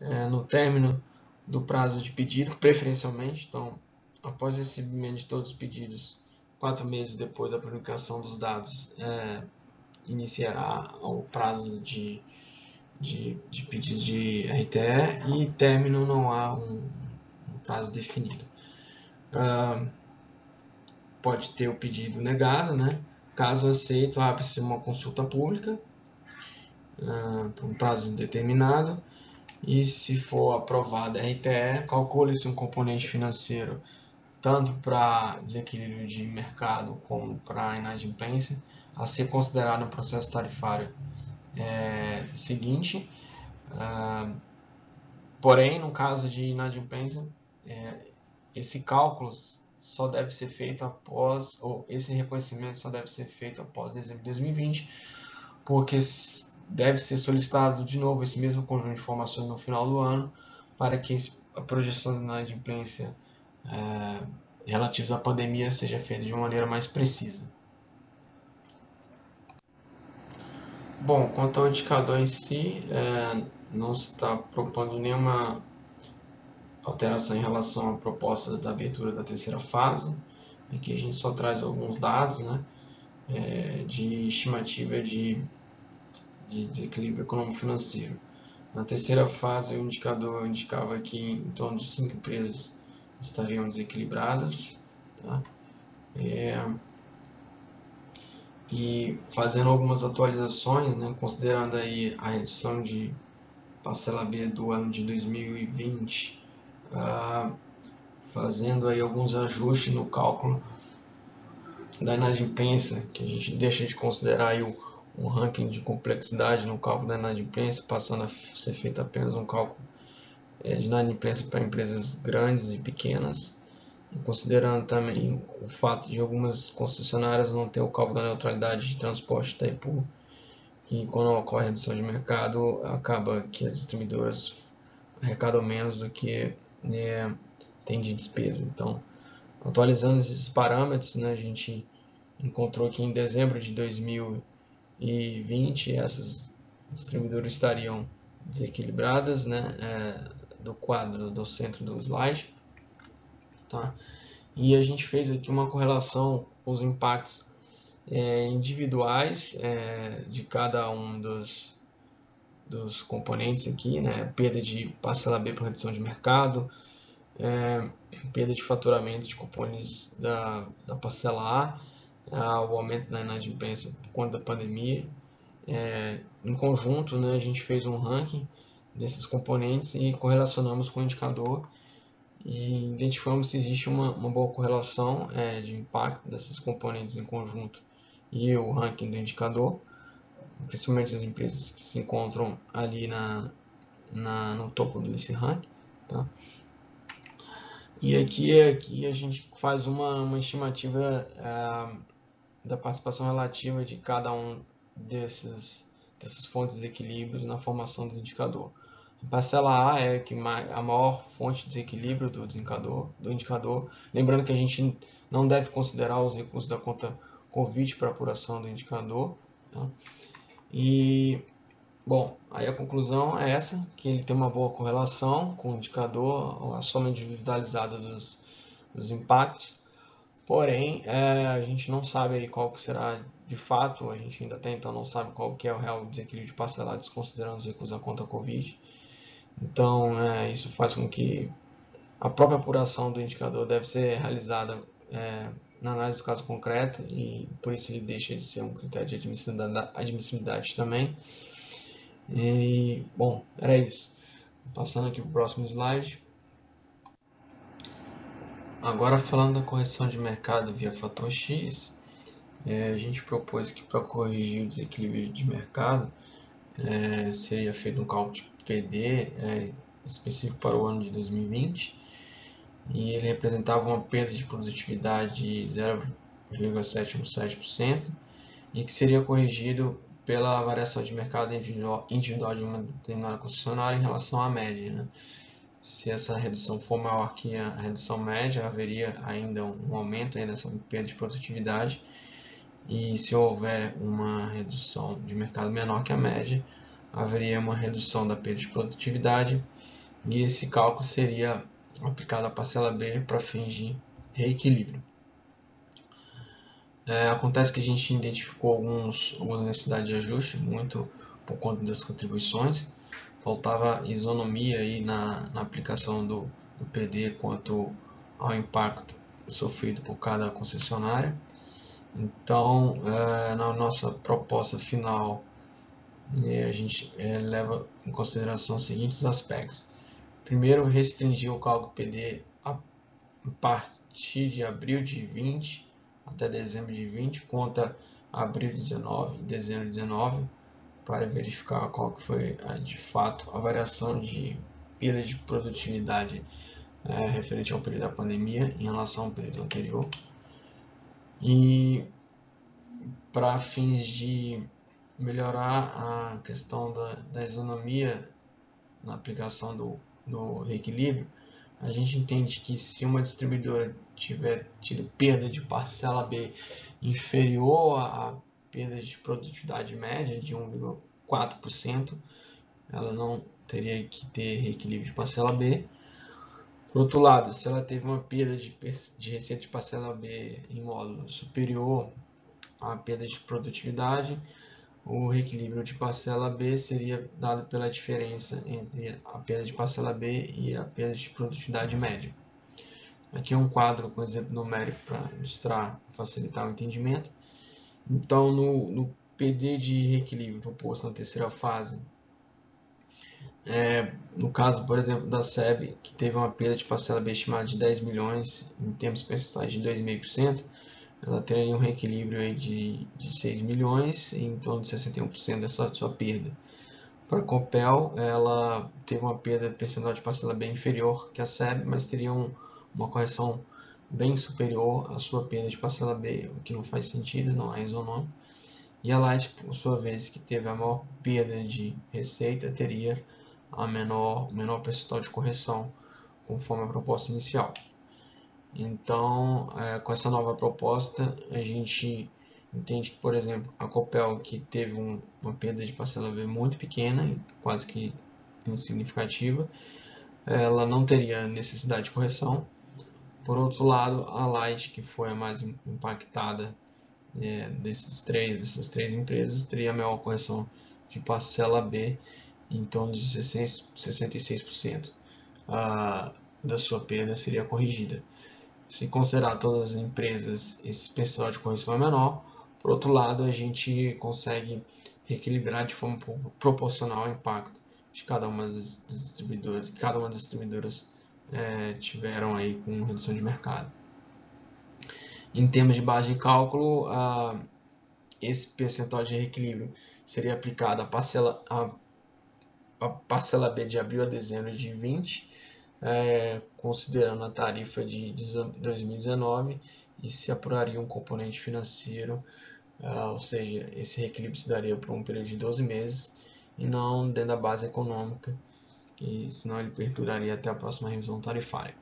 [SPEAKER 12] é, no término do prazo de pedido, preferencialmente, então após o recebimento de todos os pedidos, quatro meses depois da publicação dos dados, é, iniciará o prazo de, de, de pedidos de RTE e término não há um, um prazo definido. Uh, pode ter o pedido negado, né? Caso aceito, abre-se uma consulta pública uh, por um prazo determinado e se for aprovada a RTE, calcula-se um componente financeiro tanto para desequilíbrio de mercado como para inadimplência a ser considerado no processo tarifário é, seguinte. Ah, porém, no caso de inadimplência, é, esse cálculo só deve ser feito após, ou esse reconhecimento só deve ser feito após dezembro de 2020, porque deve ser solicitado de novo esse mesmo conjunto de informações no final do ano, para que a projeção de inadimplência é, à pandemia seja feita de uma maneira mais precisa. Bom, quanto ao indicador em si, é, não se está propondo nenhuma alteração em relação à proposta da abertura da terceira fase. Aqui a gente só traz alguns dados né, é, de estimativa de, de desequilíbrio econômico-financeiro. Na terceira fase, o indicador indicava que em torno de cinco empresas estariam desequilibradas. Tá? É, e fazendo algumas atualizações, né, considerando aí a redução de parcela B do ano de 2020, uh, ah, fazendo aí alguns ajustes no cálculo da inadimplência, que a gente deixa de considerar aí o, um ranking de complexidade no cálculo da inadimplência, passando a ser feito apenas um cálculo é, de inadimplência para empresas grandes e pequenas considerando também o fato de algumas concessionárias não ter o cálculo da neutralidade de transporte Taipu, que quando ocorre a redução de mercado, acaba que as distribuidoras arrecadam menos do que né, tem de despesa. Então, atualizando esses parâmetros, né, a gente encontrou que em dezembro de 2020 essas distribuidoras estariam desequilibradas né, é, do quadro do centro do slide, Tá? E a gente fez aqui uma correlação com os impactos é, individuais é, de cada um dos, dos componentes aqui, né? perda de parcela B por redução de mercado, é, perda de faturamento de componentes da, da parcela A, o aumento da inadimplência por conta da pandemia. É, em conjunto, né, a gente fez um ranking desses componentes e correlacionamos com o indicador e identificamos se existe uma, uma boa correlação é, de impacto desses componentes em conjunto e o ranking do indicador, principalmente as empresas que se encontram ali na, na, no topo desse ranking. Tá? E aqui, aqui é a gente faz uma, uma estimativa é, da participação relativa de cada um desses, dessas fontes de equilíbrios na formação do indicador. Parcela A é que a maior fonte de desequilíbrio do, indicador, do indicador. Lembrando que a gente não deve considerar os recursos da conta convite para apuração do indicador. Tá? E, bom, aí a conclusão é essa, que ele tem uma boa correlação com o indicador, a soma individualizada dos, dos impactos. Porém, é, a gente não sabe aí qual que será de fato, a gente ainda até então não sabe qual que é o real desequilíbrio de parcelados considerando os recursos da conta Covid. Então, é, isso faz com que a própria apuração do indicador deve ser realizada é, na análise do caso concreto e por isso ele deixa de ser um critério de admissibilidade, também. E, bom, era isso. Passando aqui para o próximo slide. Agora falando da correção de mercado via fator X, é, a gente propôs que para corrigir o desequilíbrio de mercado é, seria feito um cálculo é, específico para o ano de 2020 e ele representava uma perda de produtividade de 0,77% e que seria corrigido pela variação de mercado individual de uma determinada concessionária em relação à média. Né? Se essa redução for maior que a redução média, haveria ainda um aumento nessa perda de produtividade e se houver uma redução de mercado menor que a média, haveria uma redução da perda de produtividade e esse cálculo seria aplicado à parcela B para fins de reequilíbrio. É, acontece que a gente identificou alguns, algumas necessidades de ajuste, muito por conta das contribuições. Faltava isonomia aí na, na aplicação do, do PD quanto ao impacto sofrido por cada concessionária. Então, é, na nossa proposta final e a gente é, leva em consideração os seguintes aspectos. Primeiro, restringir o cálculo PD a partir de abril de 20 até dezembro de 20, conta abril 19 dezembro 19, para verificar qual que foi eh, de fato a variação de perda de produtividade é, referente ao período da pandemia em relação ao período anterior. E para fins de melhorar a questão da, da isonomia na aplicação do, do reequilíbrio, a gente entende que se uma distribuidora tiver tido perda de parcela B inferior à perda de produtividade média de 1,4%, ela não teria que ter reequilíbrio de parcela B. Por outro lado, se ela teve uma perda de, de receita de parcela B em módulo superior à perda de produtividade, o reequilíbrio de parcela B seria dado pela diferença entre a perda de parcela B e a perda de produtividade média. Aqui é um quadro com exemplo numérico para ilustrar, facilitar o entendimento. Então, no, no PD de reequilíbrio proposto na terceira fase, é, no caso, por exemplo, da SEB, que teve uma perda de parcela B estimada de 10 milhões, em termos percentuais de 2,5%, ela teria um reequilíbrio aí de, de 6 milhões, em torno de 61% dessa sua perda. Para a Copel, ela teve uma perda percentual de parcela bem inferior que a SEB, mas teria um, uma correção bem superior à sua perda de parcela B, o que não faz sentido, não é isonômico. E a Light, por sua vez, que teve a maior perda de receita, teria a menor, o menor percentual de correção, conforme a proposta inicial. Então, é, com essa nova proposta, a gente entende que, por exemplo, a Copel, que teve um, uma perda de parcela B muito pequena, quase que insignificativa, ela não teria necessidade de correção. Por outro lado, a Light, que foi a mais impactada é, desses três, dessas três empresas, teria a maior correção de parcela B, em torno de 66%, da sua perda seria corrigida se considerar todas as empresas, esse percentual de correção é menor. Por outro lado, a gente consegue equilibrar de forma proporcional ao impacto de cada uma das distribuidoras, que cada uma das distribuidoras é, tiveram aí com redução de mercado. Em termos de base de cálculo, esse percentual de reequilíbrio seria aplicado à parcela, à, à parcela B de abril a dezembro de 20 é, considerando a tarifa de 2019 e se apuraria um componente financeiro, é, ou seja, esse reequilíbrio se daria por um período de 12 meses e não dentro da base econômica, que senão ele perduraria até a próxima revisão tarifária.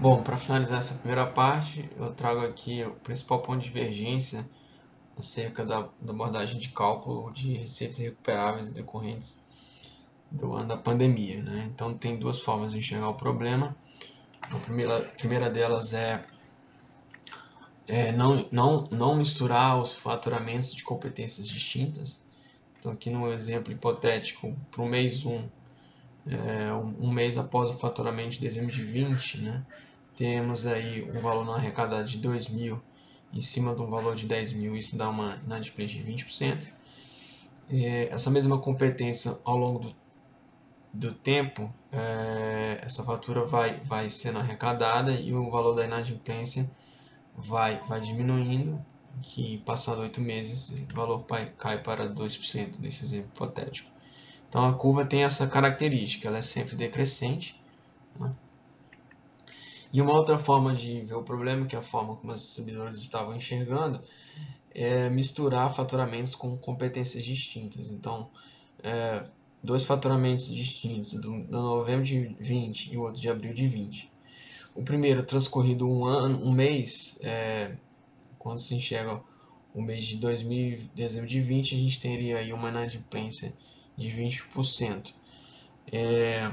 [SPEAKER 12] Bom, para finalizar essa primeira parte, eu trago aqui o principal ponto de divergência acerca da, da abordagem de cálculo de receitas recuperáveis decorrentes do ano da pandemia. Né? Então, tem duas formas de enxergar o problema. A primeira, a primeira delas é, é não, não, não misturar os faturamentos de competências distintas. Então, aqui no exemplo hipotético, para o mês 1, é, um mês após o faturamento de dezembro de 20, né, temos aí um valor não arrecadado de 2 mil em cima de um valor de 10 mil, isso dá uma inadimplência de 20%. É, essa mesma competência ao longo do do tempo, é, essa fatura vai, vai sendo arrecadada e o valor da inadimplência vai, vai diminuindo, que passado oito meses o valor cai para 2% nesse exemplo hipotético. Então a curva tem essa característica, ela é sempre decrescente. Né? E uma outra forma de ver o problema, que é a forma como as distribuidoras estavam enxergando, é misturar faturamentos com competências distintas. Então, é, dois faturamentos distintos, do, do novembro de 20 e o outro de abril de 20. O primeiro transcorrido um ano, um mês, é, quando se enxerga o mês de 2000, dezembro de 20, a gente teria aí uma inadimplência de 20%. É,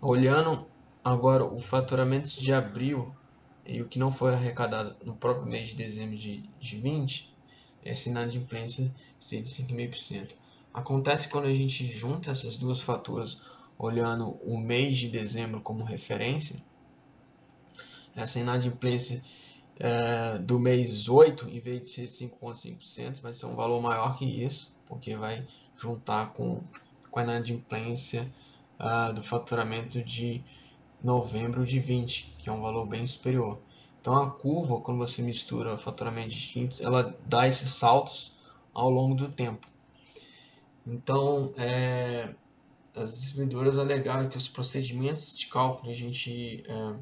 [SPEAKER 12] olhando agora o faturamento de abril e o que não foi arrecadado no próprio mês de dezembro de, de 20, essa inadimplência seria de 5,5%. Acontece quando a gente junta essas duas faturas olhando o mês de dezembro como referência. Essa inadimplência é, do mês 8, em vez de ser 5,5%, vai ser um valor maior que isso, porque vai juntar com, com a inadimplência uh, do faturamento de novembro de 20, que é um valor bem superior. Então a curva, quando você mistura faturamentos distintos, ela dá esses saltos ao longo do tempo. Então, é, as distribuidoras alegaram que os procedimentos de cálculo que a gente é,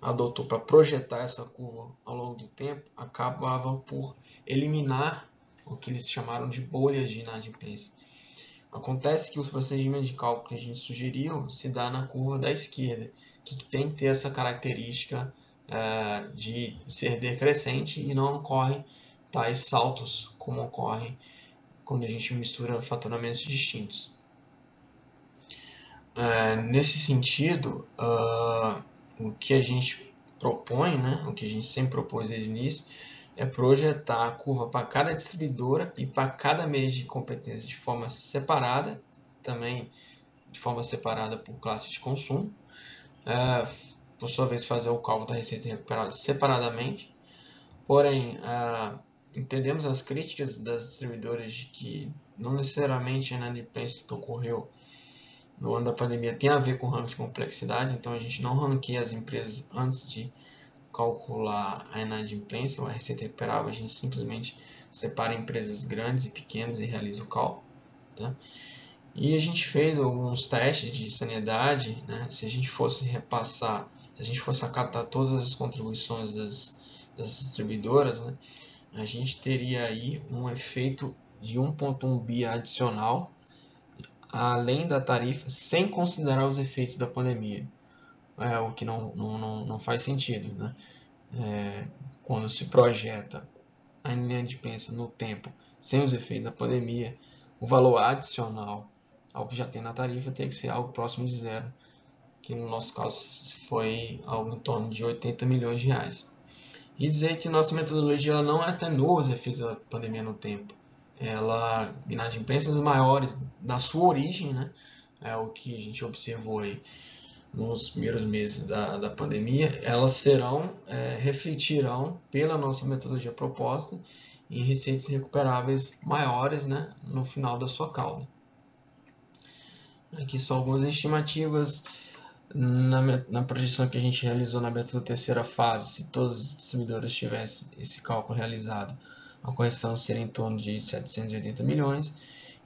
[SPEAKER 12] adotou para projetar essa curva ao longo do tempo acabavam por eliminar o que eles chamaram de bolhas de inadimplência. Acontece que os procedimentos de cálculo que a gente sugeriu se dá na curva da esquerda, que tem que ter essa característica é, de ser decrescente e não ocorrem tais saltos como ocorrem quando a gente mistura faturamentos distintos. É, nesse sentido, uh, o que a gente propõe, né, o que a gente sempre propôs desde o início, é projetar a curva para cada distribuidora e para cada mês de competência de forma separada, também de forma separada por classe de consumo. É, por sua vez, fazer o cálculo da receita recuperada separadamente. Porém, uh, Entendemos as críticas das distribuidoras de que não necessariamente a inadimplência que ocorreu no ano da pandemia tem a ver com o ranking de complexidade, então a gente não ranqueia as empresas antes de calcular a inadimplência ou a receita recuperável, a gente simplesmente separa empresas grandes e pequenas e realiza o cálculo. Tá? E a gente fez alguns testes de sanidade, né? se a gente fosse repassar, se a gente fosse acatar todas as contribuições das, das distribuidoras, né? a gente teria aí um efeito de 1.1 bi adicional além da tarifa, sem considerar os efeitos da pandemia, é, o que não, não, não, faz sentido. Né? É, quando se projeta a linha de pensa no tempo sem os efeitos da pandemia, o valor adicional ao que já tem na tarifa tem que ser algo próximo de zero, que no nosso caso foi algo em torno de 80 milhões de reais. E dizer que nossa metodologia ela não atenuou os efeitos da pandemia no tempo. Ela, inadimplências é maiores, na sua origem, né? É o que a gente observou aí nos primeiros meses da, da pandemia, elas serão, é, refletirão pela nossa metodologia proposta em receitas recuperáveis maiores né, no final da sua cauda. Aqui são algumas estimativas na, na, projeção que a gente realizou na abertura da terceira fase, se todos os distribuidores tivessem esse cálculo realizado, a correção seria em torno de 780 milhões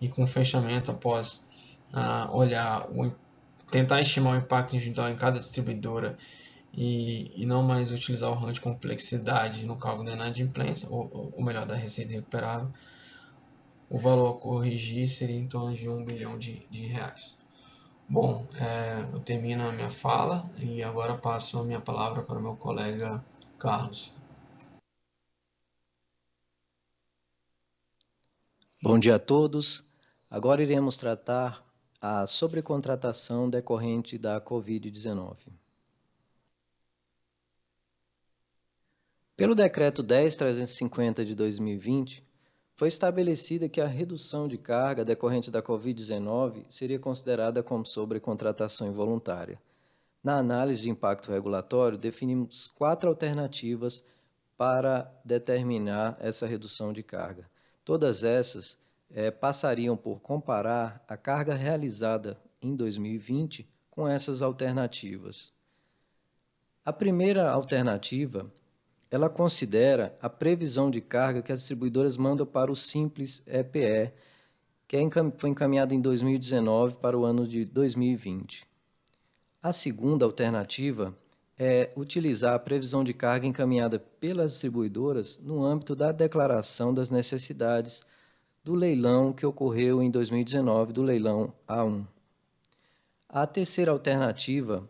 [SPEAKER 12] e com o fechamento após ah, olhar o, tentar estimar o impacto individual em cada distribuidora e, e não mais utilizar o ranking de complexidade no cálculo da inadimplência, ou, ou melhor, da receita recuperável, o valor a corrigir seria em torno de 1 bilhão de, de reais. Bom, é, eu termino a minha fala e agora passo a minha palavra para o meu colega
[SPEAKER 13] Carlos. Bom dia a todos. Agora iremos tratar a sobrecontratação decorrente da Covid-19. Pelo Decreto 10.350 de 2020, foi estabelecida que a redução de carga decorrente da Covid-19 seria considerada como sobrecontratação involuntária. Na análise de impacto regulatório, definimos quatro alternativas para determinar essa redução de carga. Todas essas é, passariam por comparar a carga realizada em 2020 com essas alternativas. A primeira alternativa ela considera a previsão de carga que as distribuidoras mandam para o Simples EPE, que é foi encaminhada em 2019 para o ano de 2020. A segunda alternativa é utilizar a previsão de carga encaminhada pelas distribuidoras no âmbito da declaração das necessidades do leilão que ocorreu em 2019, do leilão A1. A terceira alternativa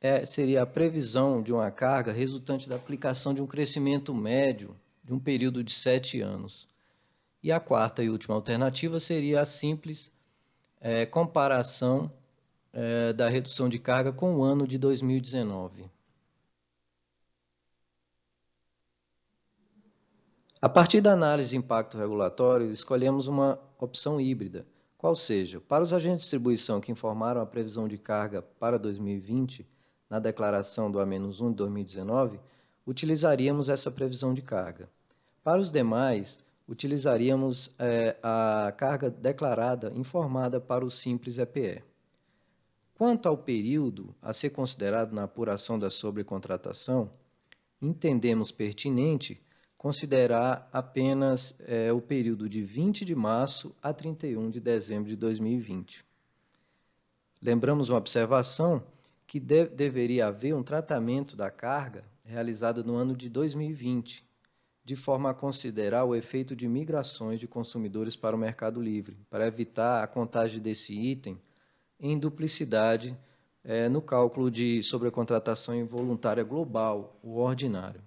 [SPEAKER 13] é, seria a previsão de uma carga resultante da aplicação de um crescimento médio de um período de sete anos. E a quarta e última alternativa seria a simples é, comparação é, da redução de carga com o ano de 2019. A partir da análise de impacto regulatório, escolhemos uma opção híbrida, qual seja, para os agentes de distribuição que informaram a previsão de carga para 2020, na declaração do A-1 de 2019, utilizaríamos essa previsão de carga. Para os demais, utilizaríamos é, a carga declarada informada para o simples EPE. Quanto ao período a ser considerado na apuração da sobrecontratação, entendemos pertinente considerar apenas é, o período de 20 de março a 31 de dezembro de 2020. Lembramos uma observação que de deveria haver um tratamento da carga realizado no ano de 2020, de forma a considerar o efeito de migrações de consumidores para o Mercado Livre, para evitar a contagem desse item em duplicidade é, no cálculo de sobrecontratação involuntária global, o ordinário.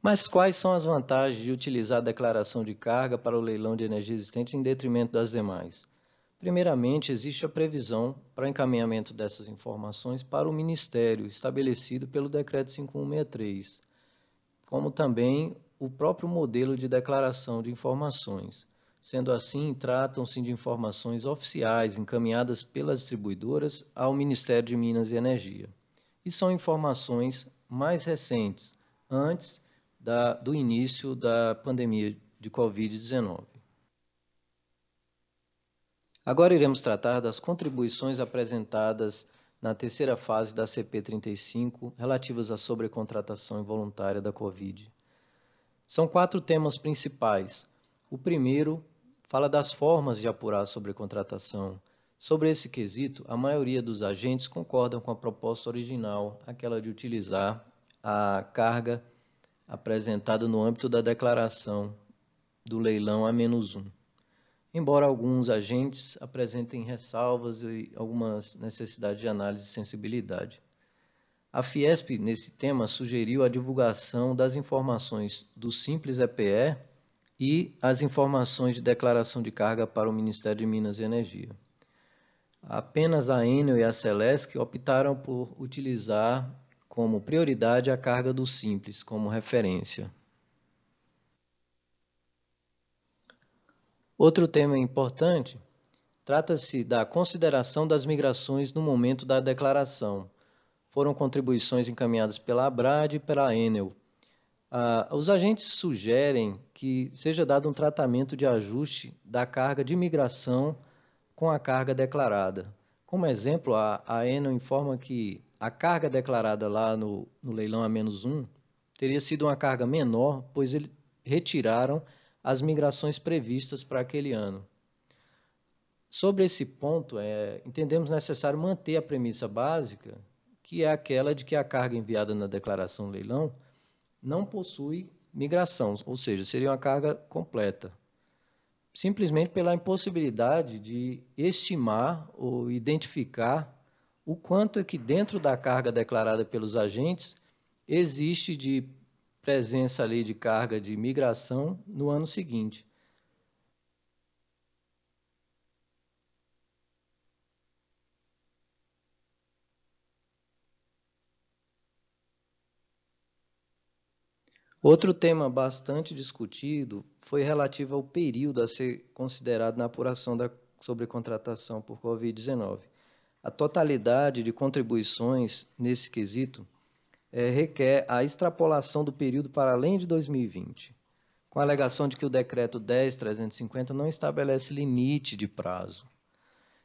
[SPEAKER 13] Mas quais são as vantagens de utilizar a declaração de carga para o leilão de energia existente em detrimento das demais? Primeiramente, existe a previsão para encaminhamento dessas informações para o Ministério, estabelecido pelo Decreto 5163, como também o próprio modelo de declaração de informações. Sendo assim, tratam-se de informações oficiais encaminhadas pelas distribuidoras ao Ministério de Minas e Energia. E são informações mais recentes, antes da, do início da pandemia de Covid-19. Agora iremos tratar das contribuições apresentadas na terceira fase da CP35 relativas à sobrecontratação involuntária da Covid. São quatro temas principais. O primeiro fala das formas de apurar a sobrecontratação. Sobre esse quesito, a maioria dos agentes concordam com a proposta original, aquela de utilizar a carga apresentada no âmbito da declaração do leilão A-1 embora alguns agentes apresentem ressalvas e algumas necessidades de análise de sensibilidade. A Fiesp, nesse tema, sugeriu a divulgação das informações do Simples EPE e as informações de declaração de carga para o Ministério de Minas e Energia. Apenas a Enel e a Celesc optaram por utilizar como prioridade a carga do Simples como referência. Outro tema importante trata-se da consideração das migrações no momento da declaração. Foram contribuições encaminhadas pela ABRAD e pela Enel. Ah, os agentes sugerem que seja dado um tratamento de ajuste da carga de migração com a carga declarada. Como exemplo, a, a Enel informa que a carga declarada lá no, no leilão A-1 teria sido uma carga menor, pois eles retiraram as migrações previstas para aquele ano. Sobre esse ponto, é, entendemos necessário manter a premissa básica, que é aquela de que a carga enviada na declaração leilão não possui migração, ou seja, seria uma carga completa, simplesmente pela impossibilidade de estimar ou identificar o quanto é que dentro da carga declarada pelos agentes existe de presença ali de carga de migração no ano seguinte. Outro tema bastante discutido foi relativo ao período a ser considerado na apuração da sobrecontratação por Covid-19. A totalidade de contribuições nesse quesito é, requer a extrapolação do período para além de 2020, com a alegação de que o decreto 10.350 não estabelece limite de prazo.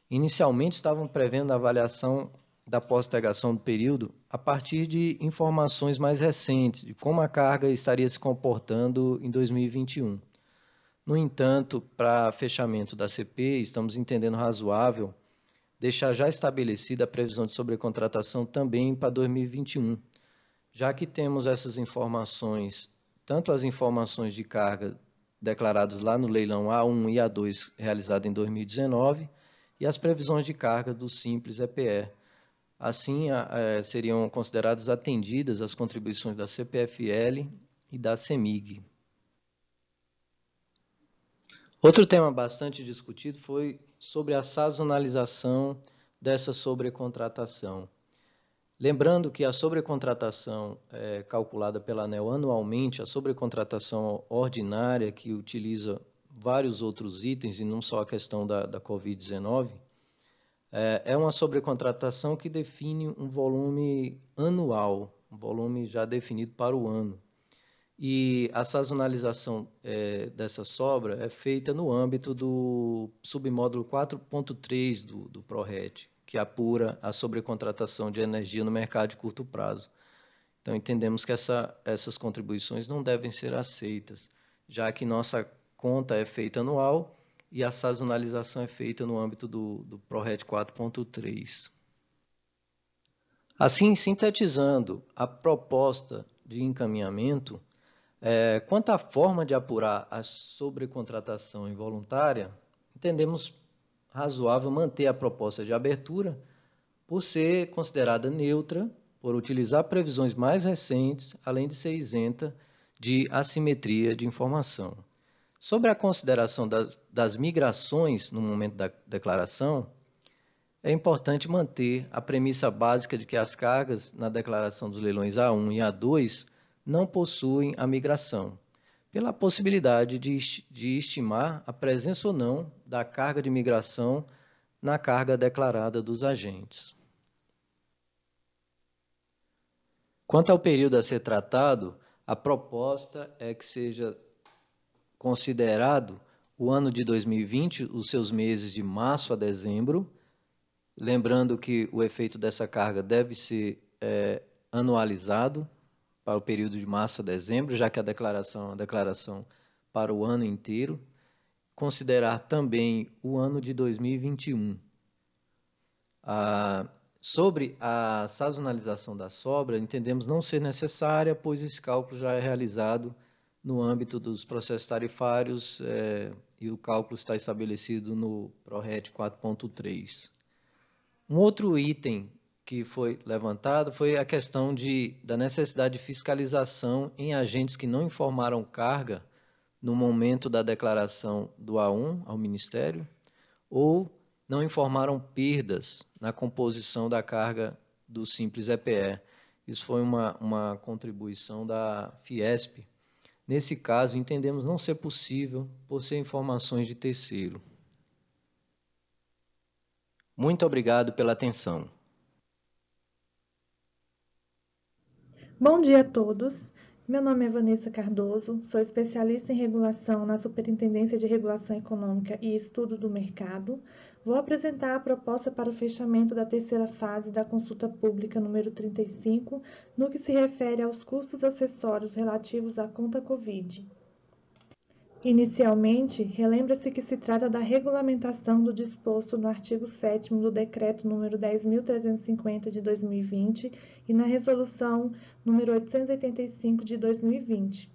[SPEAKER 13] Inicialmente estavam prevendo a avaliação da postergação do período a partir de informações mais recentes de como a carga estaria se comportando em 2021. No entanto, para fechamento da CP, estamos entendendo razoável deixar já estabelecida a previsão de sobrecontratação também para 2021, já que temos essas informações, tanto as informações de carga declaradas lá no leilão A1 e A2 realizado em 2019 e as previsões de carga do Simples EPE. Assim, é, seriam consideradas atendidas as contribuições da CPFL e da CEMIG. Outro tema bastante discutido foi sobre a sazonalização dessa sobrecontratação. Lembrando que a sobrecontratação é, calculada pela ANEL anualmente, a sobrecontratação ordinária, que utiliza vários outros itens e não só a questão da, da Covid-19, é, é, uma sobrecontratação que define um volume anual, um volume já definido para o ano. E a sazonalização é, dessa sobra é feita no âmbito do submódulo 4.3 do, do ProRed, que apura a sobrecontratação de energia no mercado de curto prazo. Então, entendemos que essa, essas contribuições não devem ser aceitas, já que nossa conta é feita anual e a sazonalização é feita no âmbito do, do ProRed 4.3. Assim, sintetizando a proposta de encaminhamento, é, quanto à forma de apurar a sobrecontratação involuntária, entendemos razoável manter a proposta de abertura por ser considerada neutra, por utilizar previsões mais recentes, além de ser isenta de assimetria de informação. Sobre a consideração das, das migrações no momento da declaração, é importante manter a premissa básica de que as cargas na declaração dos leilões A1 e A2 não possuem a migração pela possibilidade de, de estimar a presença ou não da carga de migração na carga declarada dos agentes. Quanto ao período a ser tratado, a proposta é que seja considerado o ano de 2020, os seus meses de março a dezembro, lembrando que o efeito dessa carga deve ser é, anualizado para o período de março a dezembro, já que a declaração é uma declaração para o ano inteiro, considerar também o ano de 2021. Ah, sobre a sazonalização da sobra, entendemos não ser necessária, pois esse cálculo já é realizado no âmbito dos processos tarifários é, e o cálculo está estabelecido no ProRet 4.3. Um outro item que foi levantado foi a questão de, da necessidade de fiscalização em agentes que não informaram carga no momento da declaração do A1 ao Ministério ou não informaram perdas na composição da carga do simples EPE. Isso foi uma, uma contribuição da Fiesp. Nesse caso, entendemos não ser possível por ser informações de terceiro. Muito obrigado pela atenção.
[SPEAKER 14] Bom dia a todos. Meu nome é Vanessa Cardoso, sou especialista em regulação na Superintendência de Regulação Econômica e Estudo do Mercado. Vou apresentar a proposta para o fechamento da terceira fase da consulta pública número 35, no que se refere aos custos acessórios relativos à conta Covid. Inicialmente, relembra-se que se trata da regulamentação do disposto no artigo 7 do Decreto nº 10.350 de 2020 e na Resolução nº 885 de 2020.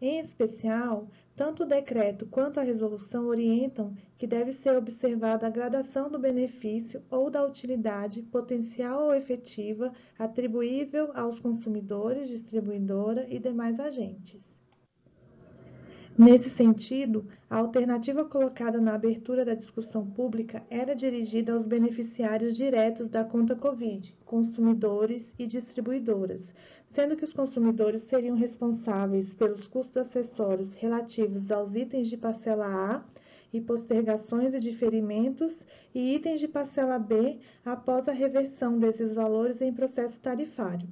[SPEAKER 14] Em especial, tanto o decreto quanto a resolução orientam que deve ser observada a gradação do benefício ou da utilidade potencial ou efetiva atribuível aos consumidores, distribuidora e demais agentes. Nesse sentido, a alternativa colocada na abertura da discussão pública era dirigida aos beneficiários diretos da conta Covid, consumidores e distribuidoras, sendo que os consumidores seriam responsáveis pelos custos acessórios relativos aos itens de parcela A e postergações e diferimentos e itens de parcela B após a reversão desses valores em processo tarifário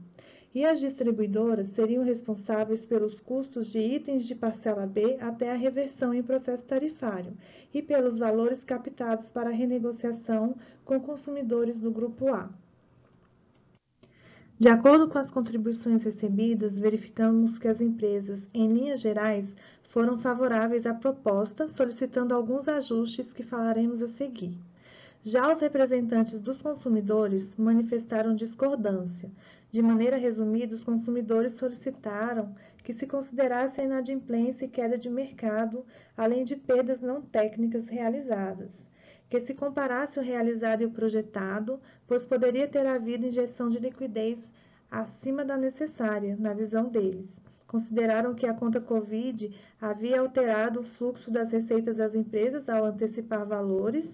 [SPEAKER 14] e as distribuidoras seriam responsáveis pelos custos de itens de parcela B até a reversão em processo tarifário e pelos valores captados para renegociação com consumidores do grupo A. De acordo com as contribuições recebidas, verificamos que as empresas, em linhas gerais, foram favoráveis à proposta, solicitando alguns ajustes que falaremos a seguir. Já os representantes dos consumidores manifestaram discordância, de maneira resumida, os consumidores solicitaram que se considerasse a inadimplência e queda de mercado, além de perdas não técnicas realizadas. Que se comparasse o realizado e o projetado, pois poderia ter havido injeção de liquidez acima da necessária, na visão deles. Consideraram que a conta Covid havia alterado o fluxo das receitas das empresas ao antecipar valores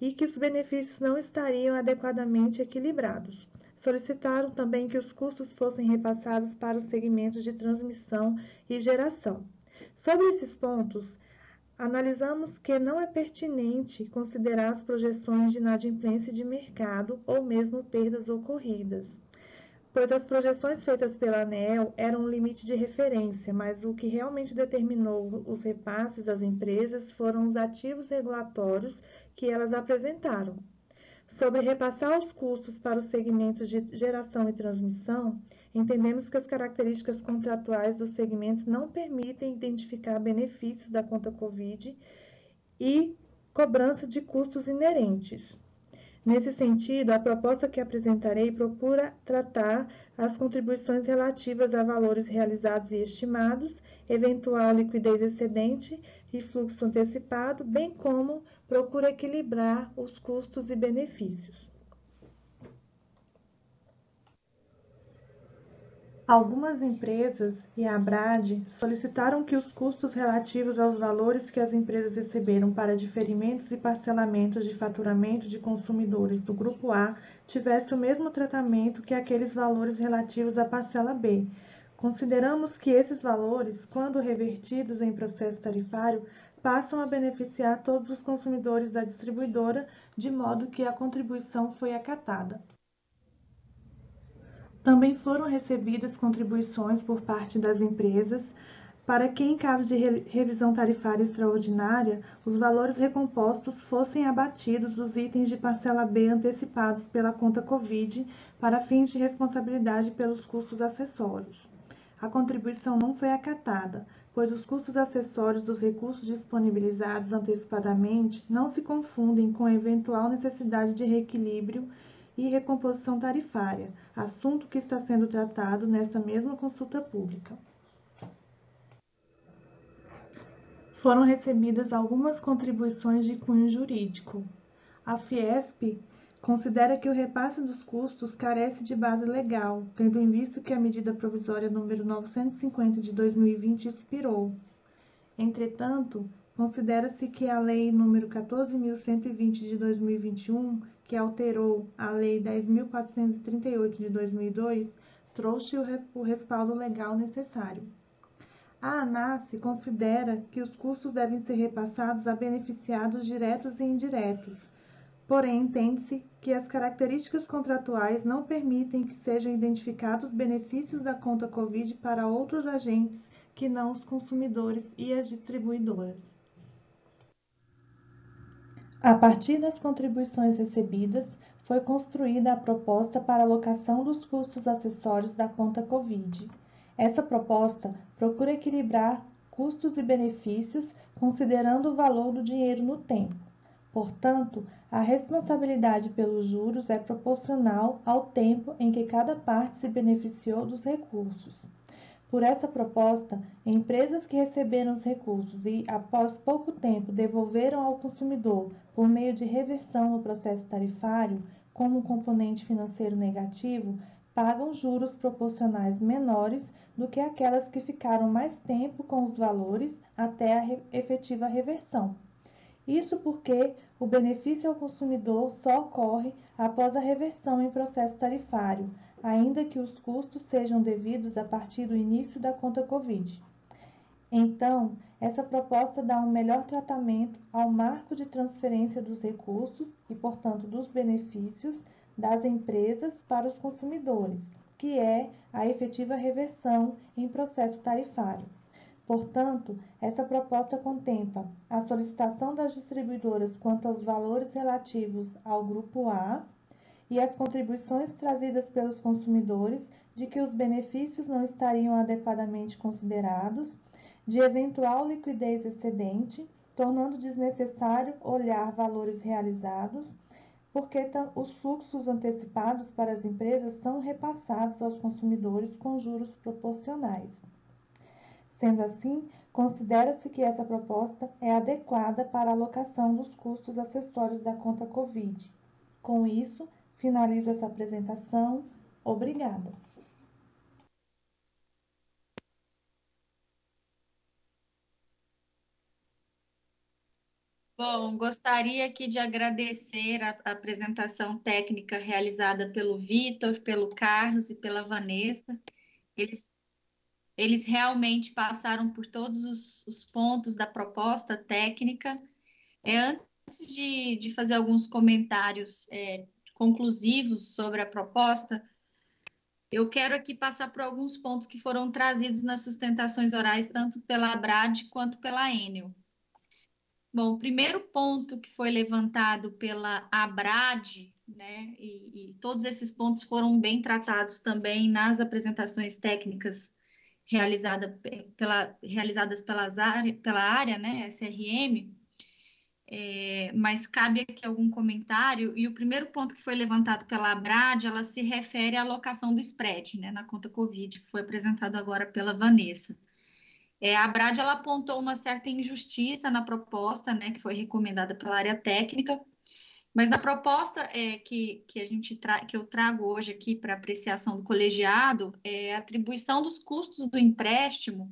[SPEAKER 14] e que os benefícios não estariam adequadamente equilibrados. Solicitaram também que os custos fossem repassados para os segmentos de transmissão e geração. Sobre esses pontos, analisamos que não é pertinente considerar as projeções de inadimplência de mercado ou mesmo perdas ocorridas, pois as projeções feitas pela ANEEL eram um limite de referência, mas o que realmente determinou os repasses das empresas foram os ativos regulatórios que elas apresentaram, Sobre repassar os custos para os segmentos de geração e transmissão, entendemos que as características contratuais dos segmentos não permitem identificar benefícios da conta COVID e cobrança de custos inerentes. Nesse sentido, a proposta que apresentarei procura tratar as contribuições relativas a valores realizados e estimados, eventual liquidez excedente e fluxo antecipado, bem como procura equilibrar os custos e benefícios. Algumas empresas e a ABRAD solicitaram que os custos relativos aos valores que as empresas receberam para diferimentos e parcelamentos de faturamento de consumidores do Grupo A tivessem o mesmo tratamento que aqueles valores relativos à parcela B, Consideramos que esses valores, quando revertidos em processo tarifário, passam a beneficiar todos os consumidores da distribuidora, de modo que a contribuição foi acatada. Também foram recebidas contribuições por parte das empresas para que, em caso de revisão tarifária extraordinária, os valores recompostos fossem abatidos dos itens de parcela B antecipados pela conta COVID para fins de responsabilidade pelos custos acessórios a contribuição não foi acatada, pois os custos acessórios dos recursos disponibilizados antecipadamente não se confundem com a eventual necessidade de reequilíbrio e recomposição tarifária, assunto que está sendo tratado nessa mesma consulta pública. Foram recebidas algumas contribuições de cunho jurídico. A Fiesp considera que o repasse dos custos carece de base legal, tendo em vista que a medida provisória número 950 de 2020 expirou. Entretanto, considera-se que a lei número 14120 de 2021, que alterou a lei 10438 de 2002, trouxe o respaldo legal necessário. A ANAS considera que os custos devem ser repassados a beneficiados diretos e indiretos, porém entende-se que as características contratuais não permitem que sejam identificados benefícios da conta Covid para outros agentes que não os consumidores e as distribuidoras. A partir das contribuições recebidas, foi construída a proposta para alocação dos custos acessórios da conta Covid. Essa proposta procura equilibrar custos e benefícios, considerando o valor do dinheiro no tempo. Portanto, a responsabilidade pelos juros é proporcional ao tempo em que cada parte se beneficiou dos recursos. Por essa proposta, empresas que receberam os recursos e, após pouco tempo, devolveram ao consumidor, por meio de reversão no processo tarifário, como componente financeiro negativo, pagam juros proporcionais menores do que aquelas que ficaram mais tempo com os valores até a efetiva reversão. Isso porque o benefício ao consumidor só ocorre após a reversão em processo tarifário, ainda que os custos sejam devidos a partir do início da conta Covid. Então, essa proposta dá um melhor tratamento ao marco de transferência dos recursos e, portanto, dos benefícios das empresas para os consumidores, que é a efetiva reversão em processo tarifário. Portanto, essa proposta contempla a solicitação das distribuidoras quanto aos valores relativos ao grupo A e as contribuições trazidas pelos consumidores de que os benefícios não estariam adequadamente considerados, de eventual liquidez excedente, tornando desnecessário olhar valores realizados, porque os fluxos antecipados para as empresas são repassados aos consumidores com juros proporcionais. Sendo assim, considera-se que essa proposta é adequada para a alocação dos custos acessórios da conta COVID. Com isso, finalizo essa apresentação. Obrigada.
[SPEAKER 2] Bom, gostaria aqui de agradecer a apresentação técnica realizada pelo Vitor, pelo Carlos e pela Vanessa. Eles eles realmente passaram por todos os, os pontos da proposta técnica. É, antes de, de fazer alguns comentários é, conclusivos sobre a proposta, eu quero aqui passar por alguns pontos que foram trazidos nas sustentações orais, tanto pela Abrad quanto pela Enel. Bom, o primeiro ponto que foi levantado pela ABRAD, né, e, e, todos esses pontos foram bem tratados também nas apresentações técnicas realizada pela, realizadas pelas área, pela área, né, SRM, é, mas cabe aqui algum comentário, e o primeiro ponto que foi levantado pela Abrad, ela se refere à alocação do spread, né, na conta Covid, que foi apresentado agora pela Vanessa. É, a Abrad, ela apontou uma certa injustiça na proposta, né, que foi recomendada pela área técnica, mas na proposta é, que, que, a gente que eu trago hoje aqui para apreciação do colegiado, é, a atribuição dos custos do empréstimo,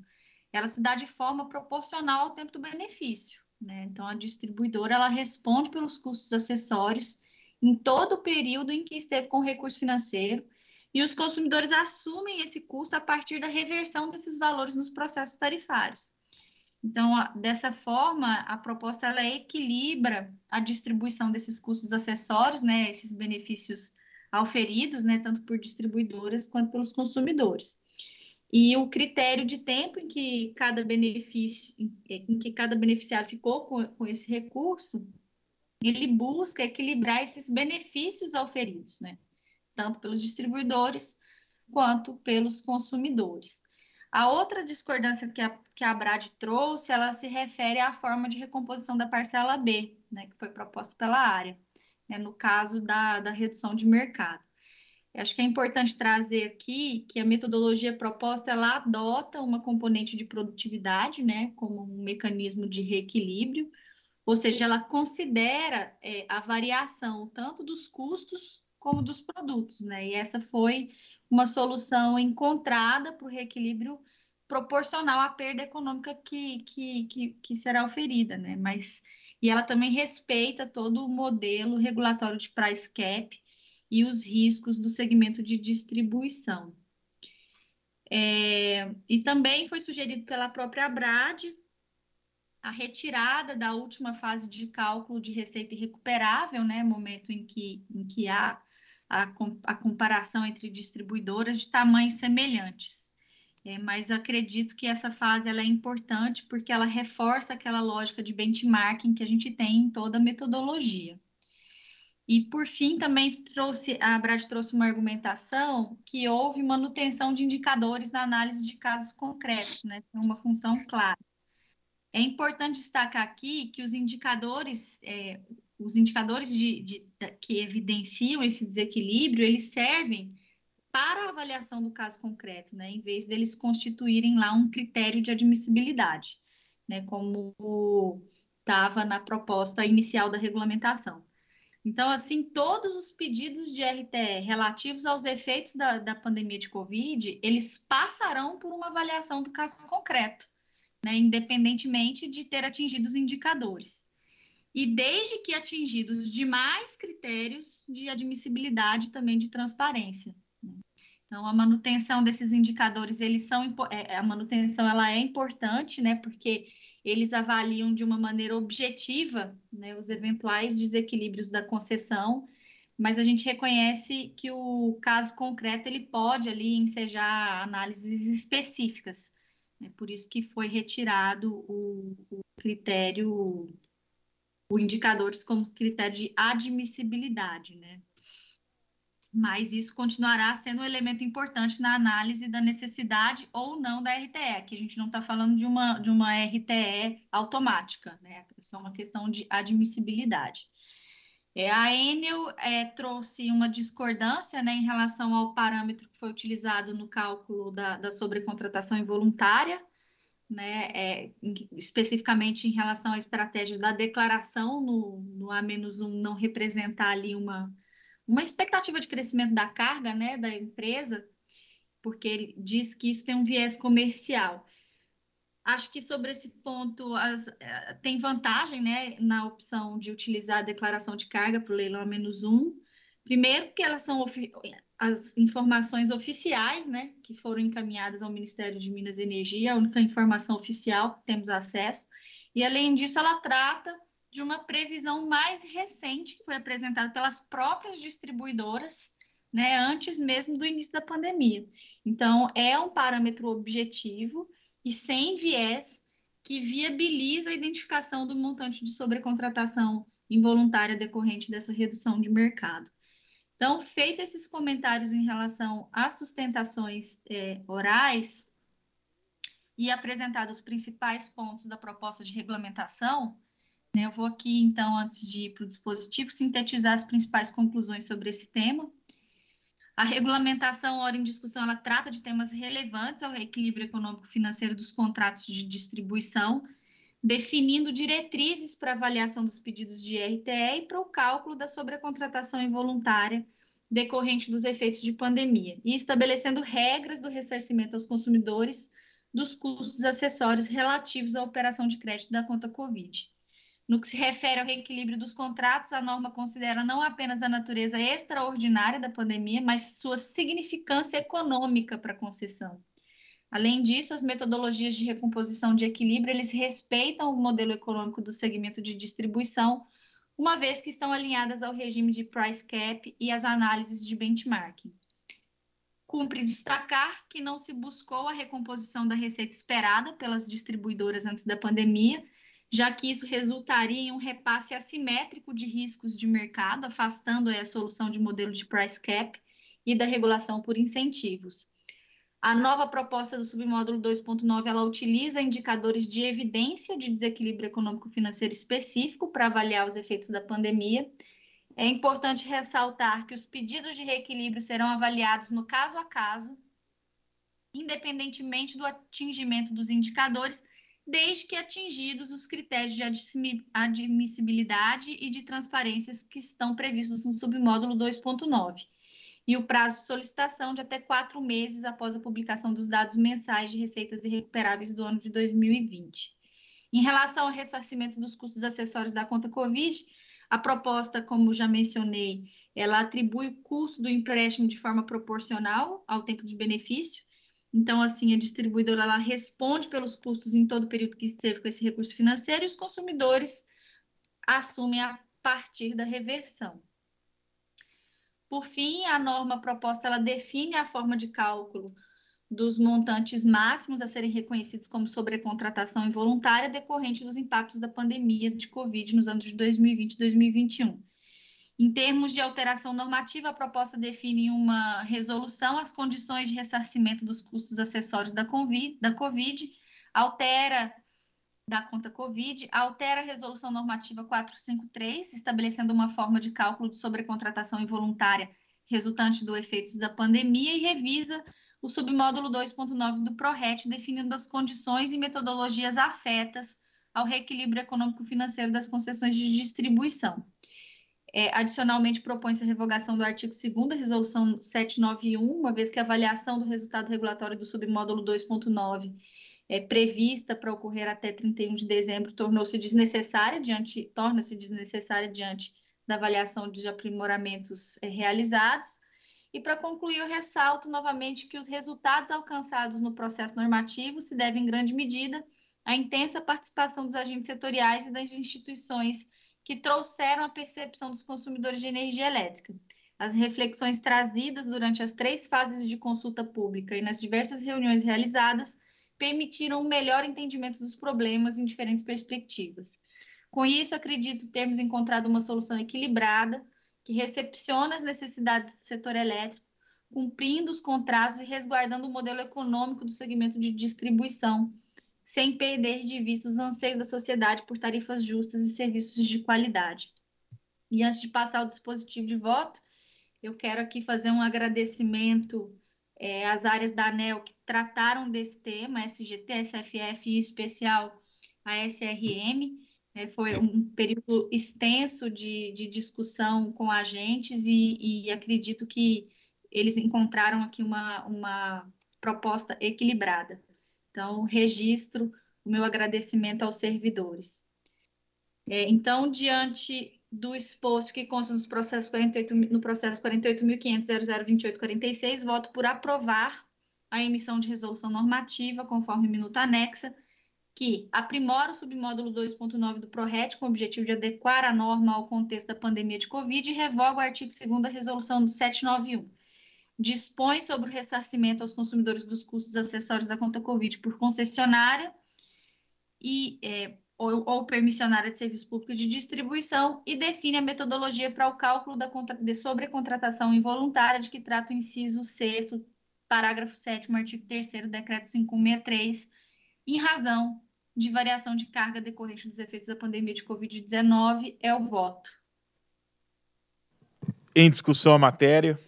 [SPEAKER 2] ela se dá de forma proporcional ao tempo do benefício. Né? Então, a distribuidora ela responde pelos custos acessórios em todo o período em que esteve com recurso financeiro, e os consumidores assumem esse custo a partir da reversão desses valores nos processos tarifários. Então, dessa forma, a proposta ela equilibra a distribuição desses custos acessórios, né, esses benefícios auferidos, né, tanto por distribuidoras quanto pelos consumidores. E o critério de tempo em que cada benefício, em que cada beneficiário ficou com, com esse recurso, ele busca equilibrar esses benefícios auferidos, né, tanto pelos distribuidores quanto pelos consumidores. A outra discordância que a, que a Brad trouxe, ela se refere à forma de recomposição da parcela B, né, que foi proposta pela área, né, no caso da, da redução de mercado. Eu acho que é importante trazer aqui que a metodologia proposta ela adota uma componente de produtividade, né, como um mecanismo de reequilíbrio, ou seja, ela considera é, a variação tanto dos custos como dos produtos, né? E essa foi uma solução encontrada para o reequilíbrio proporcional à perda econômica que, que, que, que, será oferida, né? Mas e ela também respeita todo o modelo regulatório de price cap e os riscos do segmento de distribuição. É, e também foi sugerido pela própria Abrad a retirada da última fase de cálculo de receita irrecuperável, né? Momento em que, em que há a, a comparação entre distribuidoras de tamanhos semelhantes. É, mas acredito que essa fase ela é importante porque ela reforça aquela lógica de benchmarking que a gente tem em toda a metodologia. E por fim também trouxe a Brad trouxe uma argumentação que houve manutenção de indicadores na análise de casos concretos, né? Tem uma função clara. É importante destacar aqui que os indicadores, é, os indicadores de, de, de, que evidenciam esse desequilíbrio, eles servem para a avaliação do caso concreto, né, em vez deles constituírem lá um critério de admissibilidade, né, como estava na proposta inicial da regulamentação. Então, assim, todos os pedidos de RTE relativos aos efeitos da, da pandemia de Covid, eles passarão por uma avaliação do caso concreto, né, independentemente de ter atingido os indicadores e desde que atingidos demais critérios de admissibilidade também de transparência. Né? Então, a manutenção desses indicadores, eles são é, é, a manutenção ela é importante, né? Porque eles avaliam de uma maneira objetiva né, os eventuais desequilíbrios da concessão, mas a gente reconhece que o caso concreto ele pode ali ensejar análises específicas. É né? por isso que foi retirado o, o critério o indicadores como critério de admissibilidade, né? Mas isso continuará sendo um elemento importante na análise da necessidade ou não da RTE. Aqui a gente não está falando de uma, de uma RTE automática, né? É só uma questão de admissibilidade. É, a Enel é, trouxe uma discordância né, em relação ao parâmetro que foi utilizado no cálculo da, da sobrecontratação involuntária, né, é, especificamente em relação à estratégia da declaração no, no A-1 não representar ali uma, uma expectativa de crescimento da carga né, da empresa, porque ele diz que isso tem um viés comercial. Acho que sobre esse ponto as, eh, tem vantagem né, na opção de utilizar a declaração de carga para o leilão A-1. Primeiro, porque elas são as informações oficiais, né, que foram encaminhadas ao Ministério de Minas e Energia, a única informação oficial que temos acesso. E além disso, ela trata de uma previsão mais recente que foi apresentada pelas próprias distribuidoras, né, antes mesmo do início da pandemia. Então, é um parâmetro objetivo e sem viés que viabiliza a identificação do montante de sobrecontratação involuntária decorrente dessa redução de mercado. Então, feitos esses comentários em relação às sustentações é, orais e apresentados os principais pontos da proposta de regulamentação, né, eu vou aqui, então, antes de ir para o dispositivo, sintetizar as principais conclusões sobre esse tema. A regulamentação, hora em discussão, ela trata de temas relevantes ao reequilíbrio econômico-financeiro dos contratos de distribuição, definindo diretrizes para avaliação dos pedidos de RTE e para o cálculo da sobrecontratação involuntária decorrente dos efeitos de pandemia, e estabelecendo regras do ressarcimento aos consumidores dos custos acessórios relativos à operação de crédito da conta Covid. No que se refere ao reequilíbrio dos contratos, a norma considera não apenas a natureza extraordinária da pandemia, mas sua significância econômica para a concessão. Além disso, as metodologias de recomposição de equilíbrio, eles respeitam o modelo econômico do segmento de distribuição, uma vez que estão alinhadas ao regime de price cap e às análises de benchmarking. Cumpre destacar que não se buscou a recomposição da receita esperada pelas distribuidoras antes da pandemia, já que isso resultaria em um repasse assimétrico de riscos de mercado, afastando a solução de modelo de price cap e da regulação por incentivos. A nova proposta do submódulo 2.9 ela utiliza indicadores de evidência de desequilíbrio econômico-financeiro específico para avaliar os efeitos da pandemia. É importante ressaltar que os pedidos de reequilíbrio serão avaliados no caso a caso, independentemente do atingimento dos indicadores, desde que atingidos os critérios de admissibilidade e de transparências que estão previstos no submódulo 2.9 e o prazo de solicitação de até quatro meses após a publicação dos dados mensais de receitas irrecuperáveis do ano de 2020. Em relação ao ressarcimento dos custos acessórios da conta Covid, a proposta, como já mencionei, ela atribui o custo do empréstimo de forma proporcional ao tempo de benefício. Então, assim, a distribuidora ela responde pelos custos em todo o período que esteve com esse recurso financeiro e os consumidores assumem a partir da reversão. Por fim, a norma proposta ela define a forma de cálculo dos montantes máximos a serem reconhecidos como sobrecontratação involuntária decorrente dos impactos da pandemia de Covid nos anos de 2020 e 2021. Em termos de alteração normativa, a proposta define em uma resolução as condições de ressarcimento dos custos acessórios da COVID, da COVID altera da conta Covid altera a Resolução Normativa 453, estabelecendo uma forma de cálculo de sobrecontratação involuntária resultante do efeito da pandemia e revisa o submódulo 2.9 do PRORET, definindo as condições e metodologias afetas ao reequilíbrio econômico-financeiro das concessões de distribuição. É, adicionalmente, propõe-se a revogação do artigo 2 da Resolução 791, uma vez que a avaliação do resultado regulatório do submódulo 2.9 é, prevista para ocorrer até 31 de dezembro tornou-se desnecessária diante torna-se desnecessária diante da avaliação de aprimoramentos é, realizados. E para concluir, eu ressalto novamente que os resultados alcançados no processo normativo se devem em grande medida à intensa participação dos agentes setoriais e das instituições que trouxeram a percepção dos consumidores de energia elétrica. As reflexões trazidas durante as três fases de consulta pública e nas diversas reuniões realizadas permitiram um melhor entendimento dos problemas em diferentes perspectivas. Com isso, acredito termos encontrado uma solução equilibrada que recepciona as necessidades do setor elétrico, cumprindo os contratos e resguardando o modelo econômico do segmento de distribuição, sem perder de vista os anseios da sociedade por tarifas justas e serviços de qualidade. E antes de passar ao dispositivo de voto, eu quero aqui fazer um agradecimento é, às áreas da ANEL que trataram desse tema, SGT, SFF, em especial a SRM. Né, é, foi um período extenso de, de discussão com agentes e, e, acredito que eles encontraram aqui uma, uma proposta equilibrada. Então, registro o meu agradecimento aos servidores. É, então, diante do exposto que consta nos processos 48, no processo 48.500.002846, voto por aprovar a emissão de resolução normativa, conforme minuta anexa, que aprimora o submódulo 2.9 do PRORET com o objetivo de adequar a norma ao contexto da pandemia de Covid e revoga o artigo 2 da resolução 791. Dispõe sobre o ressarcimento aos consumidores dos custos acessórios da conta Covid por concessionária e é, ou, ou permissionária de serviço público de distribuição e define a metodologia para o cálculo da contra, de sobrecontratação involuntária de que trata o inciso 6 parágrafo 7 artigo 3 decreto 563, em razão de variação de carga decorrente dos efeitos da pandemia de Covid-19, é o voto.
[SPEAKER 1] Em discussão a matéria.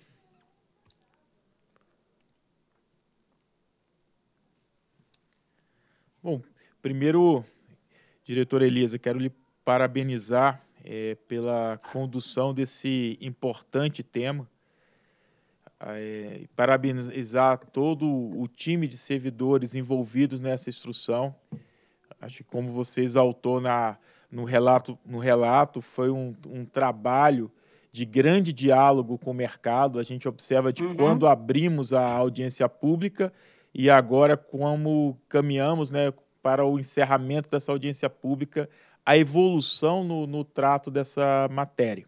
[SPEAKER 1] Bom, primeiro, diretor Elisa, quero lhe parabenizar é, pela condução desse importante tema é, parabenizar todo o time de servidores envolvidos nessa instrução. Acho que como você exaltou na, no, relato, no relato, foi um, um trabalho de grande diálogo com o mercado. A gente observa de uhum. quando abrimos a audiência pública e agora como caminhamos né, para o encerramento dessa audiência pública, a evolução no, no trato dessa matéria.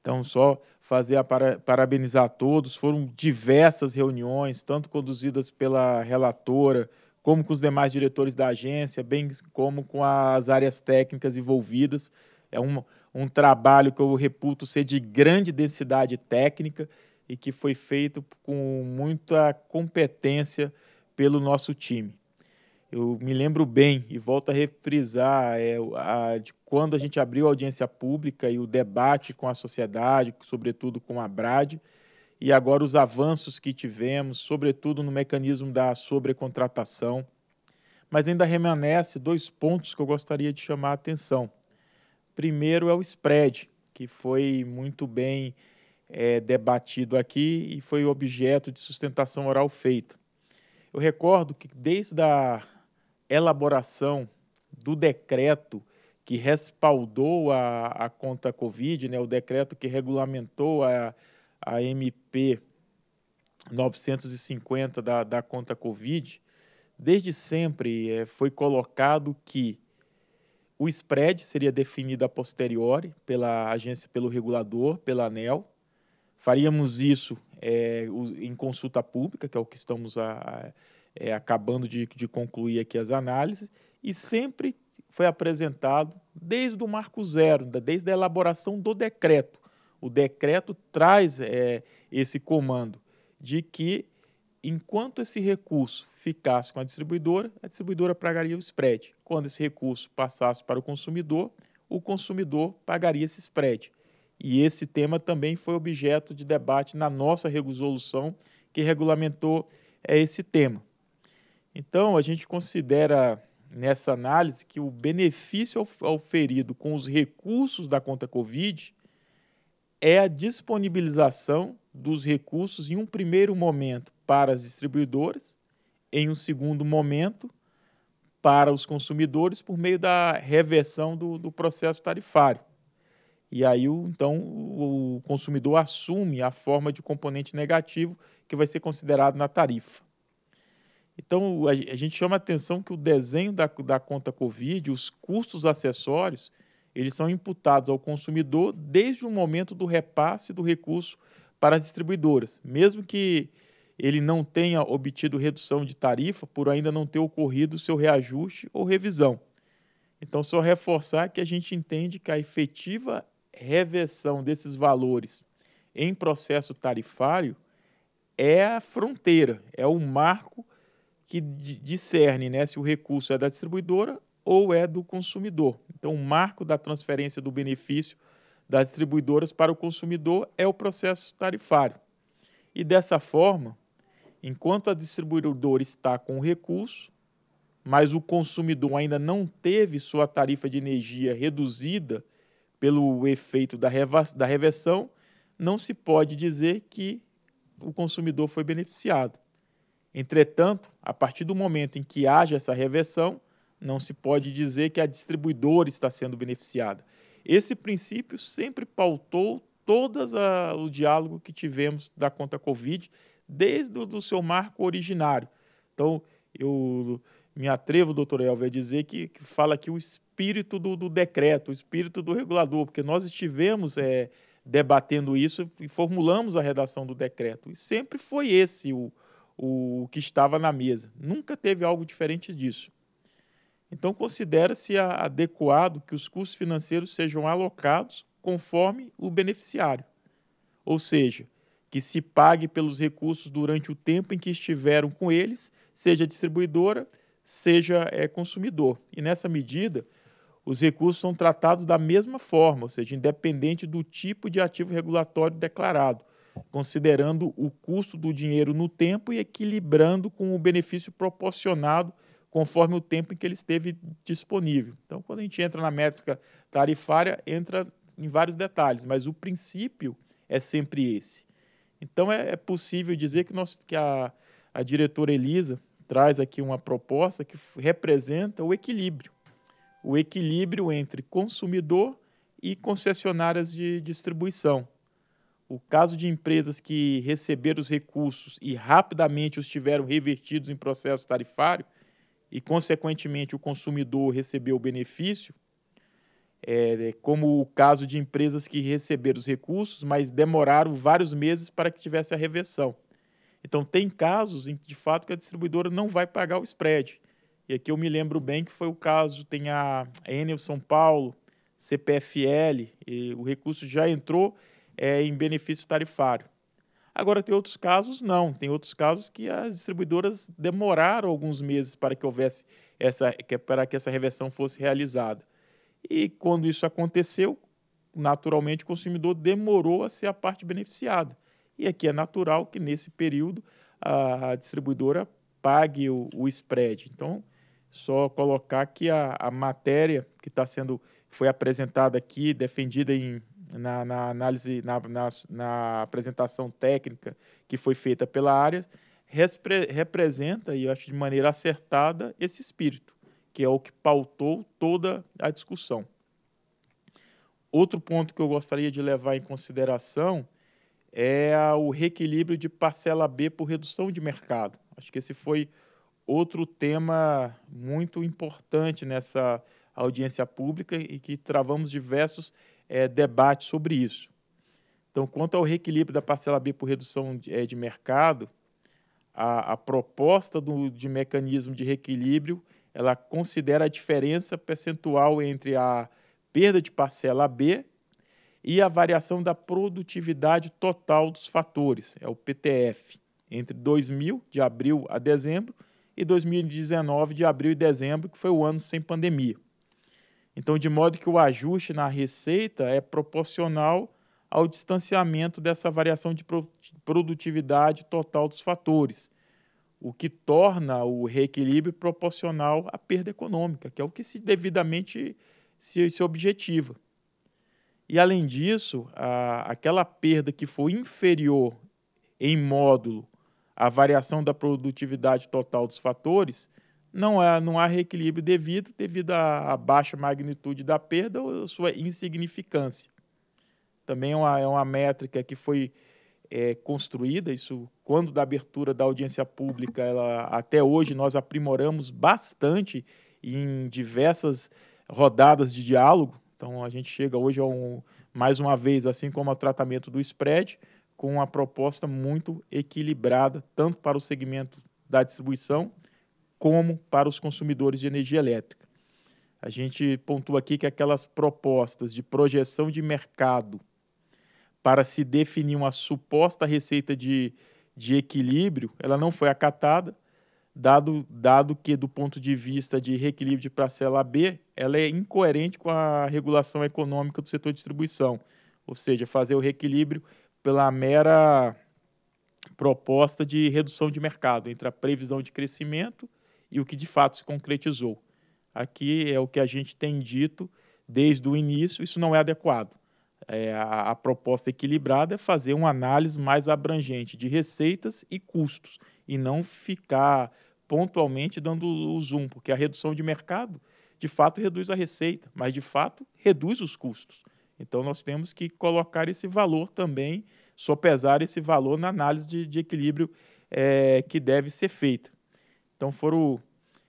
[SPEAKER 1] Então, só fazer a para, parabenizar a todos. Foram diversas reuniões, tanto conduzidas pela relatora, como com os demais diretores da agência, bem como com as áreas técnicas envolvidas. É um, um trabalho que eu reputo ser de grande densidade técnica e que foi feito com muita competência pelo nosso time eu me lembro bem e volto a reprisar é, a, de quando a gente abriu a audiência pública e o debate com a sociedade, sobretudo com a Brad, e agora os avanços que tivemos, sobretudo no mecanismo da sobrecontratação. Mas ainda remanesce dois pontos que eu gostaria de chamar a atenção. Primeiro é o spread, que foi muito bem é, debatido aqui e foi objeto de sustentação oral feita. Eu recordo que desde a elaboração do decreto que respaldou a, a conta Covid, né, o decreto que regulamentou a, a MP 950 da, da conta Covid, desde sempre é, foi colocado que o spread seria definido a posteriori pela agência, pelo regulador, pela ANEL. Faríamos isso é, em consulta pública, que é o que estamos a, a é, acabando de, de concluir aqui as análises, e sempre foi apresentado desde o marco zero, desde a elaboração do decreto. O decreto traz é, esse comando de que, enquanto esse recurso ficasse com a distribuidora, a distribuidora pagaria o spread. Quando esse recurso passasse para o consumidor, o consumidor pagaria esse spread. E esse tema também foi objeto de debate na nossa resolução que regulamentou é, esse tema. Então, a gente considera nessa análise que o benefício oferido com os recursos da conta Covid é a disponibilização dos recursos em um primeiro momento para as distribuidoras, em um segundo momento para os consumidores por meio da reversão do, do processo tarifário. E aí, então, o consumidor assume a forma de componente negativo que vai ser considerado na tarifa. Então, a, gente chama a atenção que o desenho da, da conta Covid, os custos acessórios, eles são imputados ao consumidor desde o momento do repasse do recurso para as distribuidoras, mesmo que ele não tenha obtido redução de tarifa por ainda não ter ocorrido seu reajuste ou revisão. Então, só reforçar que a gente entende que a efetiva reversão desses valores em processo tarifário é a fronteira, é o marco que discerne né, se o recurso é da distribuidora ou é do consumidor. Então, o marco da transferência do benefício das distribuidoras para o consumidor é o processo tarifário. E dessa forma, enquanto a distribuidora está com o recurso, mas o consumidor ainda não teve sua tarifa de energia reduzida pelo efeito da, da reversão, não se pode dizer que o consumidor foi beneficiado. Entretanto, a partir do momento em que haja essa reversão, não se pode dizer que a distribuidora está sendo beneficiada. Esse princípio sempre pautou todo o diálogo que tivemos da conta Covid, desde o seu marco originário. Então, eu me atrevo, doutor Elvio, a dizer que, que fala aqui o espírito do, do, decreto, o espírito do regulador, porque nós estivemos é, debatendo isso e formulamos a redação do decreto. E sempre foi esse o, o que estava na mesa. Nunca teve algo diferente disso. Então, considera-se adequado que os custos financeiros sejam alocados conforme o beneficiário, ou seja, que se pague pelos recursos durante o tempo em que estiveram com eles, seja distribuidora, seja é, consumidor. E nessa medida, os recursos são tratados da mesma forma, ou seja, independente do tipo de ativo regulatório declarado, considerando o custo do dinheiro no tempo e equilibrando com o benefício proporcionado conforme o tempo em que ele esteve disponível. Então, quando a gente entra na métrica tarifária, entra em vários detalhes, mas o princípio é sempre esse. Então, é, é possível dizer que, nós, que a, a diretora Elisa traz aqui uma proposta que representa o equilíbrio o equilíbrio entre consumidor e concessionárias de distribuição o caso de empresas que receberam os recursos e rapidamente os tiveram revertidos em processo tarifário e, consequentemente, o consumidor recebeu o benefício, é, é, como o caso de empresas que receberam os recursos, mas demoraram vários meses para que tivesse a reversão. Então, tem casos em que, de fato, que a distribuidora não vai pagar o spread. E aqui eu me lembro bem que foi o caso, tem a Enel São Paulo, CPFL, o recurso já entrou é, em benefício tarifário. Agora, tem outros casos, não. Tem outros casos que as distribuidoras demoraram alguns meses para que houvesse essa, para que essa reversão fosse realizada. E quando isso aconteceu, naturalmente o consumidor demorou a ser a parte beneficiada. E aqui é natural que nesse período a distribuidora pague o, o spread. Então, só colocar que a, a matéria que está sendo foi apresentada aqui, defendida em na, na análise, na, na, na, apresentação técnica que foi feita pela área, respre, representa, e eu acho de maneira acertada, esse espírito, que é o que pautou toda a discussão. Outro ponto que eu gostaria de levar em consideração é o reequilíbrio de parcela B por redução de mercado. Acho que esse foi outro tema muito importante nessa audiência pública e que travamos diversos é, debate sobre isso. Então, quanto ao reequilíbrio da parcela B por redução de, é, de mercado, a, a proposta do, de mecanismo de reequilíbrio ela considera a diferença percentual entre a perda de parcela B e a variação da produtividade total dos fatores, é o PTF, entre 2000, de abril a dezembro, e 2019, de abril e dezembro, que foi o ano sem pandemia. Então, de modo que o ajuste na receita é proporcional ao distanciamento dessa variação de produtividade total dos fatores, o que torna o reequilíbrio proporcional à perda econômica, que é o que se devidamente se, se objetiva. E, além disso, a, aquela perda que for inferior em módulo à variação da produtividade total dos fatores – não há, não há reequilíbrio devido, devido à, baixa magnitude da perda ou sua insignificância. Também é uma, é uma métrica que foi é, construída, isso quando da abertura da audiência pública, ela, até hoje nós aprimoramos bastante em diversas rodadas de diálogo. Então a gente chega hoje a um, mais uma vez, assim como ao tratamento do spread, com uma proposta muito equilibrada, tanto para o segmento da distribuição como para os consumidores de energia elétrica. A gente pontua aqui que aquelas propostas de projeção de mercado para se definir uma suposta receita de, de equilíbrio, ela não foi acatada, dado, dado que, do ponto de vista de reequilíbrio de parcela B, ela é incoerente com a regulação econômica do setor de distribuição, ou seja, fazer o reequilíbrio pela mera proposta de redução de mercado entre a previsão de crescimento e o que de fato se concretizou. Aqui é o que a gente tem dito desde o início, isso não é adequado. É, a, a, proposta equilibrada é fazer uma análise mais abrangente de receitas e custos e não ficar pontualmente dando o zoom, porque a redução de mercado de fato reduz a receita, mas de fato reduz os custos. Então nós temos que colocar esse valor também, sopesar esse valor na análise de, de equilíbrio é, que deve ser feita. Então foram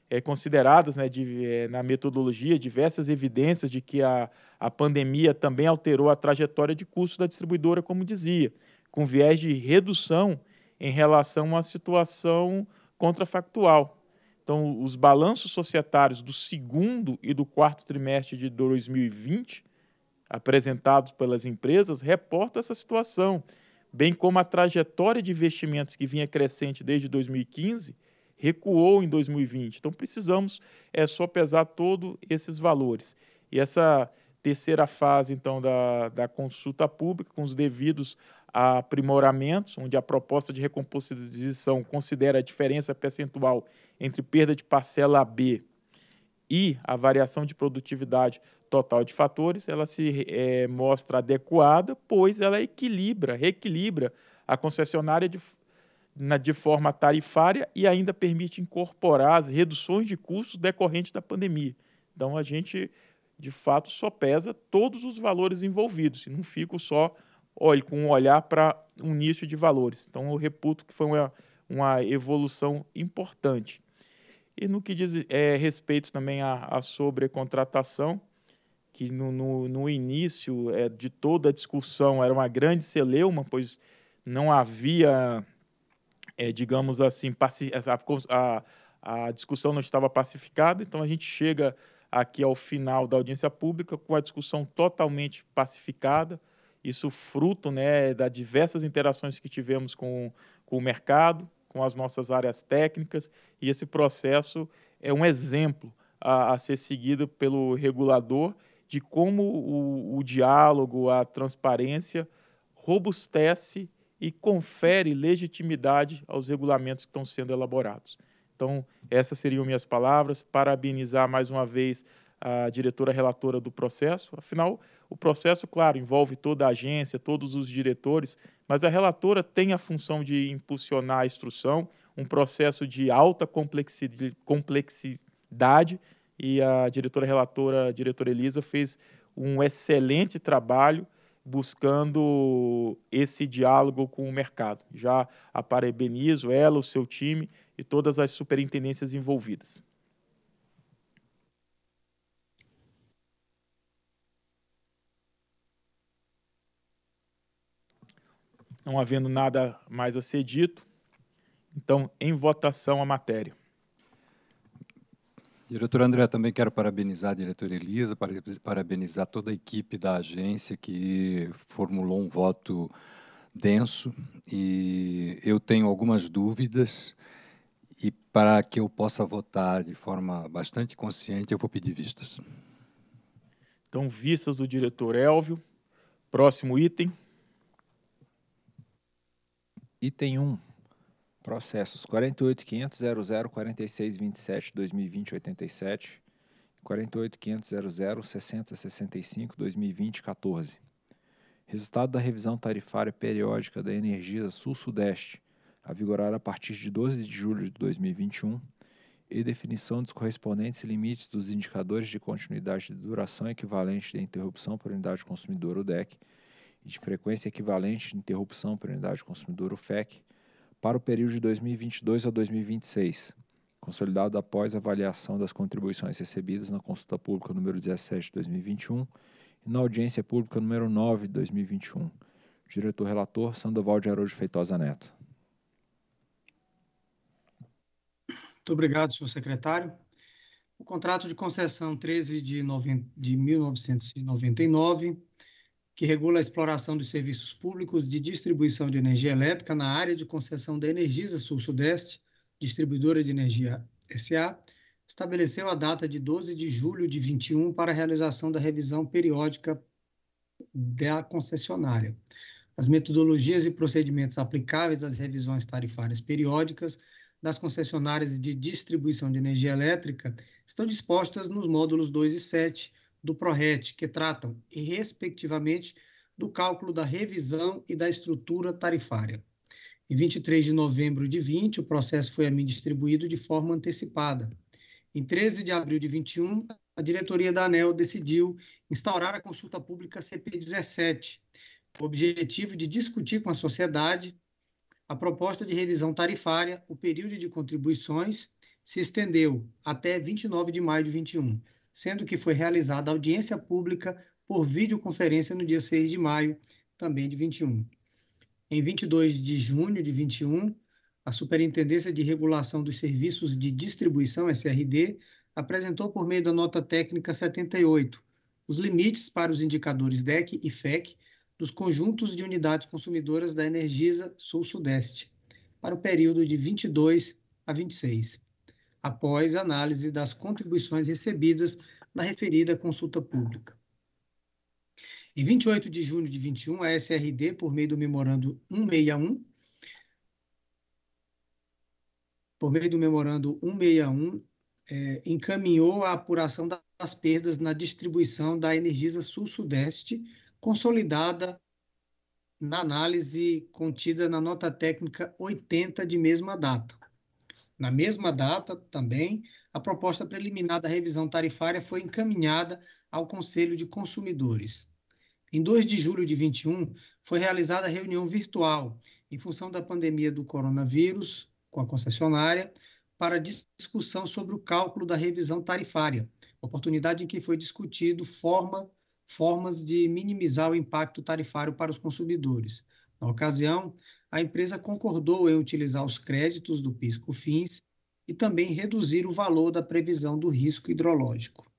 [SPEAKER 1] é, consideradas né, de, é, na metodologia diversas evidências de que a, a pandemia também alterou a trajetória de custo da distribuidora, como dizia, com viés de redução em relação à situação contrafactual. Então, os balanços societários do segundo e do quarto trimestre de 2020, apresentados pelas empresas, reportam essa situação, bem como a trajetória de investimentos que vinha crescente desde 2015 recuou em 2020. Então precisamos é só pesar todos esses valores. E essa terceira fase então da, da consulta pública com os devidos aprimoramentos, onde a proposta de recomposição considera a diferença percentual entre perda de parcela B e a variação de produtividade total de fatores, ela se é, mostra adequada, pois ela equilibra, reequilibra a concessionária de, na, de forma tarifária e ainda permite incorporar as reduções de custos decorrentes da pandemia. Então, a gente, de fato, só pesa todos os valores envolvidos e não fico só olhe, com um olhar para um nicho de valores. Então, eu reputo que foi uma, uma evolução importante. E no que diz é, respeito também à, à sobrecontratação, que no, no, no início é, de toda a discussão era uma grande celeuma, pois não havia é, digamos assim, a, a, a discussão não estava pacificada, então a gente chega aqui ao final da audiência pública com a discussão totalmente pacificada, isso fruto né, das diversas interações que tivemos com, com o mercado, com as nossas áreas técnicas, e esse processo é um exemplo a, a ser seguido pelo regulador de como o, o diálogo, a transparência robustece e confere legitimidade aos regulamentos que estão sendo elaborados. Então, essas seriam minhas palavras. Parabenizar mais uma vez a diretora relatora do processo. Afinal, o processo, claro, envolve toda a agência, todos os diretores, mas a relatora tem a função de impulsionar a instrução, um processo de alta complexidade, e a diretora relatora, a diretora Elisa, fez um excelente trabalho buscando esse diálogo com o mercado. Já a parabenizo ela, o seu time e todas as superintendências envolvidas. Não havendo nada mais a ser dito, então, em votação a matéria.
[SPEAKER 4] Diretor André, também quero parabenizar a diretora Elisa, parabenizar toda a equipe da agência que formulou um voto denso e eu tenho algumas dúvidas e para que eu possa votar de forma bastante consciente, eu vou pedir vistas.
[SPEAKER 6] Então, vistas do diretor Elvio. Próximo item. Item 1. Processos 48.500.004627.2020.87 48.500.006065.2020.14 Resultado da revisão tarifária periódica da Energisa Sul-Sudeste, a vigorar a partir de 12 de julho de 2021, e definição dos correspondentes limites dos indicadores de continuidade de duração equivalente de interrupção por unidade consumidora, o DEC, e de frequência equivalente de interrupção por unidade consumidora, o FEC, para o período de 2022 a 2026, consolidado após avaliação das contribuições recebidas na consulta pública número 17 de 2021 e na audiência pública número 9 de 2021. Diretor relator Sandoval de Araújo Feitosa Neto.
[SPEAKER 3] Muito obrigado, senhor secretário. O contrato de concessão 13 de, 90, de 1999 que regula a exploração dos serviços públicos de distribuição de energia elétrica na área de concessão da Energisa Sul-Sudeste, distribuidora de energia SA, estabeleceu a data de 12 de julho de 21 para a realização da revisão periódica da concessionária. As metodologias e procedimentos aplicáveis às revisões tarifárias periódicas das concessionárias de distribuição de energia elétrica estão dispostas nos módulos 2 e 7 do PRORET, que tratam, respectivamente, do cálculo da revisão e da estrutura tarifária. Em 23 de novembro de 20, o processo foi a mim distribuído de forma antecipada. Em 13 de abril de 21, a diretoria da ANEL decidiu instaurar a consulta pública CP17, com o objetivo de discutir com a sociedade a proposta de revisão tarifária, o período de contribuições se estendeu até 29 de maio de 21 sendo que foi realizada audiência pública por videoconferência no dia 6 de maio, também de 21. Em 22 de junho de 21, a Superintendência de Regulação dos Serviços de Distribuição, SRD, apresentou por meio da nota técnica 78 os limites para os indicadores DEC e FEC dos conjuntos de unidades consumidoras da Energisa Sul-Sudeste para o período de 22 a 26 após análise das contribuições recebidas na referida consulta pública. Em 28 de junho de 21, a SRD, por meio do memorando 161, por meio do memorando 161, é, encaminhou a apuração das perdas na distribuição da Energisa Sul-Sudeste, consolidada na análise contida na nota técnica 80 de mesma data na mesma data, também, a proposta preliminar da revisão tarifária foi encaminhada ao Conselho de Consumidores. Em 2 de julho de 21, foi realizada a reunião virtual em função da pandemia do coronavírus com a concessionária para discussão sobre o cálculo da revisão tarifária, oportunidade em que foi discutido forma, formas de minimizar o impacto tarifário para os consumidores. Na ocasião, a empresa concordou em utilizar os créditos do PIS/COFINS e também reduzir o valor da previsão do risco hidrológico.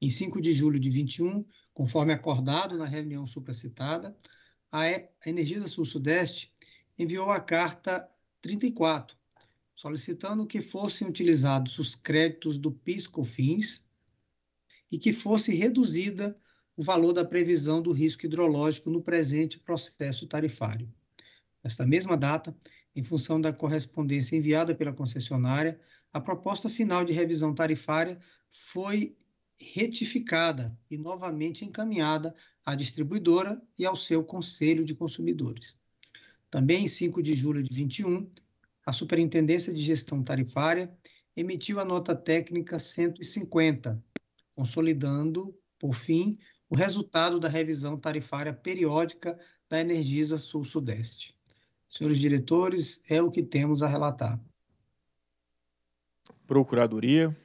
[SPEAKER 3] Em 5 de julho de 21, conforme acordado na reunião supracitada, a, a Energisa Sul-Sudeste enviou a carta 34, solicitando que fossem utilizados os créditos do PIS/COFINS e que fosse reduzida o valor da previsão do risco hidrológico no presente processo tarifário. Nesta mesma data, em função da correspondência enviada pela concessionária, a proposta final de revisão tarifária foi retificada e novamente encaminhada à distribuidora e ao seu Conselho de Consumidores. Também em 5 de julho de 21, a Superintendência de Gestão Tarifária emitiu a nota técnica 150, consolidando, por fim, o resultado da revisão tarifária periódica da Energisa Sul-Sudeste. Senhores diretores, é o que temos a relatar.
[SPEAKER 8] Procuradoria.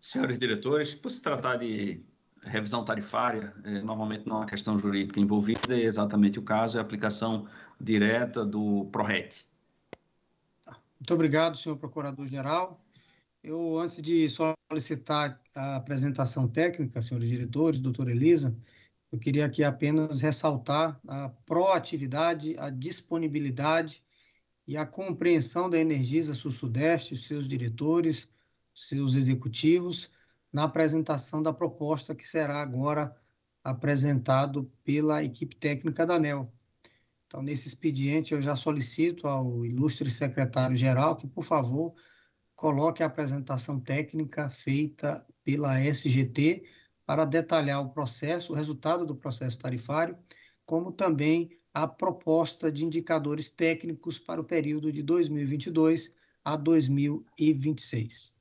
[SPEAKER 8] Senhores diretores, por se tratar de revisão tarifária, eh, normalmente não há questão jurídica envolvida, é exatamente o caso, é a aplicação direta do PRORET.
[SPEAKER 3] Tá. Muito obrigado, senhor procurador-geral. Eu, antes de solicitar a apresentação técnica, senhores diretores, doutora Elisa, eu queria aqui apenas ressaltar a proatividade, a disponibilidade e a compreensão da Energisa Sul-Sudeste, seus diretores, seus executivos, na apresentação da proposta que será agora apresentado pela equipe técnica da ANEL. Então, nesse expediente, eu já solicito ao ilustre secretário-geral que, por favor, coloque a apresentação técnica feita pela SGT para detalhar o processo, o resultado do processo tarifário, como também a proposta de indicadores técnicos para o período de 2022 a 2026.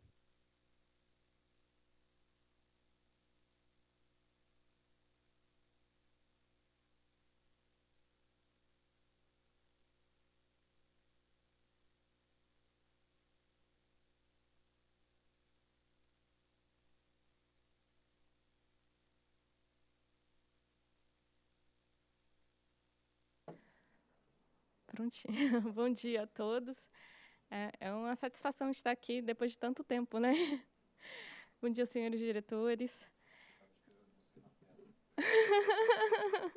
[SPEAKER 9] Prontinho. <laughs> Bom dia a todos. É, é uma satisfação estar aqui depois de tanto tempo, né? <laughs> Bom dia, senhores diretores. <laughs>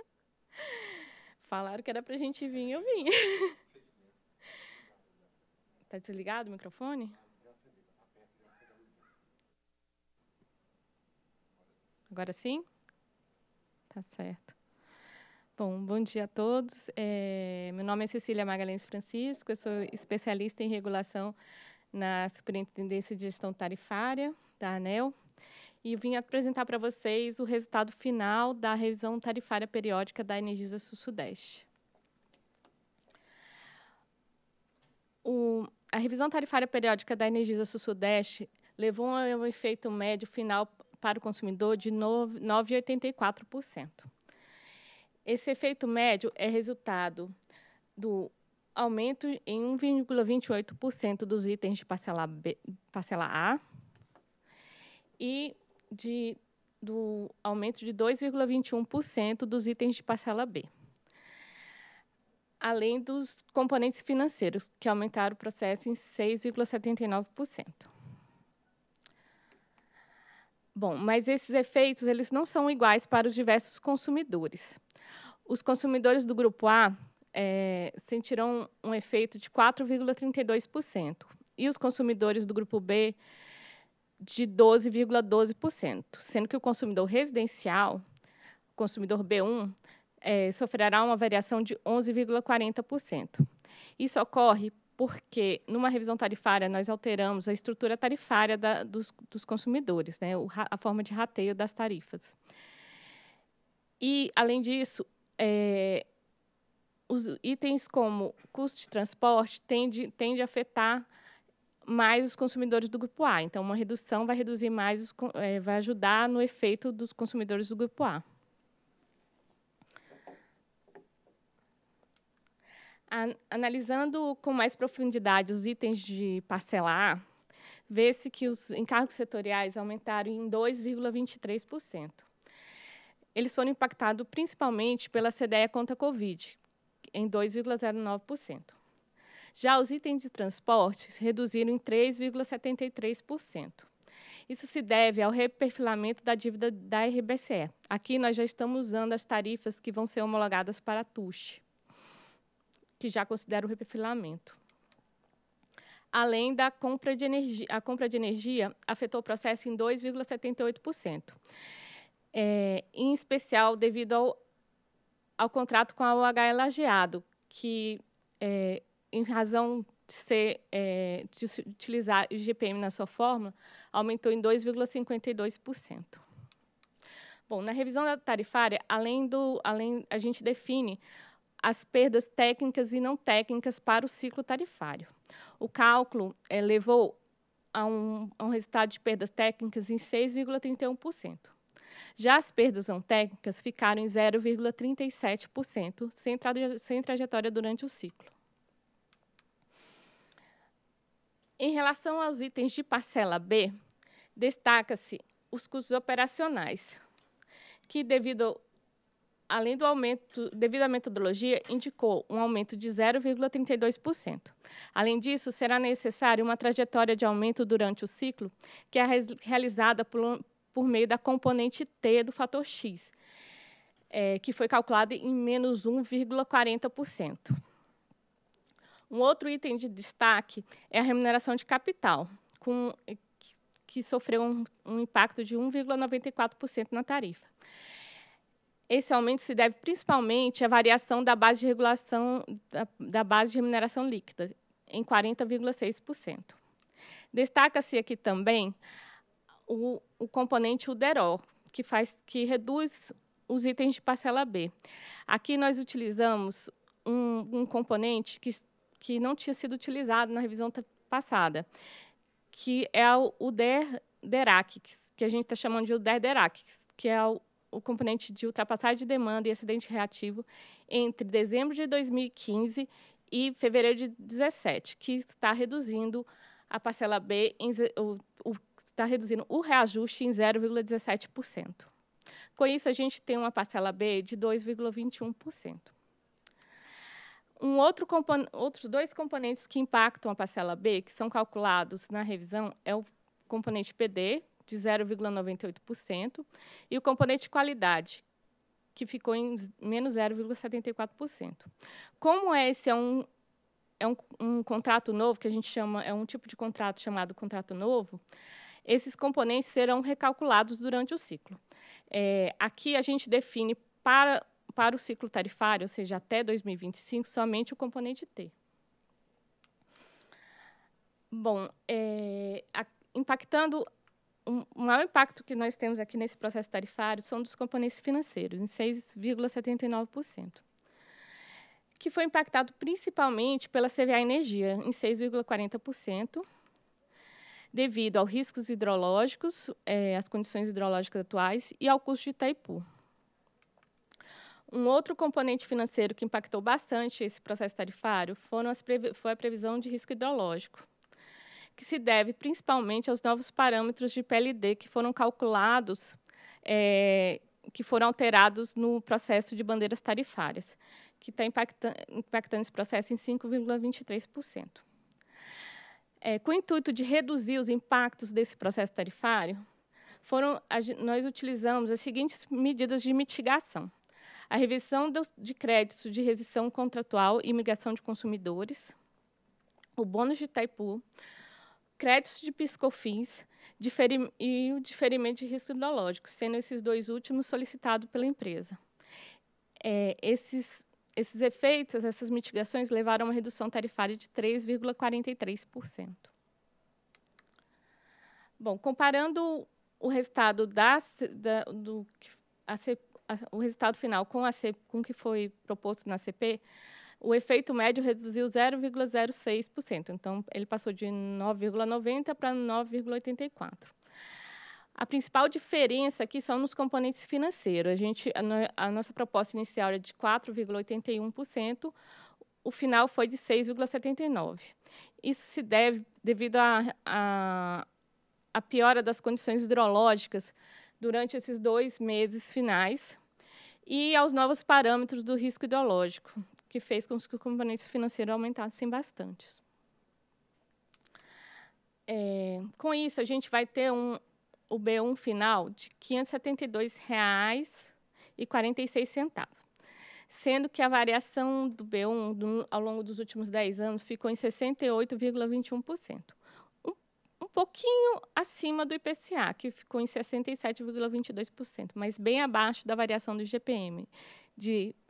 [SPEAKER 9] Falaram que era para a gente vir, eu vim. Está desligado o microfone? Agora sim? Tá certo. Bom, bom dia a todos. É, meu nome é Cecília Magalhães Francisco, eu sou especialista em regulação na Superintendência de Gestão Tarifária da ANEL e vim apresentar para vocês o resultado final da revisão tarifária periódica da Energisa Sul-Sudeste. a revisão tarifária periódica da Energisa Sul-Sudeste levou a um efeito médio final para o consumidor de 9,84%. Esse efeito médio é resultado do aumento em 1,28% dos itens de parcela, B, parcela A e de, do aumento de 2,21% dos itens de parcela B, além dos componentes financeiros, que aumentaram o processo em 6,79%. Bom, mas esses efeitos eles não são iguais para os diversos consumidores. Os consumidores do grupo A é, sentirão um efeito de 4,32% e os consumidores do grupo B de 12,12%, sendo que o consumidor residencial, consumidor B1, é, sofrerá uma variação de 11,40%. Isso ocorre porque numa revisão tarifária nós alteramos a estrutura tarifária da, dos, dos, consumidores, né? o, a forma de rateio das tarifas. E, além disso, é, os itens como custo de transporte tende, tende a afetar mais os consumidores do grupo A. Então, uma redução vai reduzir mais, os, é, vai ajudar no efeito dos consumidores do grupo A. analisando com mais profundidade os itens de parcelar, vê-se que os encargos setoriais aumentaram em 2,23%. Eles foram impactados principalmente pela CDE contra Covid, em 2,09%. Já os itens de transporte reduziram em 3,73%. Isso se deve ao reperfilamento da dívida da RBCE. Aqui nós já estamos usando as tarifas que vão ser homologadas para a TUSH que já considera o reperfilamento. Além da compra de energia, a compra de energia afetou o processo em 2,78%, é, em especial devido ao, ao contrato com a UH Lajeado, que, é, em razão de, ser, é, de utilizar o GPM na sua fórmula, aumentou em 2,52%. Bom, na revisão da tarifária, além do, além, a gente define as perdas técnicas e não técnicas para o ciclo tarifário. O cálculo é, levou a um, a um resultado de perdas técnicas em 6,31%. Já as perdas não técnicas ficaram em 0,37%, sem, sem trajetória durante o ciclo. Em relação aos itens de parcela B, destaca-se os custos operacionais, que, devido além do aumento devido à metodologia, indicou um aumento de 0,32%. Além disso, será necessária uma trajetória de aumento durante o ciclo, que é realizada por, por meio da componente T do fator X, é, que foi calculada em menos 1,40%. Um outro item de destaque é a remuneração de capital, com, que sofreu um, um impacto de 1,94% na tarifa. Esse aumento se deve principalmente à variação da base de regulação da, da base de remuneração líquida, em 40,6%. Destaca-se aqui também o, o componente UDEROL, que, faz, que reduz os itens de parcela B. Aqui nós utilizamos um, um componente que, que não tinha sido utilizado na revisão passada, que é o Uder derac que a gente está chamando de Uder derac que é o o componente de ultrapassagem de demanda e acidente reativo entre dezembro de 2015 e fevereiro de 2017, que está reduzindo a parcela B em, o, o, está reduzindo o reajuste em 0,17%. Com isso, a gente tem uma parcela B de 2,21%. Um outro outros dois componentes que impactam a parcela B, que são calculados na revisão, é o componente PD, de 0,98%, e o componente qualidade, que ficou em menos 0,74%. Como esse é um, é um, um, contrato novo, que a gente chama, é um tipo de contrato chamado contrato novo, esses componentes serão recalculados durante o ciclo. É, aqui a gente define para, para o ciclo tarifário, ou seja, até 2025, somente o componente T. Bom, é, a, impactando um, o maior impacto que nós temos aqui nesse processo tarifário são dos componentes financeiros, em 6,79%, que foi impactado principalmente pela CVA Energia, em 6,40%, devido aos riscos hidrológicos, é, às condições hidrológicas atuais e ao custo de Itaipu. Um outro componente financeiro que impactou bastante esse processo tarifário foram as foi a previsão de risco hidrológico, que se deve principalmente aos novos parâmetros de PLD que foram calculados, é, que foram alterados no processo de bandeiras tarifárias, que está impactando, impactando esse processo em 5,23%. É, com o intuito de reduzir os impactos desse processo tarifário, foram, nós utilizamos as seguintes medidas de mitigação. A revisão de créditos de resistência contratual e migração de consumidores, o bônus de Itaipu, créditos de piscofins e o diferimento de risco hidrológico, sendo esses dois últimos solicitados pela empresa. É, esses, esses efeitos, essas mitigações, levaram a uma redução tarifária de 3,43%. Bom, comparando o resultado da do a, a, o resultado final com a com o que foi proposto na CP, o efeito médio reduziu 0,06%. Então, ele passou de 9,90 para 9,84. A principal diferença aqui são nos componentes financeiros. A, gente, a, no, a nossa proposta inicial era de 4,81%, o final foi de 6,79%. Isso se deve devido à piora das condições hidrológicas durante esses dois meses finais, e aos novos parâmetros do risco hidrológico, que fez com que os componentes financeiros aumentassem bastante. É, com isso, a gente vai ter um, o B1 final de R$ 572,46, sendo que a variação do B1 do, ao longo dos últimos 10 anos ficou em 68,21%, um, um pouquinho acima do IPCA, que ficou em 67,22%, mas bem abaixo da variação do GPM, de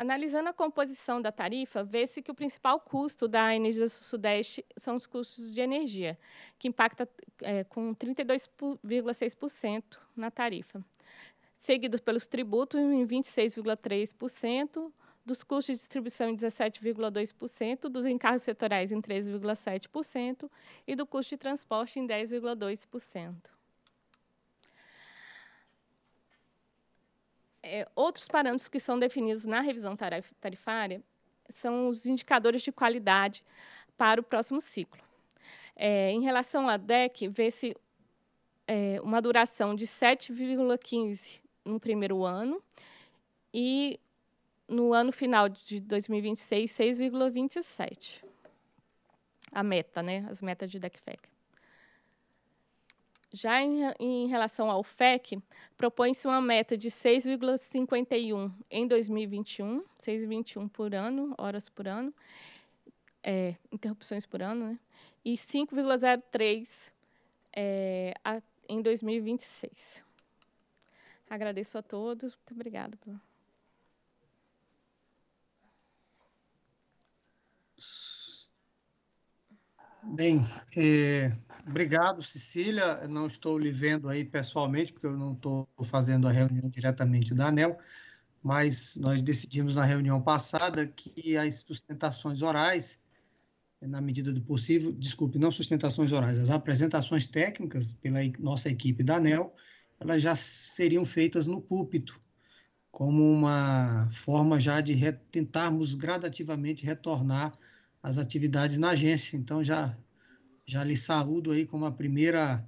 [SPEAKER 9] Analisando a composição da tarifa, vê-se que o principal custo da Energia do Sudeste são os custos de energia, que impacta é, com 32,6% na tarifa, seguidos pelos tributos em 26,3%, dos custos de distribuição em 17,2%, dos encargos setoriais em 3,7% e do custo de transporte em 10,2%. é, outros parâmetros que são definidos na revisão tarifária são os indicadores de qualidade para o próximo ciclo. É, em relação à DEC, vê-se é, uma duração de 7,15 no primeiro ano e no ano final de 2026, 6,27. A meta, né? As metas de DECFEC. Já em, em relação ao FEC, propõe-se uma meta de 6,51 em 2021, 6,21 por ano, horas por ano, é, interrupções por ano, né? e 5,03 é, em 2026. Agradeço a todos. Muito obrigada. Pela...
[SPEAKER 3] Bem, é, Obrigado, Cecília. Não estou lhe vendo aí pessoalmente, porque eu não estou fazendo a reunião diretamente da ANEL, mas nós decidimos na reunião passada que as sustentações orais, na medida do possível, desculpe, não sustentações orais, as apresentações técnicas pela nossa equipe da ANEL, elas já seriam feitas no púlpito, como uma forma já de tentarmos gradativamente retornar as atividades na agência. Então, já já lhe saúdo aí como a primeira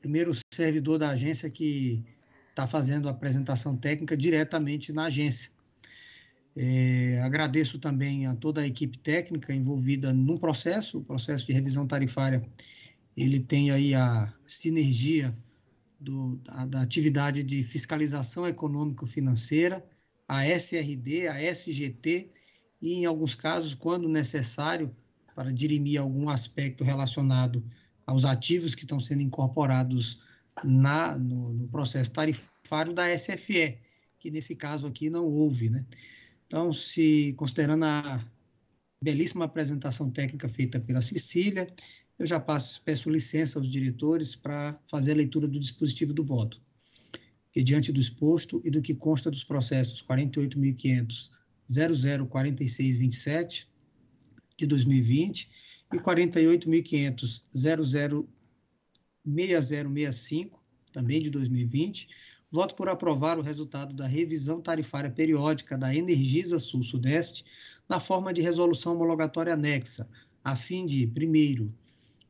[SPEAKER 3] primeiro servidor da agência que está fazendo a apresentação técnica diretamente na agência. É, agradeço também a toda a equipe técnica envolvida no processo, o processo de revisão tarifária, ele tem aí a sinergia do, da, da atividade de fiscalização econômico-financeira, a SRD, a SGT, e em alguns casos, quando necessário, para dirimir algum aspecto relacionado aos ativos que estão sendo incorporados na, no, no, processo tarifário da SFE, que nesse caso aqui não houve. Né? Então, se considerando a belíssima apresentação técnica feita pela Cecília, eu já passo, peço licença aos diretores para fazer a leitura do dispositivo do voto. E diante do exposto e do que consta dos processos 48.500.004627 de 2020 e 48.500.006065, também de 2020, voto por aprovar o resultado da revisão tarifária periódica da Energisa Sul-Sudeste na forma de resolução homologatória anexa, a fim de, primeiro,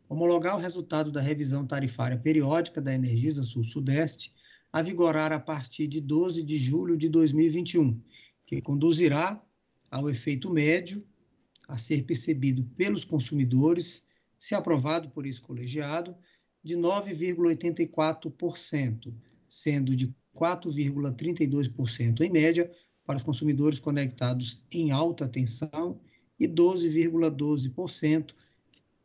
[SPEAKER 3] homologar o resultado da revisão tarifária periódica da Energisa Sul-Sudeste a vigorar a partir de 12 de julho de 2021, que conduzirá ao efeito médio a ser percebido pelos consumidores, se aprovado por esse colegiado, de 9,84%, sendo de 4,32% em média para os consumidores conectados em alta tensão e 12,12% ,12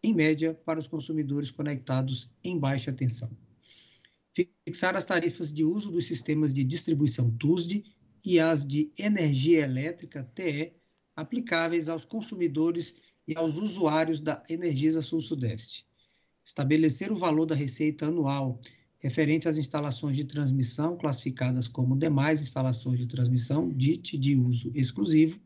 [SPEAKER 3] em média para os consumidores conectados em baixa tensão. Fixar as tarifas de uso dos sistemas de distribuição TUSD e as de energia elétrica TE aplicáveis aos consumidores e aos usuários da Energisa Sul-Sudeste. Estabelecer o valor da receita anual referente às instalações de transmissão classificadas como demais instalações de transmissão DIT de uso exclusivo.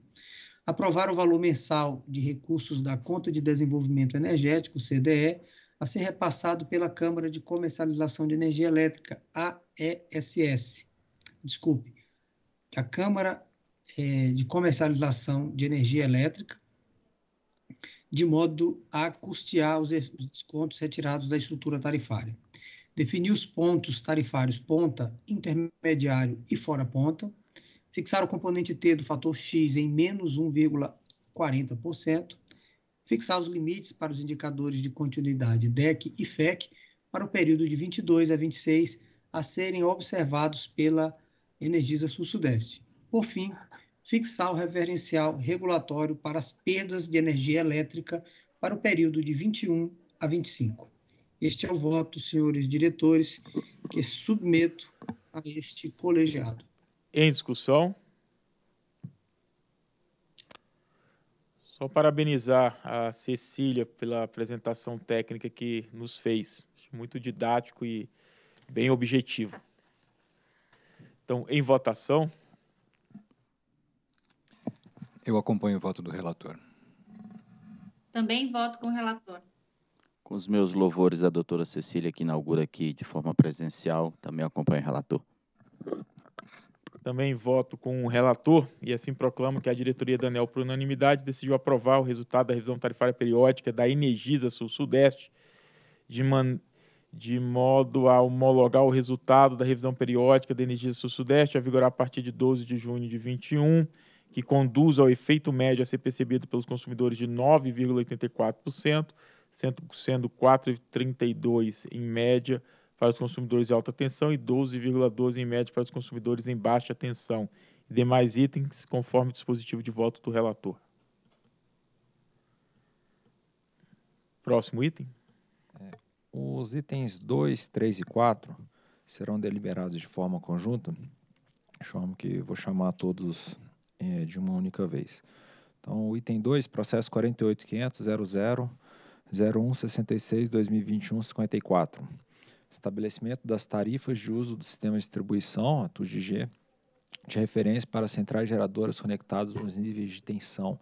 [SPEAKER 3] Aprovar o valor mensal de recursos da Conta de Desenvolvimento Energético, CDE, a ser repassado pela Câmara de Comercialização de Energia Elétrica, AESS. Desculpe, a Câmara é, de comercialização de energia elétrica, de modo a custear os descontos retirados da estrutura tarifária. Definir os pontos tarifários ponta, intermediário e fora ponta. Fixar o componente T do fator X em menos 1,40%. Fixar os limites para os indicadores de continuidade DEC e FEC para o período de 22 a 26 a serem observados pela Energisa Sul-Sudeste. Por fim, fixar o referencial regulatório para as perdas de energia elétrica para o período de 21 a 25. Este é o voto, senhores diretores, que submeto a este colegiado. Em
[SPEAKER 1] discussão? Só parabenizar a Cecília pela apresentação técnica que nos fez. Muito didático e bem objetivo. Então, em votação.
[SPEAKER 5] Eu acompanho o voto do relator.
[SPEAKER 2] Também voto com o relator.
[SPEAKER 5] Com os meus louvores à doutora Cecília, que inaugura aqui de forma presencial, também acompanho o relator. Também
[SPEAKER 1] voto com o relator e assim proclamo que a diretoria da ANEL, por unanimidade, decidiu aprovar o resultado da revisão tarifária periódica da Energisa Sul-Sudeste, de, man... de modo a homologar o resultado da revisão periódica da Energisa Sul-Sudeste, a vigorar a partir de 12 de junho de 21 que conduz ao efeito médio a ser percebido pelos consumidores de 9,84%, sendo 4,32% em média para os consumidores de alta tensão e 12,12% em média para os consumidores em baixa tensão. E demais itens, conforme o dispositivo de voto do relator.
[SPEAKER 6] Próximo item. É, os itens 2, 3 e 4 serão deliberados de forma conjunta. Chamo que vou chamar todos é, de uma única vez. Então, o item 2, processo 48.500.00.0166.2021.54. Estabelecimento das tarifas de uso do sistema de distribuição, a TUGG, de referência para centrais geradoras conectadas nos níveis de tensão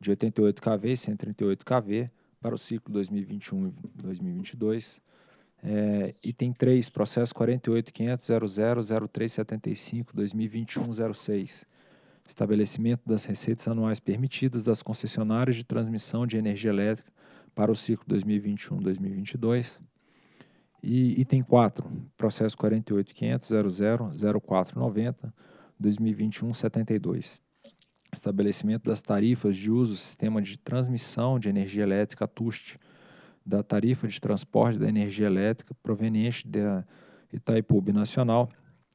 [SPEAKER 6] de 88 kV e 138 kV para o ciclo 2021 2022. É, item 3, processo 48.500.00.0375.2021.06 estabelecimento das receitas anuais permitidas das concessionárias de transmissão de energia elétrica para o ciclo 2021-2022. E item 4, processo 48.500.00.0490, 72 Estabelecimento das tarifas de uso do sistema de transmissão de energia elétrica TUST, da tarifa de transporte da energia elétrica proveniente da Itaipu Nacional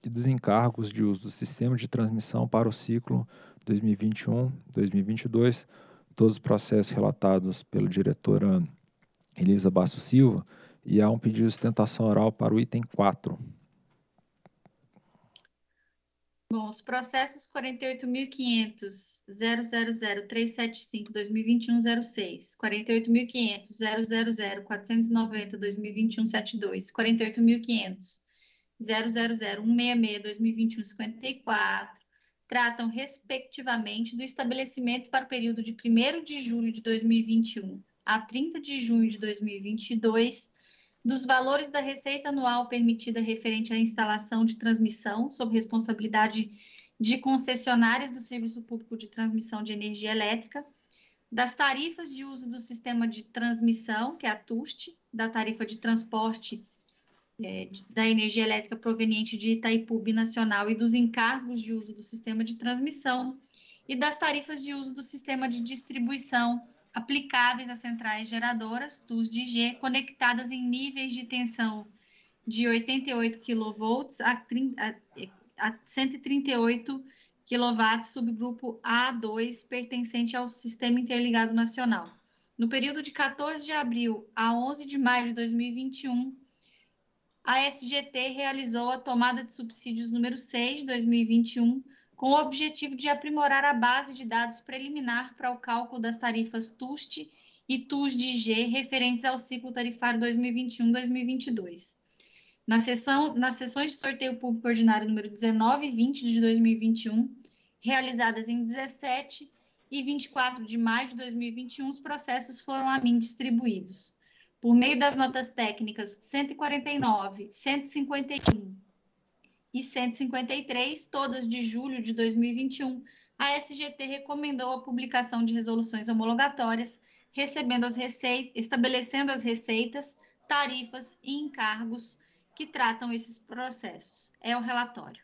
[SPEAKER 6] e dos encargos de uso do sistema de transmissão para o ciclo 2021-2022, todos os processos relatados pela diretora Elisa Basso Silva, e há um pedido de sustentação oral para o item 4.
[SPEAKER 2] Bom, os processos 48.500.000375-2021-06, 48.500.000490-2021-72, 48.500.000490-2021-72, 00166 2021 54 tratam, respectivamente, do estabelecimento para o período de 1 de julho de 2021 a 30 de junho de 2022 dos valores da receita anual permitida referente à instalação de transmissão sob responsabilidade de concessionárias do Serviço Público de Transmissão de Energia Elétrica, das tarifas de uso do sistema de transmissão, que é a TUST, da tarifa de transporte é, da energia elétrica proveniente de Itaipu Binacional e dos encargos de uso do sistema de transmissão e das tarifas de uso do sistema de distribuição aplicáveis às centrais geradoras, TUS de G, conectadas em níveis de tensão de 88 kV a, 30, a, a 138 kW, subgrupo A2, pertencente ao Sistema Interligado Nacional. No período de 14 de abril a 11 de maio de 2021, a SGT realizou a tomada de subsídios número 6 de 2021, com o objetivo de aprimorar a base de dados preliminar para o cálculo das tarifas TUST e TUSD-G referentes ao ciclo tarifário 2021-2022. Na sessão, nas sessões de sorteio público ordinário número 19 e 20 de 2021, realizadas em 17 e 24 de maio de 2021, os processos foram a mim distribuídos por meio das notas técnicas 149, 151 e 153, todas de julho de 2021, a SGT recomendou a publicação de resoluções homologatórias, recebendo as receitas, estabelecendo as receitas, tarifas e encargos que tratam esses processos. É o relatório.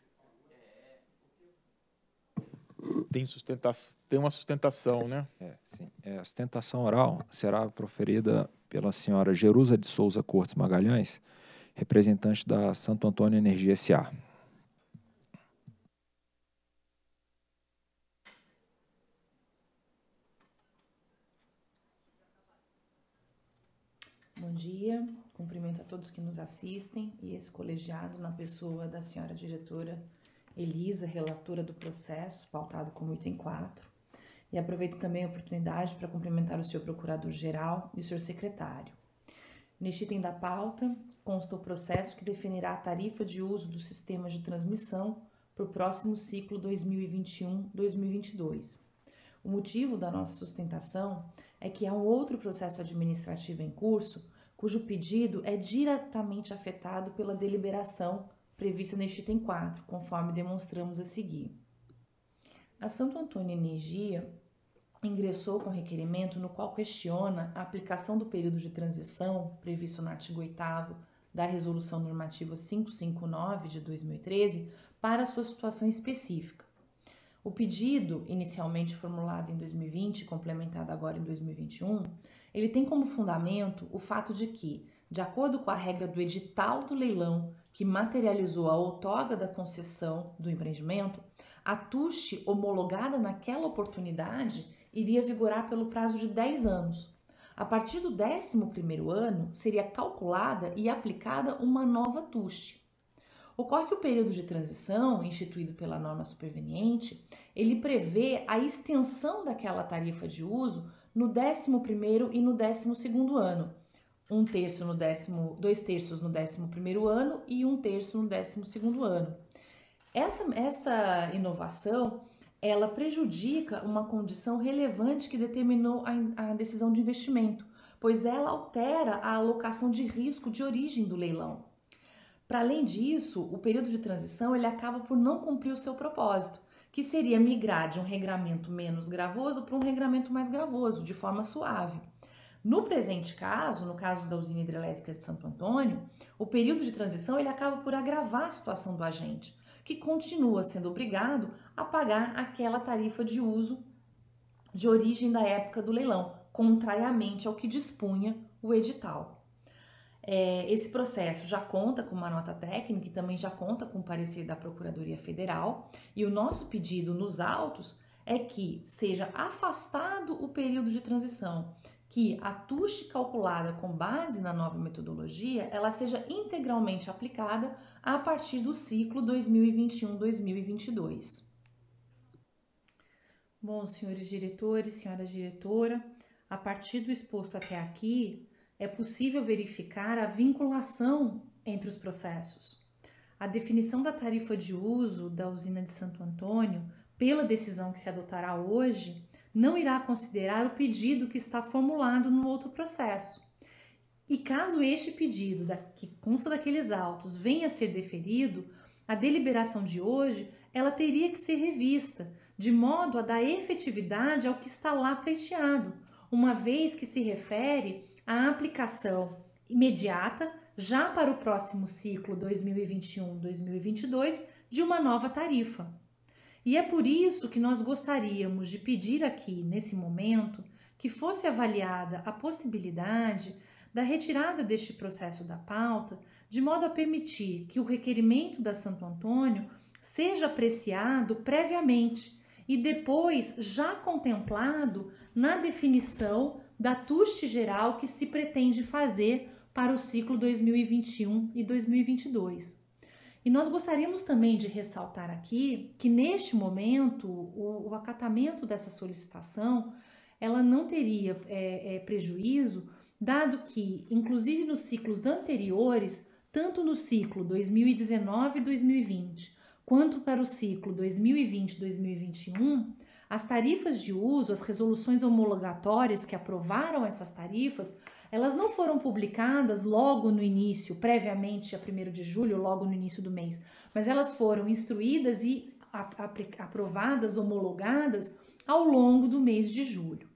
[SPEAKER 1] Tem, sustenta tem uma sustentação, né? É, sim. É, a sustentação
[SPEAKER 6] oral será proferida pela senhora Jerusa de Souza Cortes Magalhães, representante da Santo Antônio Energia S.A.
[SPEAKER 15] Bom dia, cumprimento a todos que nos assistem e esse colegiado na pessoa da senhora diretora Elisa, relatora do processo, pautado como item 4 e aproveito também a oportunidade para cumprimentar o senhor procurador-geral e o senhor secretário. Neste item da pauta, consta o processo que definirá a tarifa de uso do sistema de transmissão para o próximo ciclo 2021-2022. O motivo da nossa sustentação é que há um outro processo administrativo em curso cujo pedido é diretamente afetado pela deliberação prevista neste item 4, conforme demonstramos a seguir. A Santo Antônio Energia ingressou com requerimento no qual questiona a aplicação do período de transição previsto no artigo 8 da Resolução Normativa 559 de 2013 para sua situação específica. O pedido, inicialmente formulado em 2020 e complementado agora em 2021, ele tem como fundamento o fato de que, de acordo com a regra do edital do leilão que materializou a outorga da concessão do empreendimento, a TUSH homologada naquela oportunidade iria vigorar pelo prazo de 10 anos. A partir do 11 ano, seria calculada e aplicada uma nova TUSH. Ocorre que o período de transição, instituído pela norma superveniente, ele prevê a extensão daquela tarifa de uso no 11 e no 12 ano. Um terço no décimo, dois terços no 11 ano e um terço no 12 ano. Essa, essa inovação ela prejudica uma condição relevante que determinou a, a decisão de investimento, pois ela altera a alocação de risco de origem do leilão. Para além disso, o período de transição ele acaba por não cumprir o seu propósito, que seria migrar de um regramento menos gravoso para um regramento mais gravoso, de forma suave. No presente caso, no caso da usina hidrelétrica de Santo Antônio, o período de transição ele acaba por agravar a situação do agente, que continua sendo obrigado a pagar aquela tarifa de uso de origem da época do leilão, contrariamente ao que dispunha o edital. É, esse processo já conta com uma nota técnica e também já conta com o parecer da Procuradoria Federal, e o nosso pedido nos autos é que seja afastado o período de transição, que a TUSH calculada com base na nova metodologia, ela seja integralmente aplicada a partir do ciclo 2021-2022. Bom, senhores diretores, senhora diretora, a partir do exposto até aqui, é possível verificar a vinculação entre os processos. A definição da tarifa de uso da usina de Santo Antônio, pela decisão que se adotará hoje, não irá considerar o pedido que está formulado no outro processo. E caso este pedido, da, que consta daqueles autos, venha a ser deferido, a deliberação de hoje ela teria que ser revista, de modo a dar efetividade ao que está lá pleiteado, uma vez que se refere à aplicação imediata, já para o próximo ciclo 2021-2022, de uma nova tarifa. E é por isso que nós gostaríamos de pedir aqui, nesse momento, que fosse avaliada a possibilidade da retirada deste processo da pauta, de modo a permitir que o requerimento da Santo Antônio seja apreciado previamente e depois já contemplado na definição da tuste geral que se pretende fazer para o ciclo 2021 e 2022. E nós gostaríamos também de ressaltar aqui que neste momento o, o acatamento dessa solicitação ela não teria é, é, prejuízo, dado que, inclusive nos ciclos anteriores, tanto no ciclo 2019-2020 quanto para o ciclo 2020-2021, as tarifas de uso, as resoluções homologatórias que aprovaram essas tarifas elas não foram publicadas logo no início, previamente a 1 de julho, logo no início do mês, mas elas foram instruídas e aprovadas, homologadas ao longo do mês de julho.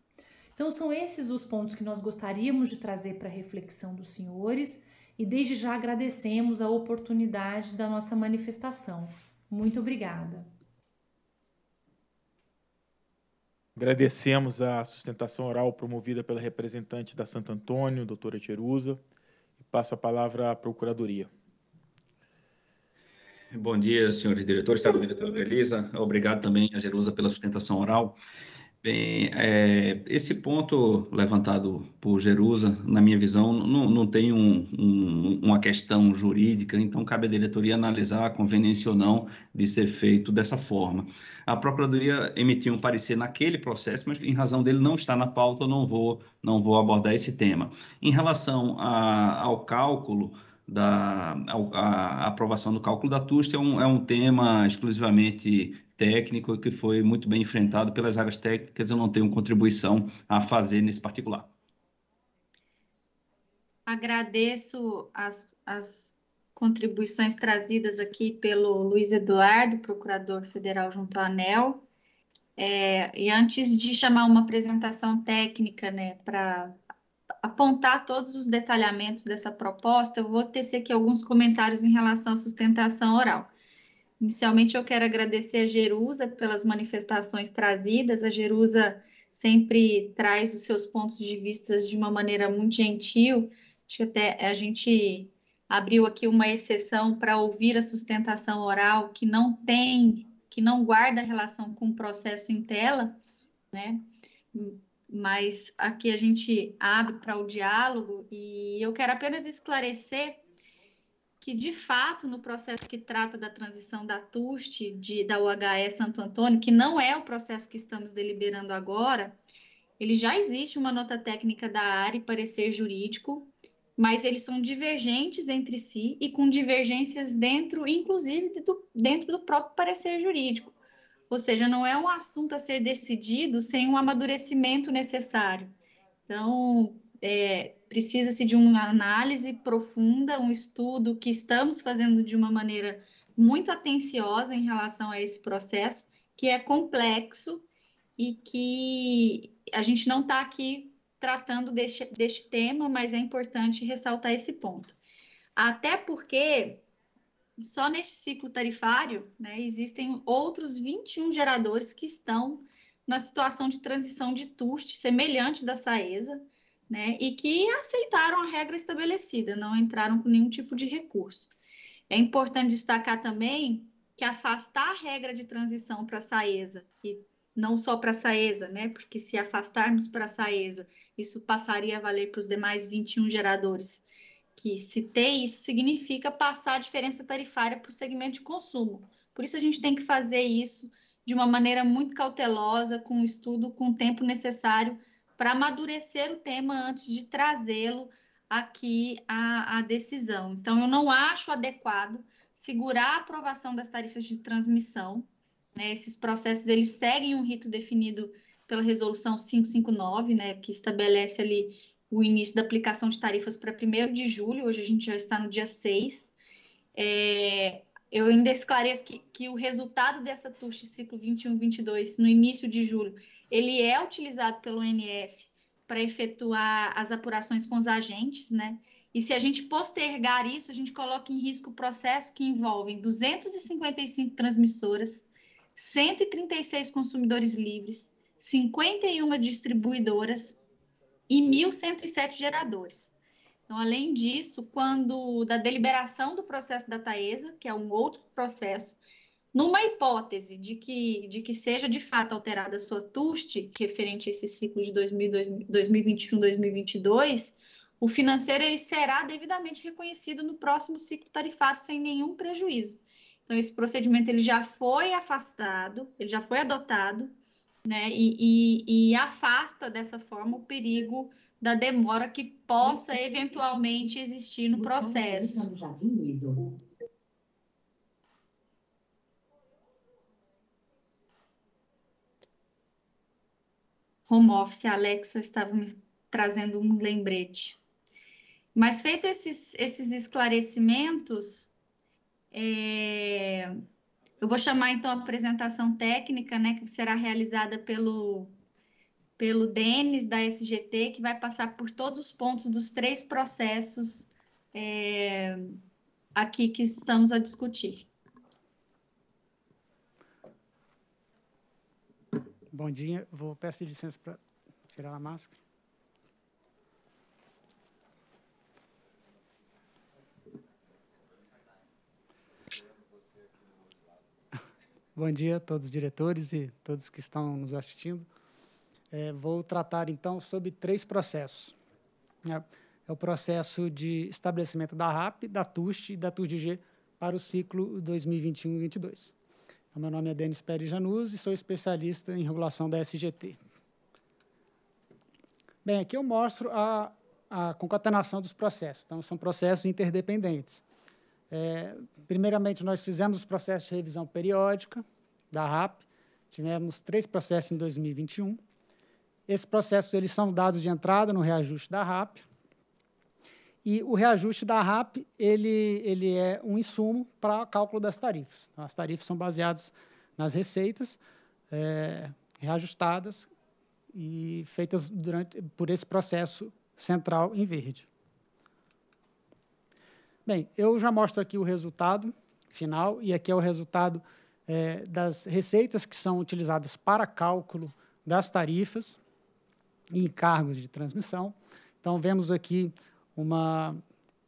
[SPEAKER 15] Então, são esses os pontos que nós gostaríamos de trazer para a reflexão dos senhores e desde já agradecemos a oportunidade da nossa manifestação. Muito obrigada.
[SPEAKER 1] Agradecemos a sustentação oral promovida pela representante da Santo Antônio, doutora Jerusa. E passo a palavra à Procuradoria.
[SPEAKER 8] Bom dia, senhores diretores, senhora diretora Elisa. Obrigado também a Jerusa pela sustentação oral. Bem, é, esse ponto levantado por Jerusa, na minha visão, não, não tem um, um, uma questão jurídica, então cabe à diretoria analisar a conveniência ou não de ser feito dessa forma. A Procuradoria emitiu um parecer naquele processo, mas em razão dele não estar na pauta, eu não vou, não vou abordar esse tema. Em relação a, ao cálculo, da a, a, aprovação do cálculo da TUST é um, é um tema exclusivamente técnico que foi muito bem enfrentado pelas áreas técnicas. Eu não tenho contribuição a fazer nesse particular.
[SPEAKER 2] Agradeço as, as contribuições trazidas aqui pelo Luiz Eduardo, procurador federal junto à ANEL. É, e antes de chamar uma apresentação técnica né, para apontar todos os detalhamentos dessa proposta, eu vou tecer aqui alguns comentários em relação à sustentação oral. Inicialmente, eu quero agradecer a Jerusa pelas manifestações trazidas. A Jerusa sempre traz os seus pontos de vista de uma maneira muito gentil. Acho que até a gente abriu aqui uma exceção para ouvir a sustentação oral que não tem, que não guarda relação com o processo em tela, né? Mas aqui a gente abre para o diálogo e eu quero apenas esclarecer que de fato no processo que trata da transição da TUST de, da UHE Santo Antônio, que não é o processo que estamos deliberando agora, ele já existe uma nota técnica da área e parecer jurídico, mas eles são divergentes entre si e com divergências dentro, inclusive do, dentro do próprio parecer jurídico. Ou seja, não é um assunto a ser decidido sem um amadurecimento necessário. Então, é, Precisa-se de uma análise profunda, um estudo que estamos fazendo de uma maneira muito atenciosa em relação a esse processo, que é complexo e que a gente não está aqui tratando deste, deste tema, mas é importante ressaltar esse ponto. Até porque só neste ciclo tarifário né, existem outros 21 geradores que estão na situação de transição de TUST, semelhante da SAESA, né, e que aceitaram a regra estabelecida, não entraram com nenhum tipo de recurso. É importante destacar também que afastar a regra de transição para a Saesa, e não só para a Saesa, né, porque se afastarmos para a Saesa, isso passaria a valer para os demais 21 geradores, que se ter isso significa passar a diferença tarifária para o segmento de consumo. Por isso a gente tem que fazer isso de uma maneira muito cautelosa, com estudo, com o tempo necessário para amadurecer o tema antes de trazê-lo aqui à, à, decisão. Então, eu não acho adequado segurar a aprovação das tarifas de transmissão. Né? Esses processos eles seguem um rito definido pela resolução 559, né, que estabelece ali o início da aplicação de tarifas para 1 de julho, hoje a gente já está no dia 6. É, eu ainda esclareço que, que o resultado dessa TUST ciclo 21-22, no início de julho, ele é utilizado pelo ONS para efetuar as apurações com os agentes, né? E se a gente postergar isso, a gente coloca em risco o processo que envolve 255 transmissoras, 136 consumidores livres, 51 distribuidoras e 1.107 geradores. Então, além disso, quando da deliberação do processo da Taesa, que é um outro processo numa hipótese de que, de que seja de fato alterada a sua TUST, referente a esse ciclo de 2021-2022, o financeiro ele será devidamente reconhecido no próximo ciclo tarifário sem nenhum prejuízo. Então, esse procedimento ele já foi afastado, ele já foi adotado, né? E, e, e afasta dessa forma o perigo da demora que possa eventualmente existir no processo. home office, a Alexa estava me trazendo um lembrete. Mas feito esses, esses esclarecimentos, é... eu vou chamar então a apresentação técnica, né, que será realizada pelo pelo Denis da SGT, que vai passar por todos os pontos dos três processos é, aqui que estamos a discutir.
[SPEAKER 16] Bom dia. Vou peço licença para tirar a máscara. <laughs> Bom dia a todos os diretores e todos que estão nos assistindo. É, vou tratar então sobre três processos. É, é o processo de estabelecimento da RAP, da TUST e da TUSDG para o ciclo 2021-22. Então, meu nome é Denis Pérez Januz e sou especialista em regulação da SGT. Bem, aqui eu mostro a, a concatenação dos processos. Então, são processos interdependentes. É, primeiramente, nós fizemos os processos de revisão periódica da RAP. Tivemos três processos em 2021. Esses processos eles são dados de entrada no reajuste da RAP. E o reajuste da RAP ele, ele é um insumo para cálculo das tarifas. Então, as tarifas são baseadas nas receitas é, reajustadas e feitas durante, por esse processo central em verde. Bem, eu já mostro aqui o resultado final, e aqui é o resultado é, das receitas que são utilizadas para cálculo das tarifas e encargos de transmissão. Então, vemos aqui uma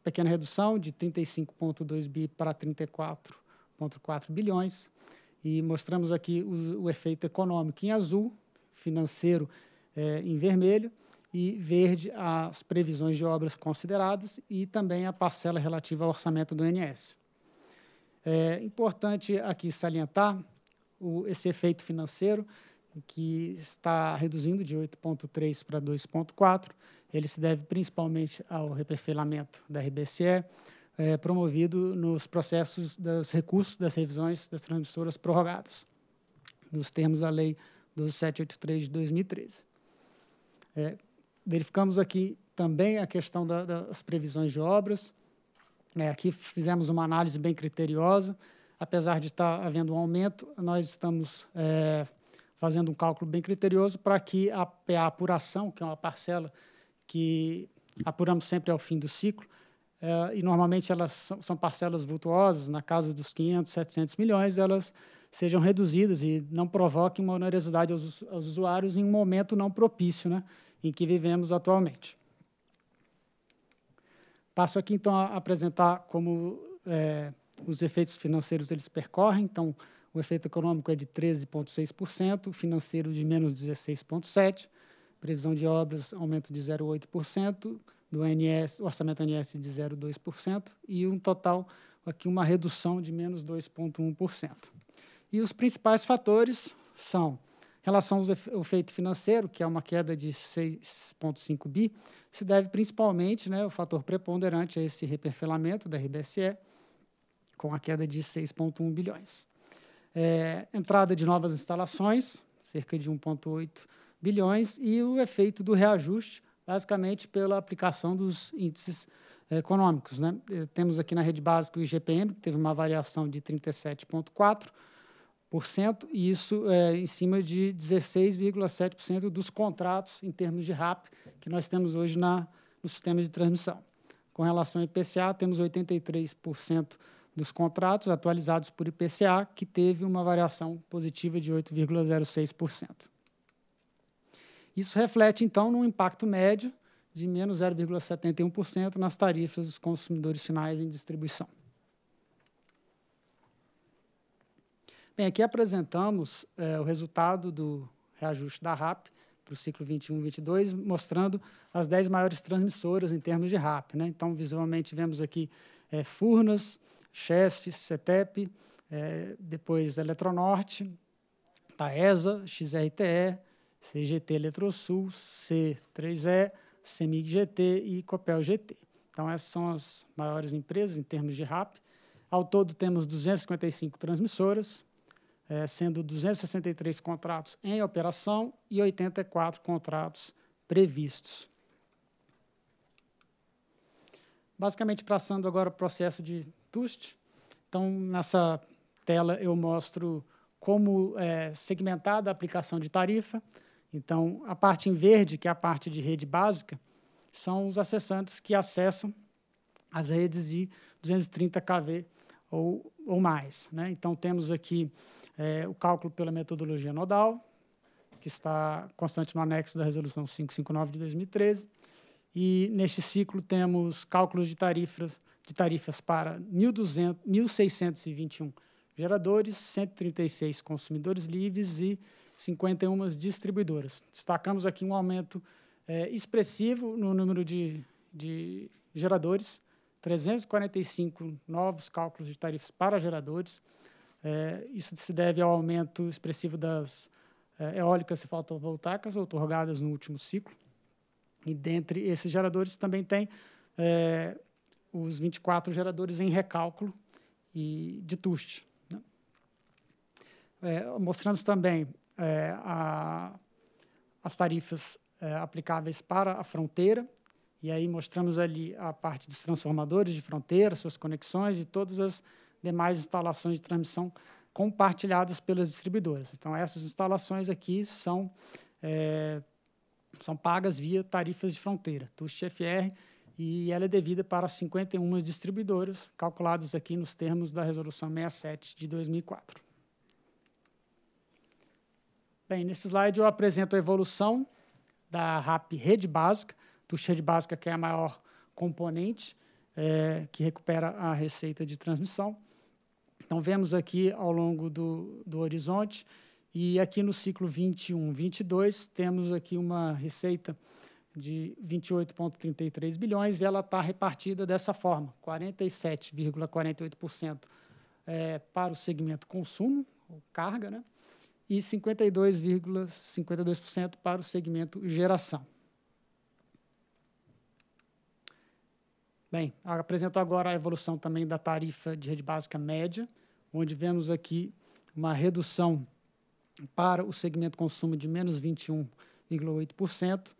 [SPEAKER 16] pequena redução de 35,2 bi para 34,4 bilhões. E mostramos aqui o, o, efeito econômico em azul, financeiro eh, em vermelho, e verde as previsões de obras consideradas e também a parcela relativa ao orçamento do INS. É eh, importante aqui salientar o, esse efeito financeiro, que está reduzindo de 8,3 para 2,4 ele se deve principalmente ao reperfilamento da RBCE, eh, é, promovido nos processos dos recursos das revisões das transmissoras prorrogadas, nos termos da Lei 12783 de 2013. É, eh, verificamos aqui também a questão da, das previsões de obras. É, aqui fizemos uma análise bem criteriosa. Apesar de estar havendo um aumento, nós estamos é, fazendo um cálculo bem criterioso para que a, a apuração, que é uma parcela que apuramos sempre ao fim do ciclo, eh, e normalmente elas são, parcelas vultuosas, na casa dos 500, 700 milhões, elas sejam reduzidas e não provoquem uma onerosidade aos, aos usuários em um momento não propício né, em que vivemos atualmente. Passo aqui, então, a apresentar como é, os efeitos financeiros eles percorrem. Então, o efeito econômico é de 13,6%, o financeiro de menos 16,7%, previsão de obras, aumento de 0,8%, do NS orçamento ANS de 0,2% e um total aqui uma redução de menos 2,1%. E os principais fatores são em relação ao efeito financeiro, que é uma queda de 6,5 bi, se deve principalmente né, o fator preponderante a esse reperfilamento da RBSE, com a queda de 6,1 bilhões. É, entrada de novas instalações, cerca de 1,8 bilhões, e o efeito do reajuste, basicamente pela aplicação dos índices eh, econômicos. Né? Eh, temos aqui na rede básica o IGPM, que teve uma variação de 37,4%, e isso é, em cima de 16,7% dos contratos em termos de RAP que nós temos hoje na, no sistema de transmissão. Com relação ao IPCA, temos 83% dos contratos atualizados por IPCA, que teve uma variação positiva de 8,06%. Isso reflete, então, num impacto médio de menos 0,71% nas tarifas dos consumidores finais em distribuição. Bem, aqui apresentamos é, o resultado do reajuste da RAP para o ciclo 21-22, mostrando as 10 maiores transmissoras em termos de RAP. Né? Então, visualmente, vemos aqui é, Furnas, Chesf, CETEP, é, depois Eletronorte, Taesa, XRTE, CGT Eletrosul, C3E, CEMIG GT e Copel GT. Então, essas são as maiores empresas em termos de RAP. Ao todo, temos 255 transmissoras, é, sendo 263 contratos em operação e 84 contratos previstos. Basicamente, passando agora o processo de TUST. Então, nessa tela, eu mostro como é segmentada a aplicação de tarifa. Então, a parte em verde, que é a parte de rede básica, são os acessantes que acessam as redes de 230 kV ou, ou mais. Né? Então, temos aqui é, o cálculo pela metodologia nodal, que está constante no anexo da resolução 559 de 2013. E neste ciclo temos cálculos de tarifas, de tarifas para 1.621 geradores, 136 consumidores livres e 51 distribuidoras. Destacamos aqui um aumento é, expressivo no número de, de geradores, 345 novos cálculos de tarifas para geradores. É, isso se deve ao aumento expressivo das é, eólicas e fotovoltaicas otorgadas no último ciclo. E dentre esses geradores também tem é, os 24 geradores em recálculo e de TUST. Né? É, mostramos também é, a, as tarifas é, aplicáveis para a fronteira, e aí mostramos ali a parte dos transformadores de fronteira, suas conexões e todas as demais instalações de transmissão compartilhadas pelas distribuidoras. Então, essas instalações aqui são, é, são pagas via tarifas de fronteira, TUST-FR, e ela é devida para 51 distribuidoras, calculadas aqui nos termos da Resolução 67 de 2004. Bem, nesse slide eu apresento a evolução da RAP rede básica, do rede básica que é a maior componente é, que recupera a receita de transmissão. Então, vemos aqui ao longo do, do horizonte e aqui no ciclo 21, 22, temos aqui uma receita de 28,33 bilhões e ela está repartida dessa forma, 47,48% é, para o segmento consumo, ou carga, né? e 52,52% ,52 para o segmento geração. Bem, apresento agora a evolução também da tarifa de rede básica média, onde vemos aqui uma redução para o segmento consumo de menos 21,8%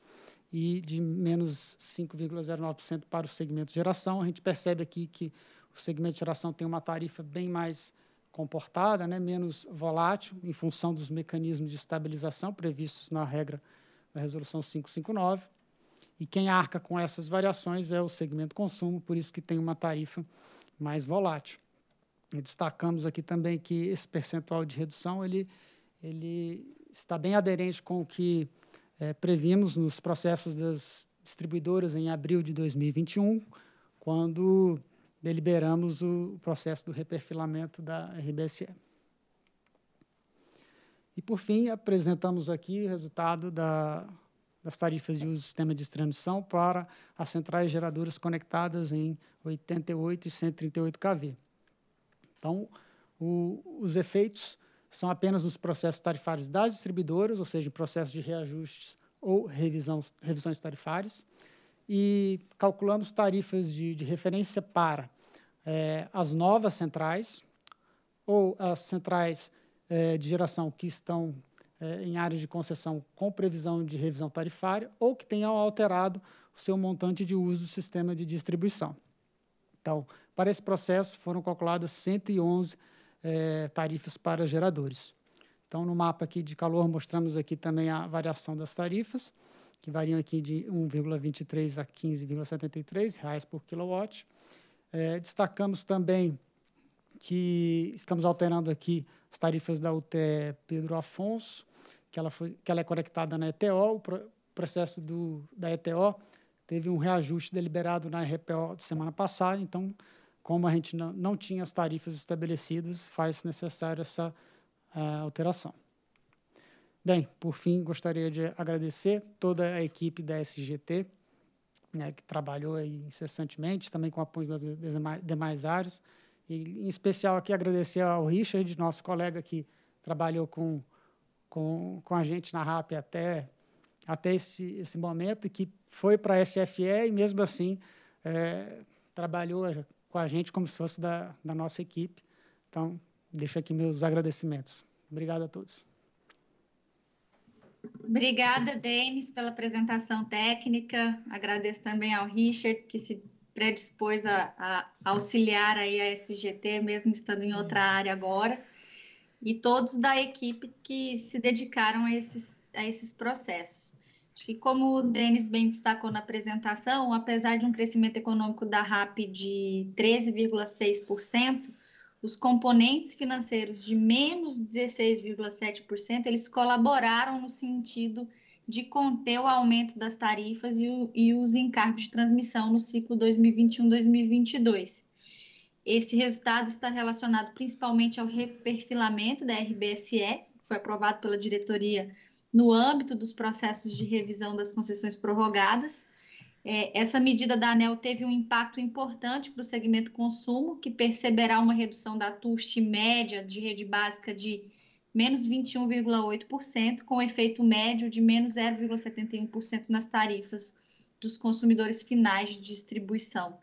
[SPEAKER 16] e de menos 5,09% para o segmento geração. A gente percebe aqui que o segmento geração tem uma tarifa bem mais comportada, né, menos volátil, em função dos mecanismos de estabilização previstos na regra da Resolução 559. E quem arca com essas variações é o segmento consumo, por isso que tem uma tarifa mais volátil. E destacamos aqui também que esse percentual de redução ele, ele está bem aderente com o que é, previmos nos processos das distribuidoras em abril de 2021, quando deliberamos o processo do reperfilamento da RBSE. E, por fim, apresentamos aqui o resultado da, das tarifas de uso do sistema de transmissão para as centrais geradoras conectadas em 88 e 138 kV. Então, o, os efeitos são apenas nos processos tarifários das distribuidoras, ou seja, processos de reajustes ou revisões, revisões tarifárias, e calculamos tarifas de, de referência para é, as novas centrais ou as centrais é, de geração que estão é, em áreas de concessão com previsão de revisão tarifária ou que tenham alterado o seu montante de uso do sistema de distribuição. Então, para esse processo foram calculadas 111 é, tarifas para geradores. Então, no mapa aqui de calor, mostramos aqui também a variação das tarifas, que variam aqui de 1,23 a 15,73 reais por quilowatt. É, destacamos também que estamos alterando aqui as tarifas da UTE Pedro Afonso, que ela, foi, que ela é conectada na ETO, o pro, processo do, da ETO teve um reajuste deliberado na RPO de semana passada, então, como a gente não, não tinha as tarifas estabelecidas, faz necessária essa uh, alteração. Bem, por fim, gostaria de agradecer toda a equipe da SGT, né, que trabalhou incessantemente, também com apoio das demais áreas. E, em especial, aqui agradecer ao Richard, nosso colega que trabalhou com, com, com a gente na RAP até, até esse, esse momento, que foi para a SFE e, mesmo assim, é, trabalhou com a gente como se fosse da, da nossa equipe. Então, deixo aqui meus agradecimentos. Obrigado a todos.
[SPEAKER 2] Obrigada, Denis, pela apresentação técnica. Agradeço também ao Richard, que se predispôs a, a, auxiliar aí a SGT, mesmo estando em outra área agora, e todos da equipe que se dedicaram a esses, a esses processos. Acho que, como o Denis bem destacou na apresentação, apesar de um crescimento econômico da RAP de 13,6%, os componentes financeiros de menos 16,7%, eles colaboraram no sentido de conter o aumento das tarifas e, o, e os encargos de transmissão no ciclo 2021-2022. Esse resultado está relacionado principalmente ao reperfilamento da RBSE, que foi aprovado pela diretoria no âmbito dos processos de revisão das concessões prorrogadas, é, essa medida da ANEL teve um impacto importante para o segmento consumo, que perceberá uma redução da TUST média de rede básica de menos 21,8%, com efeito médio de menos 0,71% nas tarifas dos consumidores finais de distribuição.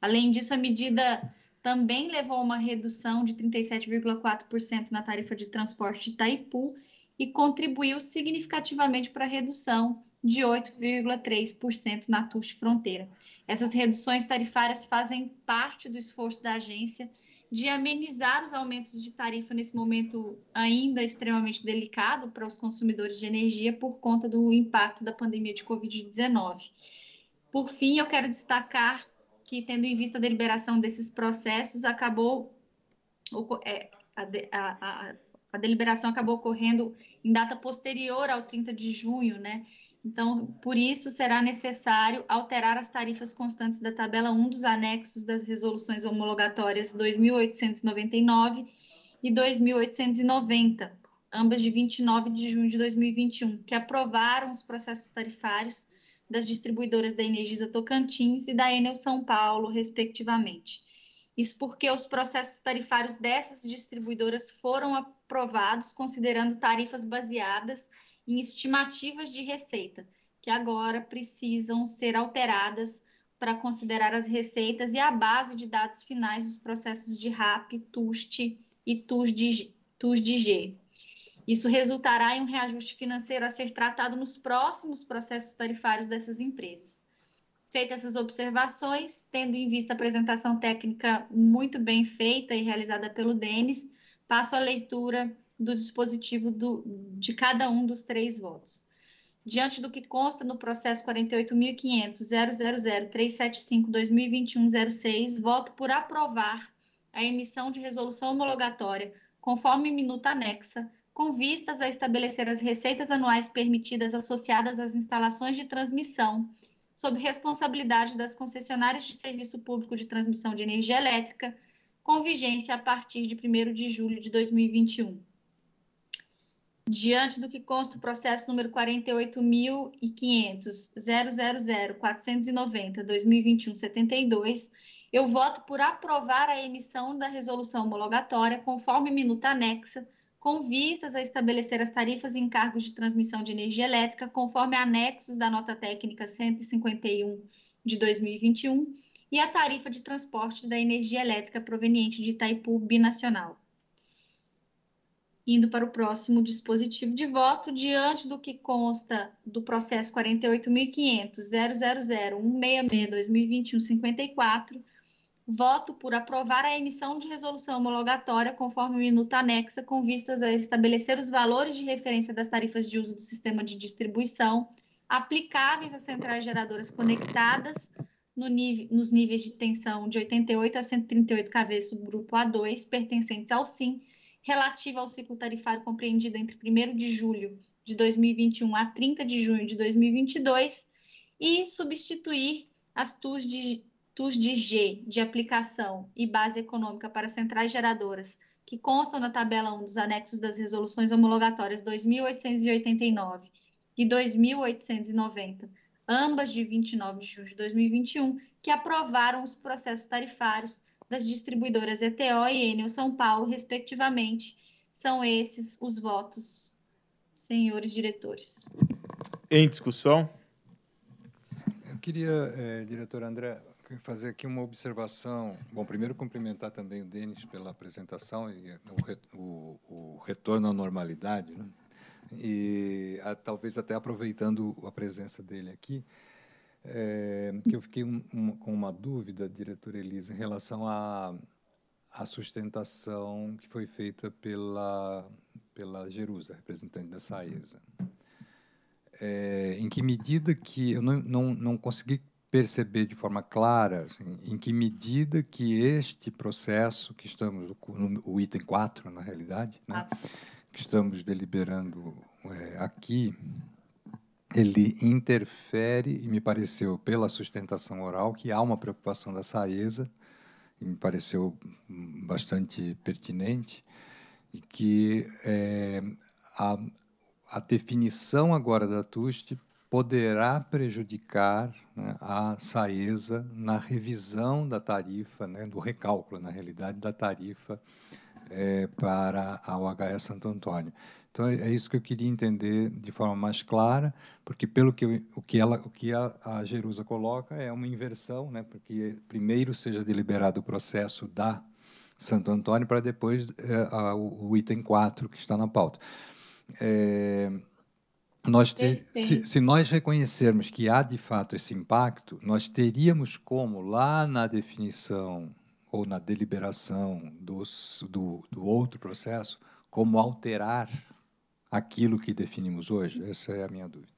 [SPEAKER 2] Além disso, a medida também levou a uma redução de 37,4% na tarifa de transporte de Itaipu e contribuiu significativamente para a redução de 8,3% na TUS Fronteira. Essas reduções tarifárias fazem parte do esforço da agência de amenizar os aumentos de tarifa nesse momento ainda extremamente delicado para os consumidores de energia por conta do impacto da pandemia de Covid-19. Por fim, eu quero destacar que, tendo em vista a deliberação desses processos, acabou é, a, a, a, a deliberação acabou ocorrendo em data posterior ao 30 de junho, né? Então, por isso, será necessário alterar as tarifas constantes da tabela 1 dos anexos das resoluções homologatórias 2899 e 2890, ambas de 29 de junho de 2021, que aprovaram os processos tarifários das distribuidoras da Energisa Tocantins e da Enel São Paulo, respectivamente. Isso porque os processos tarifários dessas distribuidoras foram aprovados considerando tarifas baseadas em estimativas de receita, que agora precisam ser alteradas para considerar as receitas e a base de dados finais dos processos de RAP, TUST e TUSDG. Isso resultará em um reajuste financeiro a ser tratado nos próximos processos tarifários dessas empresas. Feitas essas observações, tendo em vista a apresentação técnica muito bem feita e realizada pelo Denis, passo a leitura do dispositivo do, de cada um dos três votos. Diante do que consta no processo 48.500.000.375.2021.06, voto por aprovar a emissão de resolução homologatória, conforme minuta anexa, com vistas a estabelecer as receitas anuais permitidas associadas às instalações de transmissão sob responsabilidade das concessionárias de serviço público de transmissão de energia elétrica, com vigência a partir de 1 de julho de 2021. Diante do que consta o processo número 48.500.000.490.2021.72, 72 eu voto por aprovar a emissão da resolução homologatória, conforme minuta anexa, com vistas a estabelecer as tarifas e encargos de transmissão de energia elétrica, conforme anexos da Nota Técnica 151 de 2021 e a tarifa de transporte da energia elétrica proveniente de Itaipu Binacional. Indo para o próximo dispositivo de voto, diante do que consta do processo 48.500.000.166.2021.54, voto por aprovar a emissão de resolução homologatória conforme o minuto anexa, com vistas a estabelecer os valores de referência das tarifas de uso do sistema de distribuição aplicáveis às centrais geradoras conectadas no nível, nos níveis de tensão de 88 a 138 kV subgrupo A2, pertencentes ao SIM, relativa ao ciclo tarifário compreendido entre 1 de julho de 2021 a 30 de junho de 2022, e substituir as TUS de tus de G de aplicação e base econômica para centrais geradoras que constam na tabela 1 dos anexos das resoluções homologatórias 2889 e 2890, ambas de 29 de junho de 2021, que aprovaram os processos tarifários das distribuidoras ETO e Enel São Paulo, respectivamente. São esses os votos, senhores diretores.
[SPEAKER 1] Em discussão?
[SPEAKER 4] Eu queria, é, diretor André, fazer aqui uma observação. Bom, primeiro cumprimentar também o Denis pela apresentação e o, o, o retorno à normalidade, né? e a, talvez até aproveitando a presença dele aqui, é, que eu fiquei um, um, com uma dúvida, diretora Elisa, em relação à, sustentação que foi feita pela, pela Jerusa, representante da Saesa. É, em que medida que eu não, não, não consegui perceber de forma clara assim, em que medida que este processo que estamos, o item 4, na realidade, né, que estamos deliberando é, aqui, ele interfere, e me pareceu, pela sustentação oral, que há uma preocupação da Saesa, e me pareceu bastante pertinente, e que é, a, a definição agora da TUST poderá prejudicar né, a SAESA na revisão da tarifa, né, do recálculo, na realidade, da tarifa é, para a UHS Santo Antônio. Então, é isso que eu queria entender de forma mais clara, porque, pelo que, eu, o, que ela, o que a, a Jerusa coloca, é uma inversão, né, porque primeiro seja deliberado o processo da Santo Antônio para depois é, a, o item 4 que está na pauta. É, nós ter, se, se, nós reconhecermos que há de fato esse impacto, nós teríamos como, lá na definição ou na deliberação dos, do, do outro processo, como alterar aquilo que definimos hoje? Essa é a minha dúvida.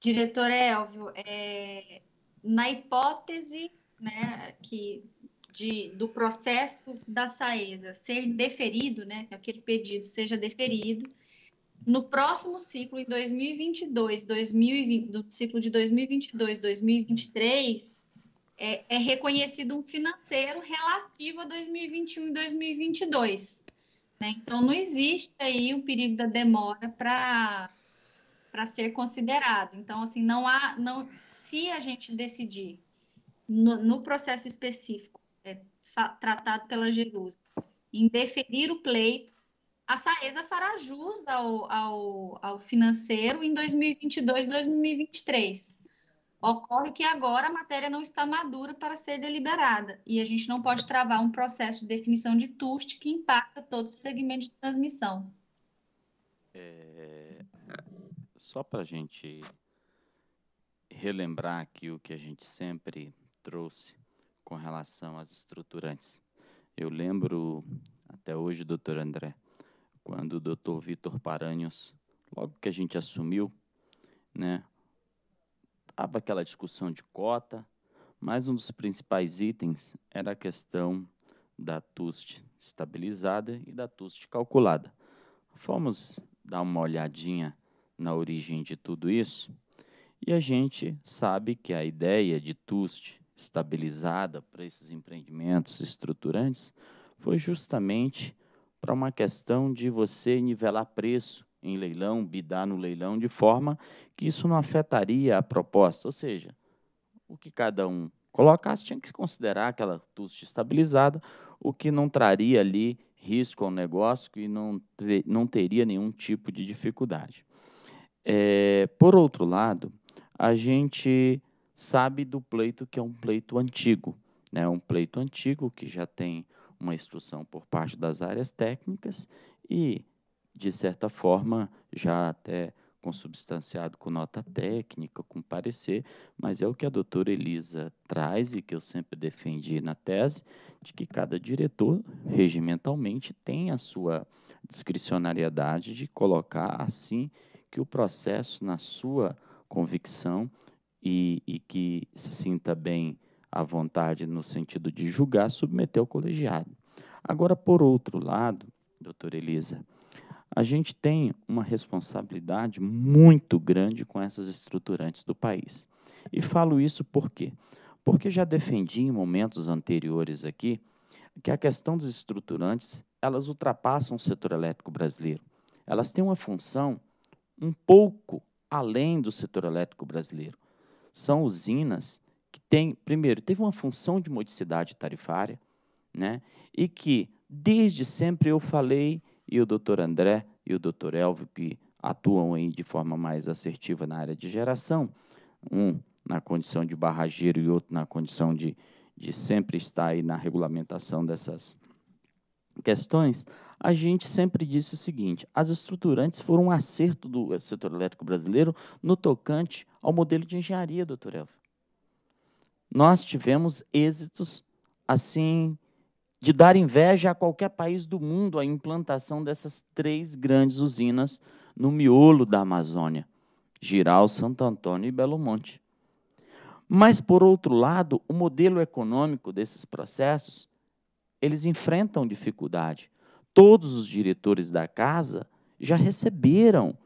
[SPEAKER 2] Diretor Elvio, é, na hipótese né, que de, do processo da SAESA ser deferido, né, que aquele pedido seja deferido, no próximo ciclo, em 2022, 2020, do ciclo de 2022, 2023, é, é reconhecido um financeiro relativo a 2021 e 2022. Né? Então, não existe aí o perigo da demora para para ser considerado. Então, assim, não há, não, se a gente decidir no, no processo específico é, tratado pela Jerusa, em deferir o pleito, a Saesa fará jus ao, ao, ao financeiro em 2022 e 2023. Ocorre que agora a matéria não está madura para ser deliberada e a gente não pode travar um processo de definição de TUST que impacta todo o segmento de transmissão.
[SPEAKER 5] É... Só para a gente relembrar aqui o que a gente sempre trouxe com relação às estruturantes. Eu lembro até hoje, doutor André, quando o Dr. Vitor Paranhos, logo que a gente assumiu, né, tava aquela discussão de cota, mas um dos principais itens era a questão da TUST estabilizada e da TUST calculada. Fomos dar uma olhadinha na origem de tudo isso e a gente sabe que a ideia de TUST estabilizada para esses empreendimentos estruturantes foi justamente para uma questão de você nivelar preço em leilão, bidar no leilão, de forma que isso não afetaria a proposta. Ou seja, o que cada um colocasse tinha que considerar aquela TUST estabilizada, o que não traria ali risco ao negócio e não, não teria nenhum tipo de dificuldade. É, por outro lado, a gente sabe do pleito que é um pleito antigo, né? um pleito antigo que já tem uma instrução por parte das áreas técnicas e, de certa forma, já até consubstanciado com nota técnica, com parecer, mas é o que a doutora Elisa traz e que eu sempre defendi na tese, de que cada diretor, regimentalmente, tem a sua discricionariedade de colocar assim que o processo, na sua convicção e, e que se sinta bem a vontade no sentido de julgar, submeter ao colegiado. Agora, por outro lado, doutora Elisa, a gente tem uma responsabilidade muito grande com essas estruturantes do país. E falo isso por quê? Porque já defendi em momentos anteriores aqui que a questão dos estruturantes, elas ultrapassam o setor elétrico brasileiro. Elas têm uma função um pouco além do setor elétrico brasileiro. São usinas que tem, primeiro, teve uma função de modicidade tarifária, né? E que desde sempre eu falei e o doutor André e o doutor Elvio que atuam aí de forma mais assertiva na área de geração, um na condição de barrageiro e outro na condição de, de sempre estar aí na regulamentação dessas questões, a gente sempre disse o seguinte: as estruturantes foram um acerto do eh, setor elétrico brasileiro no tocante ao modelo de engenharia, doutor Elvio nós tivemos êxitos assim de dar inveja a qualquer país do mundo a implantação dessas três grandes usinas no miolo da Amazônia: Giral, Santo Antônio e Belo Monte. Mas por outro lado, o modelo econômico desses processos, eles enfrentam dificuldade. Todos os diretores da casa já receberam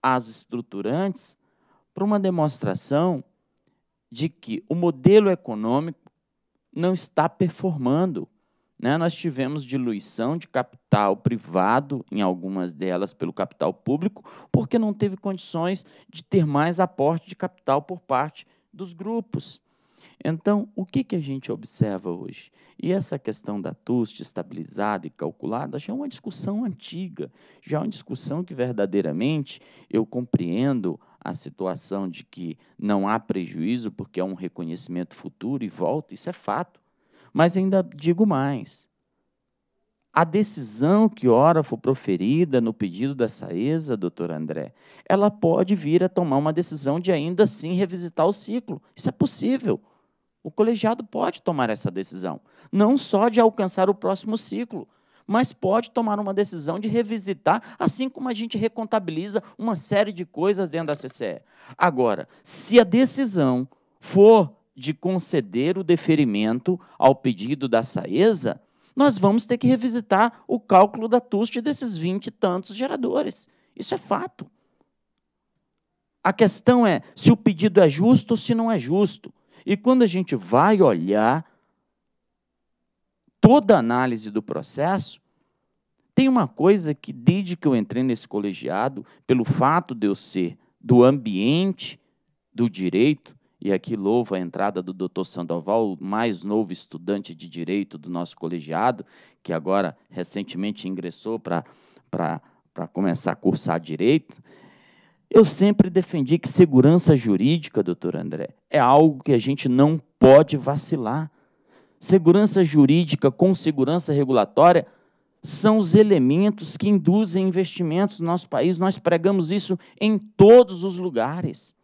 [SPEAKER 5] as estruturantes para uma demonstração de que o modelo econômico não está performando. Né? Nós tivemos diluição de capital privado, em algumas delas pelo capital público, porque não teve condições de ter mais aporte de capital por parte dos grupos. Então, o que, que a gente observa hoje? E essa questão da TUST estabilizada e calculada já é uma discussão antiga, já é uma discussão que verdadeiramente eu compreendo a situação de que não há prejuízo porque é um reconhecimento futuro e volta, isso é fato. Mas ainda digo mais. A decisão que ora for proferida no pedido da Saesa, doutor André, ela pode vir a tomar uma decisão de ainda assim revisitar o ciclo. Isso é possível. O colegiado pode tomar essa decisão, não só de alcançar o próximo ciclo, mas pode tomar uma decisão de revisitar, assim como a gente recontabiliza uma série de coisas dentro da CCE. Agora, se a decisão for de conceder o deferimento ao pedido da Saesa, nós vamos ter que revisitar o cálculo da TUST desses 20 e tantos geradores. Isso é fato. A questão é se o pedido é justo ou se não é justo. E quando a gente vai olhar toda análise do processo, tem uma coisa que, desde que eu entrei nesse colegiado, pelo fato de eu ser do ambiente do direito, e aqui louvo a entrada do doutor Sandoval, o mais novo estudante de direito do nosso colegiado, que agora recentemente ingressou para começar a cursar direito. Eu sempre defendi que segurança jurídica, doutor André, é algo que a gente não pode vacilar segurança jurídica com segurança regulatória são os elementos que induzem investimentos no nosso país. Nós pregamos isso em todos os lugares.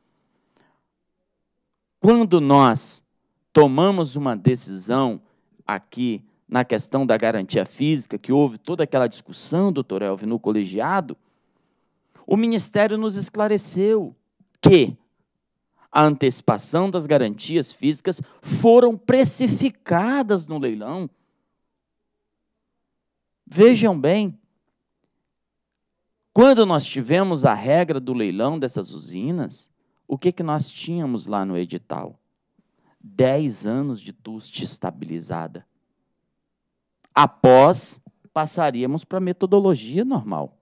[SPEAKER 5] Quando nós tomamos uma decisão aqui na questão da garantia física, que houve toda aquela discussão, doutor Elvio, no colegiado, o Ministério nos esclareceu que a antecipação das garantias físicas foram precificadas no leilão. Vejam bem, quando nós tivemos a regra do leilão dessas usinas, o que, que nós tínhamos lá no edital? 10 anos de TUST estabilizada. Após, passaríamos para a metodologia normal.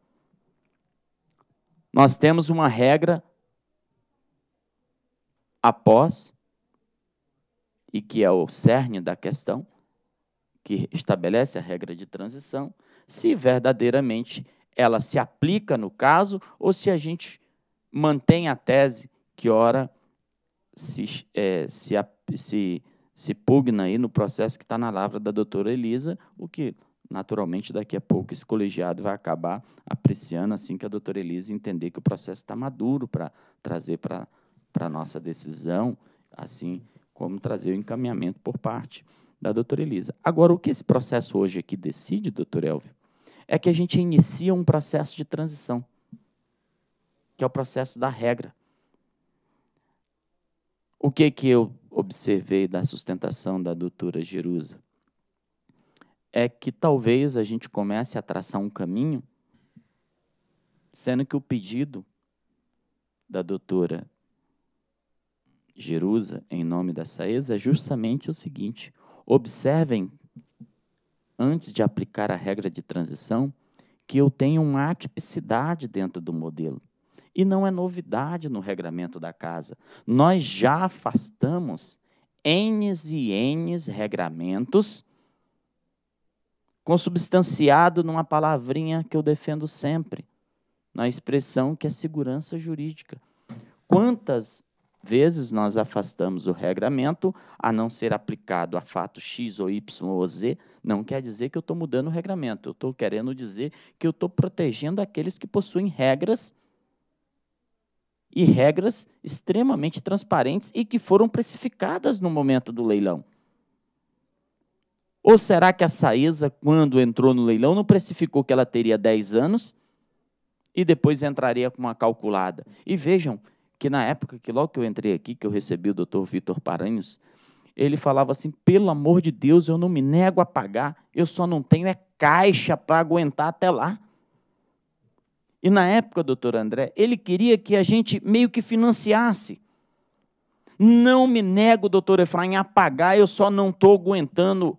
[SPEAKER 5] Nós temos uma regra após, e que é o cerne da questão, que estabelece a regra de transição, se verdadeiramente ela se aplica no caso ou se a gente mantém a tese que, ora, se, é, se, se, se pugna aí no processo que está na lavra da doutora Elisa, o que naturalmente daqui a pouco esse colegiado vai acabar apreciando assim que a doutora Elisa entender que o processo está maduro para trazer para para a nossa decisão, assim como trazer o encaminhamento por parte da doutora Elisa. Agora, o que esse processo hoje aqui decide, doutor Elvio, é que a gente inicia um processo de transição, que é o processo da regra. O que, que eu observei da sustentação da doutora Jerusa? É que talvez a gente comece a traçar um caminho, sendo que o pedido da doutora Jerusa em nome da Saesa é justamente o seguinte: observem, antes de aplicar a regra de transição, que eu tenho uma atipicidade dentro do modelo. E não é novidade no regramento da casa. Nós já afastamos N's e N's regramentos consubstanciado numa palavrinha que eu defendo sempre, na expressão que é segurança jurídica. Quantas vezes nós afastamos o regramento, a não ser aplicado a fato X ou Y ou Z, não quer dizer que eu estou mudando o regramento. Eu estou querendo dizer que eu estou protegendo aqueles que possuem regras e regras extremamente transparentes e que foram precificadas no momento do leilão. Ou será que a Saesa, quando entrou no leilão, não precificou que ela teria 10 anos e depois entraria com uma calculada? E vejam, que na época que logo que eu entrei aqui, que eu recebi o doutor Vitor Paranhos, ele falava assim: pelo amor de Deus, eu não me nego a pagar, eu só não tenho é caixa para aguentar até lá. E na época, doutor André, ele queria que a gente meio que financiasse. Não me nego, doutor Efraim, a pagar, eu só não estou aguentando.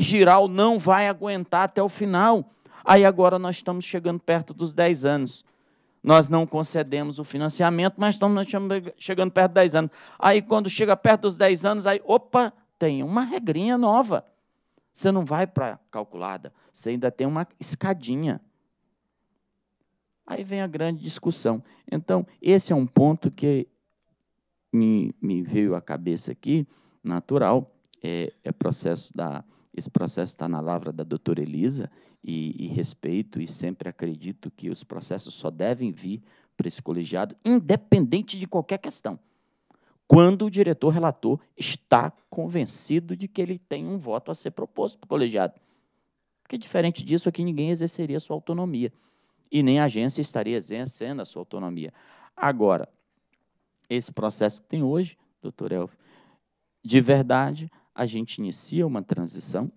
[SPEAKER 5] Giral não vai aguentar até o final. Aí agora nós estamos chegando perto dos 10 anos nós não concedemos o financiamento, mas estamos chegando perto de 10 anos. Aí, quando chega perto dos 10 anos, aí, opa, tem uma regrinha nova. Você não vai para calculada, você ainda tem uma escadinha. Aí vem a grande discussão. Então, esse é um ponto que me, me veio à cabeça aqui, natural, é, é processo da, esse processo está na lavra da doutora Elisa, e, e respeito e sempre acredito que os processos só devem vir para esse colegiado, independente de qualquer questão, quando o diretor relator está convencido de que ele tem um voto a ser proposto para o colegiado. Porque, diferente disso, aqui ninguém exerceria sua autonomia e nem a agência estaria exercendo a sua autonomia. Agora, esse processo que tem hoje, doutor Elvio, de verdade, a gente inicia uma transição,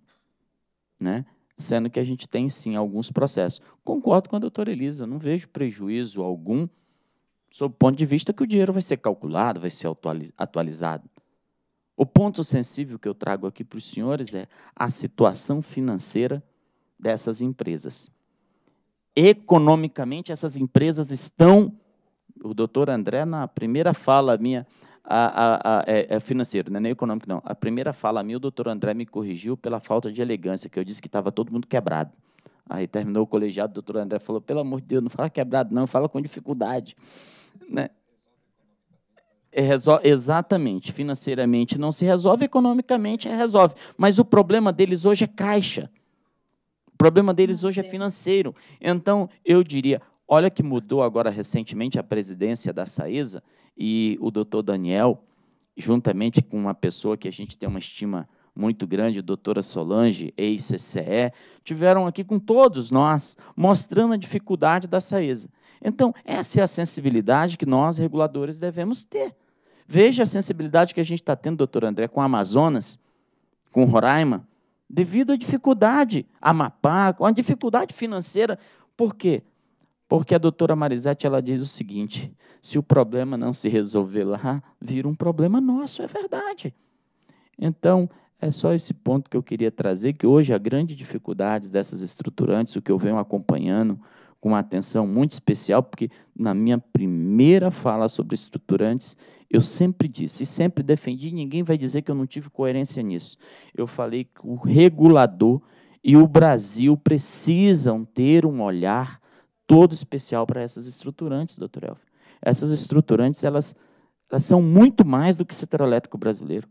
[SPEAKER 5] né? sendo que a gente tem sim alguns processos. Concordo com a doutora Elisa, não vejo prejuízo algum, sob o ponto de vista que o dinheiro vai ser calculado, vai ser atualizado. O ponto sensível que eu trago aqui para os senhores é a situação financeira dessas empresas. Economicamente, essas empresas estão. O doutor André, na primeira fala minha, a, a, a, é, é financeiro, não é nem econômico, não. A primeira fala minha, o doutor André me corrigiu pela falta de elegância, que eu disse que estava todo mundo quebrado. Aí terminou o colegiado, o doutor André falou, pelo amor de Deus, não fala quebrado, não, fala com dificuldade. Né? É, resolve, exatamente, financeiramente não se resolve, economicamente resolve. Mas o problema deles hoje é caixa. O problema deles hoje é financeiro. Então, eu diria, Olha que mudou agora recentemente a presidência da Saísa e o doutor Daniel, juntamente com uma pessoa que a gente tem uma estima muito grande, a doutora Solange, ex-CCE, tiveram aqui com todos nós, mostrando a dificuldade da Saísa. Então, essa é a sensibilidade que nós, reguladores, devemos ter. Veja a sensibilidade que a gente está tendo, doutor André, com Amazonas, com Roraima, devido à dificuldade, Amapá, com a dificuldade financeira. Por quê? Porque a doutora Marisete ela diz o seguinte: se o problema não se resolver lá, vira um problema nosso, é verdade. Então, é só esse ponto que eu queria trazer, que hoje a grande dificuldade dessas estruturantes, o que eu venho acompanhando com uma atenção muito especial, porque na minha primeira fala sobre estruturantes, eu sempre disse e sempre defendi, ninguém vai dizer que eu não tive coerência nisso. Eu falei que o regulador e o Brasil precisam ter um olhar todo especial para essas estruturantes, doutor Elf. Essas estruturantes, elas, elas são muito mais do que setor elétrico brasileiro.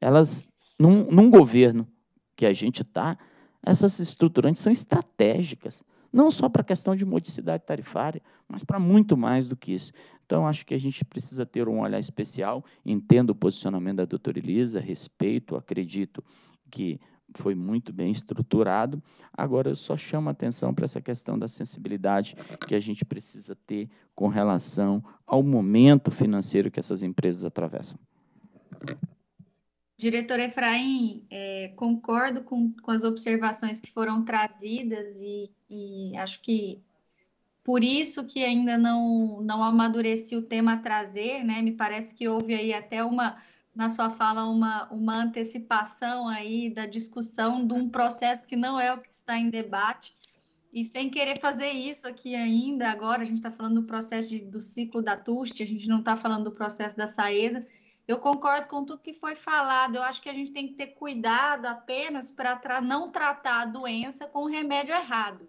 [SPEAKER 5] Elas, num, num governo que a gente está, essas estruturantes são estratégicas, não só para a questão de modicidade tarifária, mas para muito mais do que isso. Então, acho que a gente precisa ter um olhar especial, entendo o posicionamento da doutora Elisa, respeito, acredito que foi muito bem estruturado. Agora, eu só chamo a atenção para essa questão da sensibilidade que a gente precisa ter com relação ao momento financeiro que essas empresas atravessam.
[SPEAKER 2] Diretor Efraim, é, concordo com, com, as observações que foram trazidas e, e, acho que por isso que ainda não, não amadureci o tema a trazer, né? Me parece que houve aí até uma na sua fala uma, uma antecipação aí da discussão de um processo que não é o que está em debate. E sem querer fazer isso aqui ainda, agora a gente está falando do processo de, do ciclo da TUST, a gente não está falando do processo da SAESA. Eu concordo com tudo que foi falado. Eu acho que a gente tem que ter cuidado apenas para tra não tratar a doença com o remédio errado.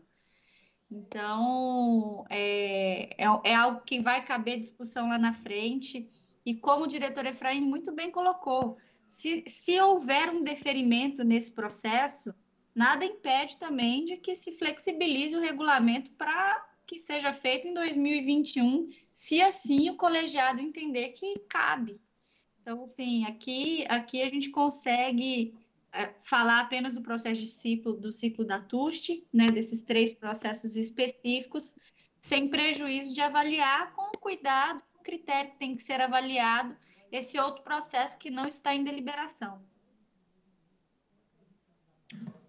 [SPEAKER 2] Então, é, é, é algo que vai caber discussão lá na frente. E como o diretor Efraim muito bem colocou, se, se houver um deferimento nesse processo, nada impede também de que se flexibilize o regulamento para que seja feito em 2021, se assim o colegiado entender que cabe. Então, assim, aqui, aqui a gente consegue é, falar apenas do processo de ciclo, do ciclo da TUST, né, desses três processos específicos, sem prejuízo de avaliar com cuidado critério que tem que ser avaliado esse outro processo que não está em deliberação.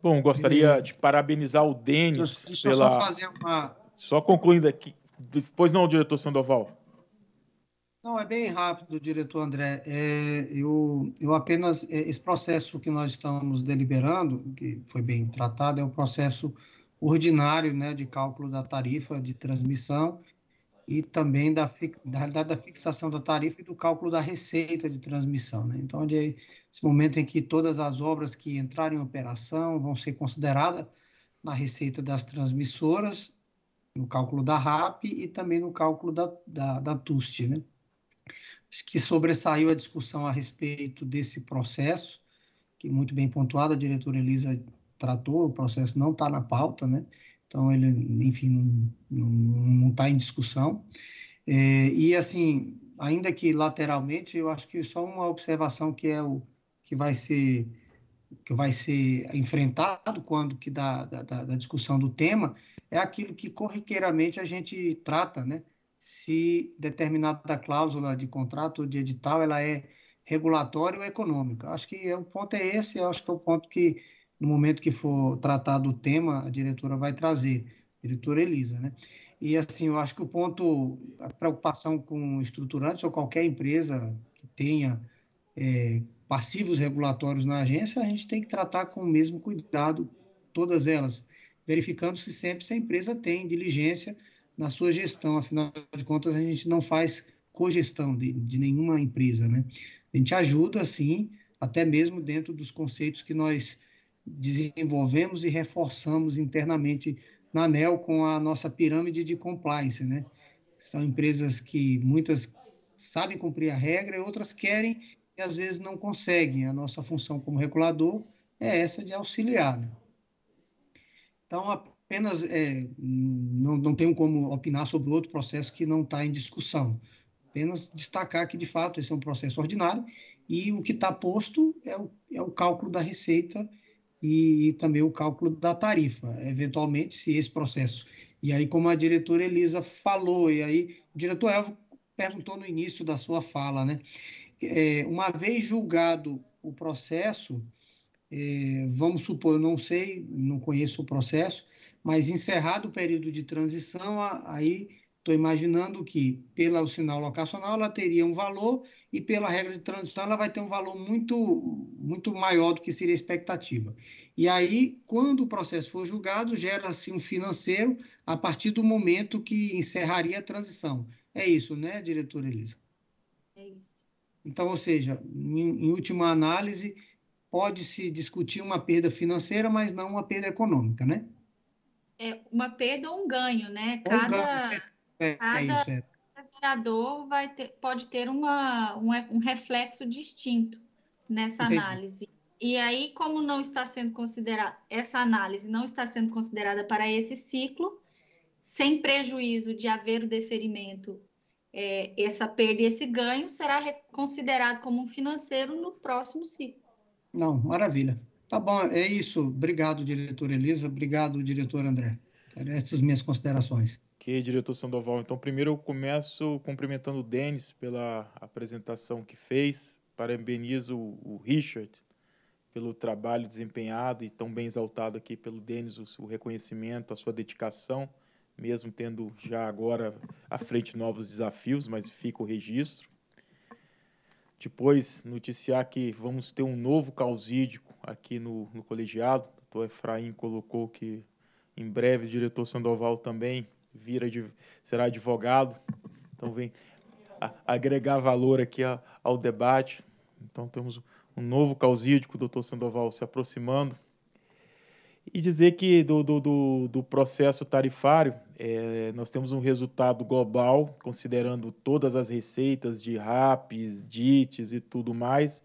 [SPEAKER 1] Bom, gostaria de parabenizar o Denis pela... Só
[SPEAKER 3] fazer uma...
[SPEAKER 1] Só concluindo aqui. Depois não, diretor Sandoval.
[SPEAKER 3] Não, é bem rápido, diretor André. É, eu, eu apenas... É, esse processo que nós estamos deliberando, que foi bem tratado, é o processo ordinário né, de cálculo da tarifa de transmissão, e também da, da realidade da fixação da tarifa e do cálculo da receita de transmissão. Né? Então, onde é esse momento em que todas as obras que entrarem em operação vão ser consideradas na receita das transmissoras, no cálculo da RAP e também no cálculo da, da, da TUST. Né? Acho que sobressaiu a discussão a respeito desse processo, que muito bem pontuada a diretora Elisa tratou, o processo não está na pauta, né? Então, ele, enfim, não está em discussão. É, e, assim, ainda que lateralmente, eu acho que só uma observação que é o que vai ser que vai ser enfrentado quando que da, da, da discussão do tema é aquilo que corriqueiramente a gente trata, né? Se determinada cláusula de contrato ou de edital ela é regulatória ou econômica. Acho que é, o ponto é esse, acho que é o ponto que no momento que for tratado o tema, a diretora vai trazer, a diretora Elisa, né? E assim, eu acho que o ponto, a preocupação com estruturantes ou qualquer empresa que tenha é, passivos regulatórios na agência, a gente tem que tratar com o mesmo cuidado todas elas, verificando se sempre se a empresa tem diligência na sua gestão. Afinal de contas, a gente não faz cogestão de, de nenhuma empresa, né? A gente ajuda, sim, até mesmo dentro dos conceitos que nós desenvolvemos e reforçamos internamente na ANEL com a nossa pirâmide de compliance, né? São empresas que muitas sabem cumprir a regra e outras querem e às vezes não conseguem. A nossa função como regulador é essa de auxiliar. Né? Então, apenas é, não, não tenho como opinar sobre outro processo que não está em discussão. Apenas destacar que, de fato, esse é um processo ordinário e o que está posto é o, é o cálculo da receita e, e, também o cálculo da tarifa, eventualmente, se esse processo. E aí, como a diretora Elisa falou, e aí, o diretor Elvo perguntou no início da sua fala, né? É, uma vez julgado o processo, é, vamos supor, eu não sei, não conheço o processo, mas encerrado o período de transição, aí Estou imaginando que, pelo sinal locacional, ela teria um valor e, pela regra de transição, ela vai ter um valor muito, muito maior do que seria a expectativa. E aí, quando o processo for julgado, gera-se um financeiro a partir do momento que encerraria a transição. É isso, né, diretora Elisa? É isso. Então, ou seja, em, em última análise, pode-se discutir uma perda financeira, mas não uma perda econômica, né?
[SPEAKER 2] É uma perda ou um ganho, né? Cada. Um ganho é
[SPEAKER 3] cada operador
[SPEAKER 2] vereador vai ter, pode ter uma, um, um reflexo distinto nessa Entendi. análise. E aí, como não está sendo considerada essa análise não está sendo considerada para esse ciclo, sem prejuízo de haver o deferimento, é, essa perda e esse ganho será considerado como um financeiro no próximo ciclo.
[SPEAKER 3] Não, maravilha. Tá bom, é isso. Obrigado, diretor Elisa. Obrigado, diretor André. Essas minhas considerações
[SPEAKER 1] diretor Sandoval. Então, primeiro eu começo cumprimentando o Denis pela apresentação que fez, parabenizo o Richard pelo trabalho desempenhado e tão bem exaltado aqui pelo Denis, o reconhecimento, a sua dedicação, mesmo tendo já agora à frente novos desafios, mas fica o registro. Depois, noticiar que vamos ter um novo causídico aqui no, no colegiado. O Efraim colocou que em breve o diretor Sandoval também vira será advogado. Então vem agregar valor aqui a, ao debate. Então temos um novo causídico, o doutor Sandoval, se aproximando. E dizer que do, do, do, do processo tarifário, é, nós temos um resultado global, considerando todas as receitas de RAPs, DITs e tudo mais,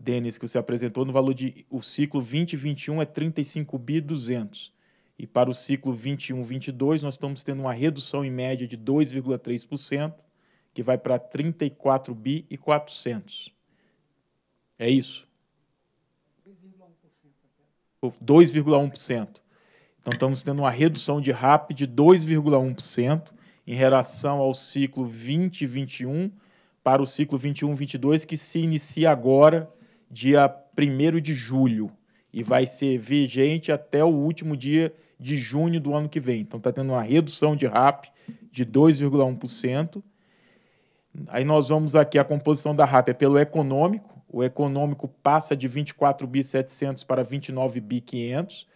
[SPEAKER 1] Denis, que você apresentou, no valor de o ciclo 2021 é 35 bi 200. E para o ciclo 21-22, nós estamos tendo uma redução em média de 2,3%, que vai para 34 bi e 400. É isso. 2,1%. Então, estamos tendo uma redução de RAP de 2,1% em relação ao ciclo 2021 para o ciclo 21-22, que se inicia agora, dia 1 de julho, e vai ser vigente até o último dia de junho do ano que vem. Então está tendo uma redução de RAP de 2,1%. Aí nós vamos aqui, a composição da RAP é pelo econômico. O econômico passa de 24.700 para 29.500.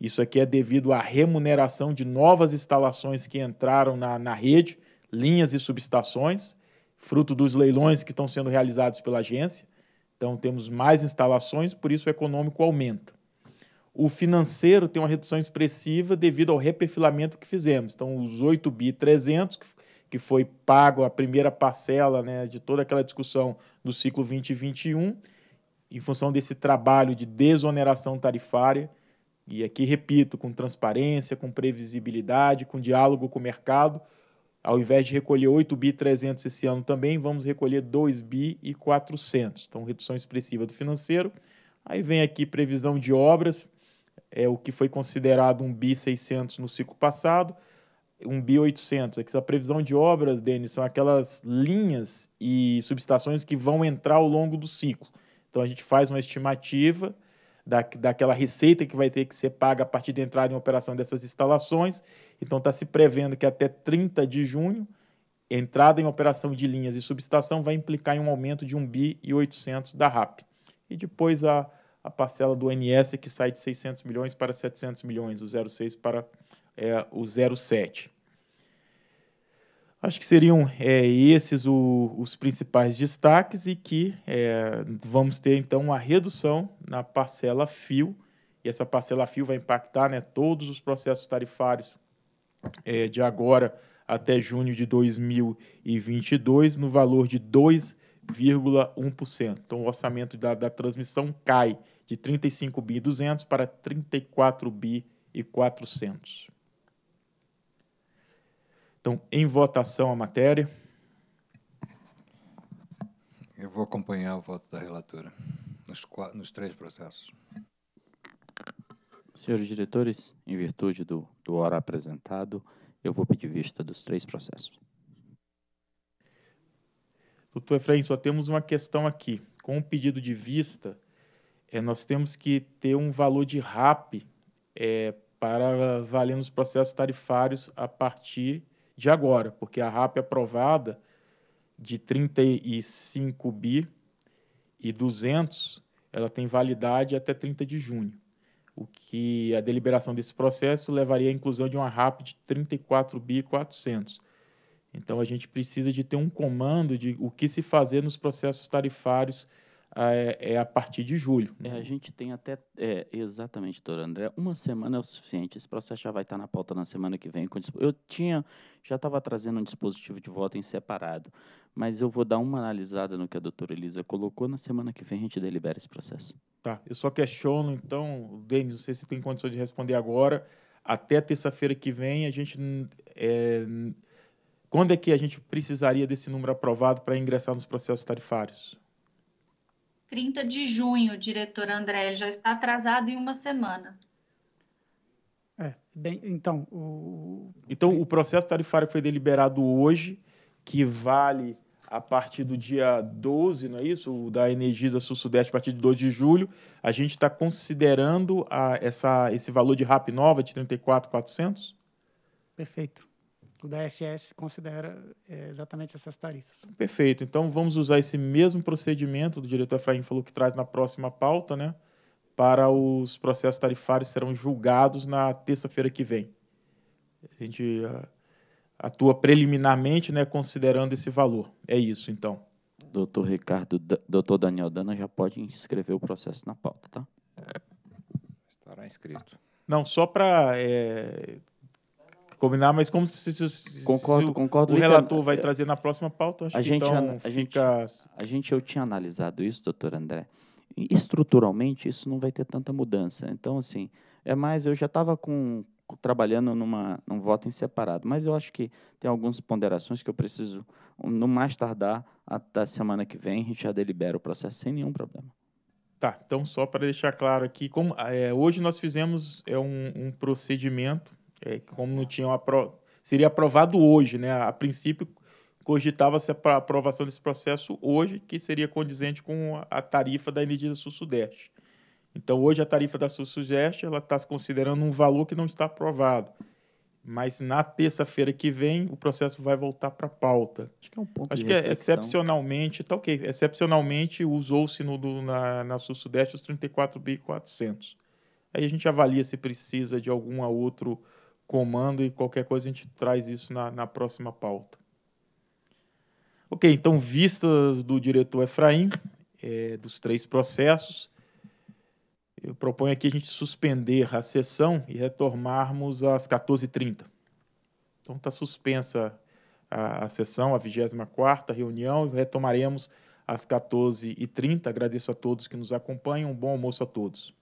[SPEAKER 1] Isso aqui é devido à remuneração de novas instalações que entraram na, na rede, linhas e subestações, fruto dos leilões que estão sendo realizados pela agência. Então temos mais instalações, por isso o econômico aumenta. O financeiro tem uma redução expressiva devido ao reperfilamento que fizemos. Então, os 8 bi 300 que foi pago a primeira parcela né, de toda aquela discussão do ciclo 2021, em função desse trabalho de desoneração tarifária, e aqui repito, com transparência, com previsibilidade, com diálogo com o mercado, ao invés de recolher 8 bi 300 esse ano também, vamos recolher 2 bi e 400. Então, redução expressiva do financeiro. Aí vem aqui previsão de obras, é o que foi considerado um bi 600 no ciclo passado, um bi 800. É a previsão de obras, Denis, são aquelas linhas e subestações que vão entrar ao longo do ciclo. Então a gente faz uma estimativa da, daquela receita que vai ter que ser paga a partir da entrada em operação dessas instalações. Então está se prevendo que até 30 de junho entrada em operação de linhas e subestação vai implicar em um aumento de um bi e 800 da RAP. E depois a a parcela do NS que sai de 600 milhões para 700 milhões, o 06 para é, o 07. Acho que seriam é, esses o, os principais destaques e que é, vamos ter então uma redução na parcela fio e essa parcela fio vai impactar né, todos os processos tarifários é, de agora até junho de 2022 no valor de 2 0,1%. Então, o orçamento da, da transmissão cai de 35 bi 200 para 34 bi e 400. Então, em votação a matéria.
[SPEAKER 4] Eu vou acompanhar o voto da relatora nos, nos três processos.
[SPEAKER 5] Senhores diretores, em virtude do, do hora apresentado, eu vou pedir vista dos três processos.
[SPEAKER 1] Doutor Efraim, só temos uma questão aqui. Com o pedido de vista, é, nós temos que ter um valor de RAP é, para valer nos processos tarifários a partir de agora, porque a RAP é aprovada de 35 bi e 200, ela tem validade até 30 de junho, o que a deliberação desse processo levaria à inclusão de uma RAP de 34 bi e 400. Então, a gente precisa de ter um comando de o que se fazer nos
[SPEAKER 5] processos tarifários ah, é, é a partir de julho. Né? É, a gente tem até, é, exatamente, doutor André, uma semana é o suficiente. Esse processo já vai estar na pauta na semana que vem. Eu tinha, já estava trazendo um dispositivo de voto em separado, mas eu vou dar uma analisada no que a doutora Elisa colocou. Na semana que vem a gente delibera esse processo. Tá, eu só questiono,
[SPEAKER 1] então, Denis, não sei se tem condição de responder agora. Até terça-feira que vem, a gente é, quando é que a gente precisaria desse número aprovado para ingressar nos processos tarifários?
[SPEAKER 2] 30 de junho, diretor André, ele já está atrasado em uma semana.
[SPEAKER 1] É, bem, então. O... Então, o processo tarifário que foi deliberado hoje, que vale a partir do dia 12, não é isso? O da Energisa Sul-Sudeste, a partir de 12 de julho, a gente está considerando a, essa, esse valor de RAP nova de 34,400?
[SPEAKER 16] Perfeito. O DSS considera é, exatamente essas tarifas.
[SPEAKER 1] Perfeito. Então vamos usar esse mesmo procedimento do diretor Efraim falou que traz na próxima pauta, né? Para os processos tarifários serão julgados na terça-feira que vem. A gente ah, atua preliminarmente, né, considerando esse valor. É isso, então.
[SPEAKER 5] Doutor Ricardo, doutor Daniel Dana já pode inscrever o processo na pauta, tá?
[SPEAKER 6] Estará inscrito.
[SPEAKER 1] Não, só para é, combinar, mas como
[SPEAKER 5] se, se, se concordo, se o, concordo. O relator vai trazer na
[SPEAKER 1] próxima pauta, acho a que gente, então a, fica...
[SPEAKER 5] Gente, a gente, eu tinha analisado isso, doutor André. estruturalmente, isso não vai ter tanta mudança. Então, assim, é mais, eu já estava com trabalhando numa, num voto em separado, mas eu acho que tem algumas ponderações que eu preciso, no mais tardar, até semana que vem, a gente já delibera o processo sem nenhum problema.
[SPEAKER 1] Tá, então só para deixar claro aqui, como é, hoje nós fizemos é um, um procedimento é, como não tinha uma pro... seria aprovado hoje, né? A princípio cogitava-se a aprovação desse processo hoje, que seria condizente com a tarifa da energia sul-sudeste. Então, hoje a tarifa da sul-sudeste ela está se considerando um valor que não está aprovado. Mas na terça-feira que vem o processo vai voltar para a pauta. Acho que é um ponto Acho que é excepcionalmente, tá ok. Excepcionalmente usou-se na, na Sul-Sudeste os 34.400. Aí a gente avalia se precisa de algum outro comando e qualquer coisa a gente traz isso na, na próxima pauta. Ok, então, vistas do diretor Efraim, é, dos três processos, eu proponho aqui a gente suspender a sessão e retomarmos às 14h30. Então, está suspensa a, a sessão, a 24 reunião, e retomaremos às 14h30. Agradeço a todos que nos acompanham. Um bom almoço a todos.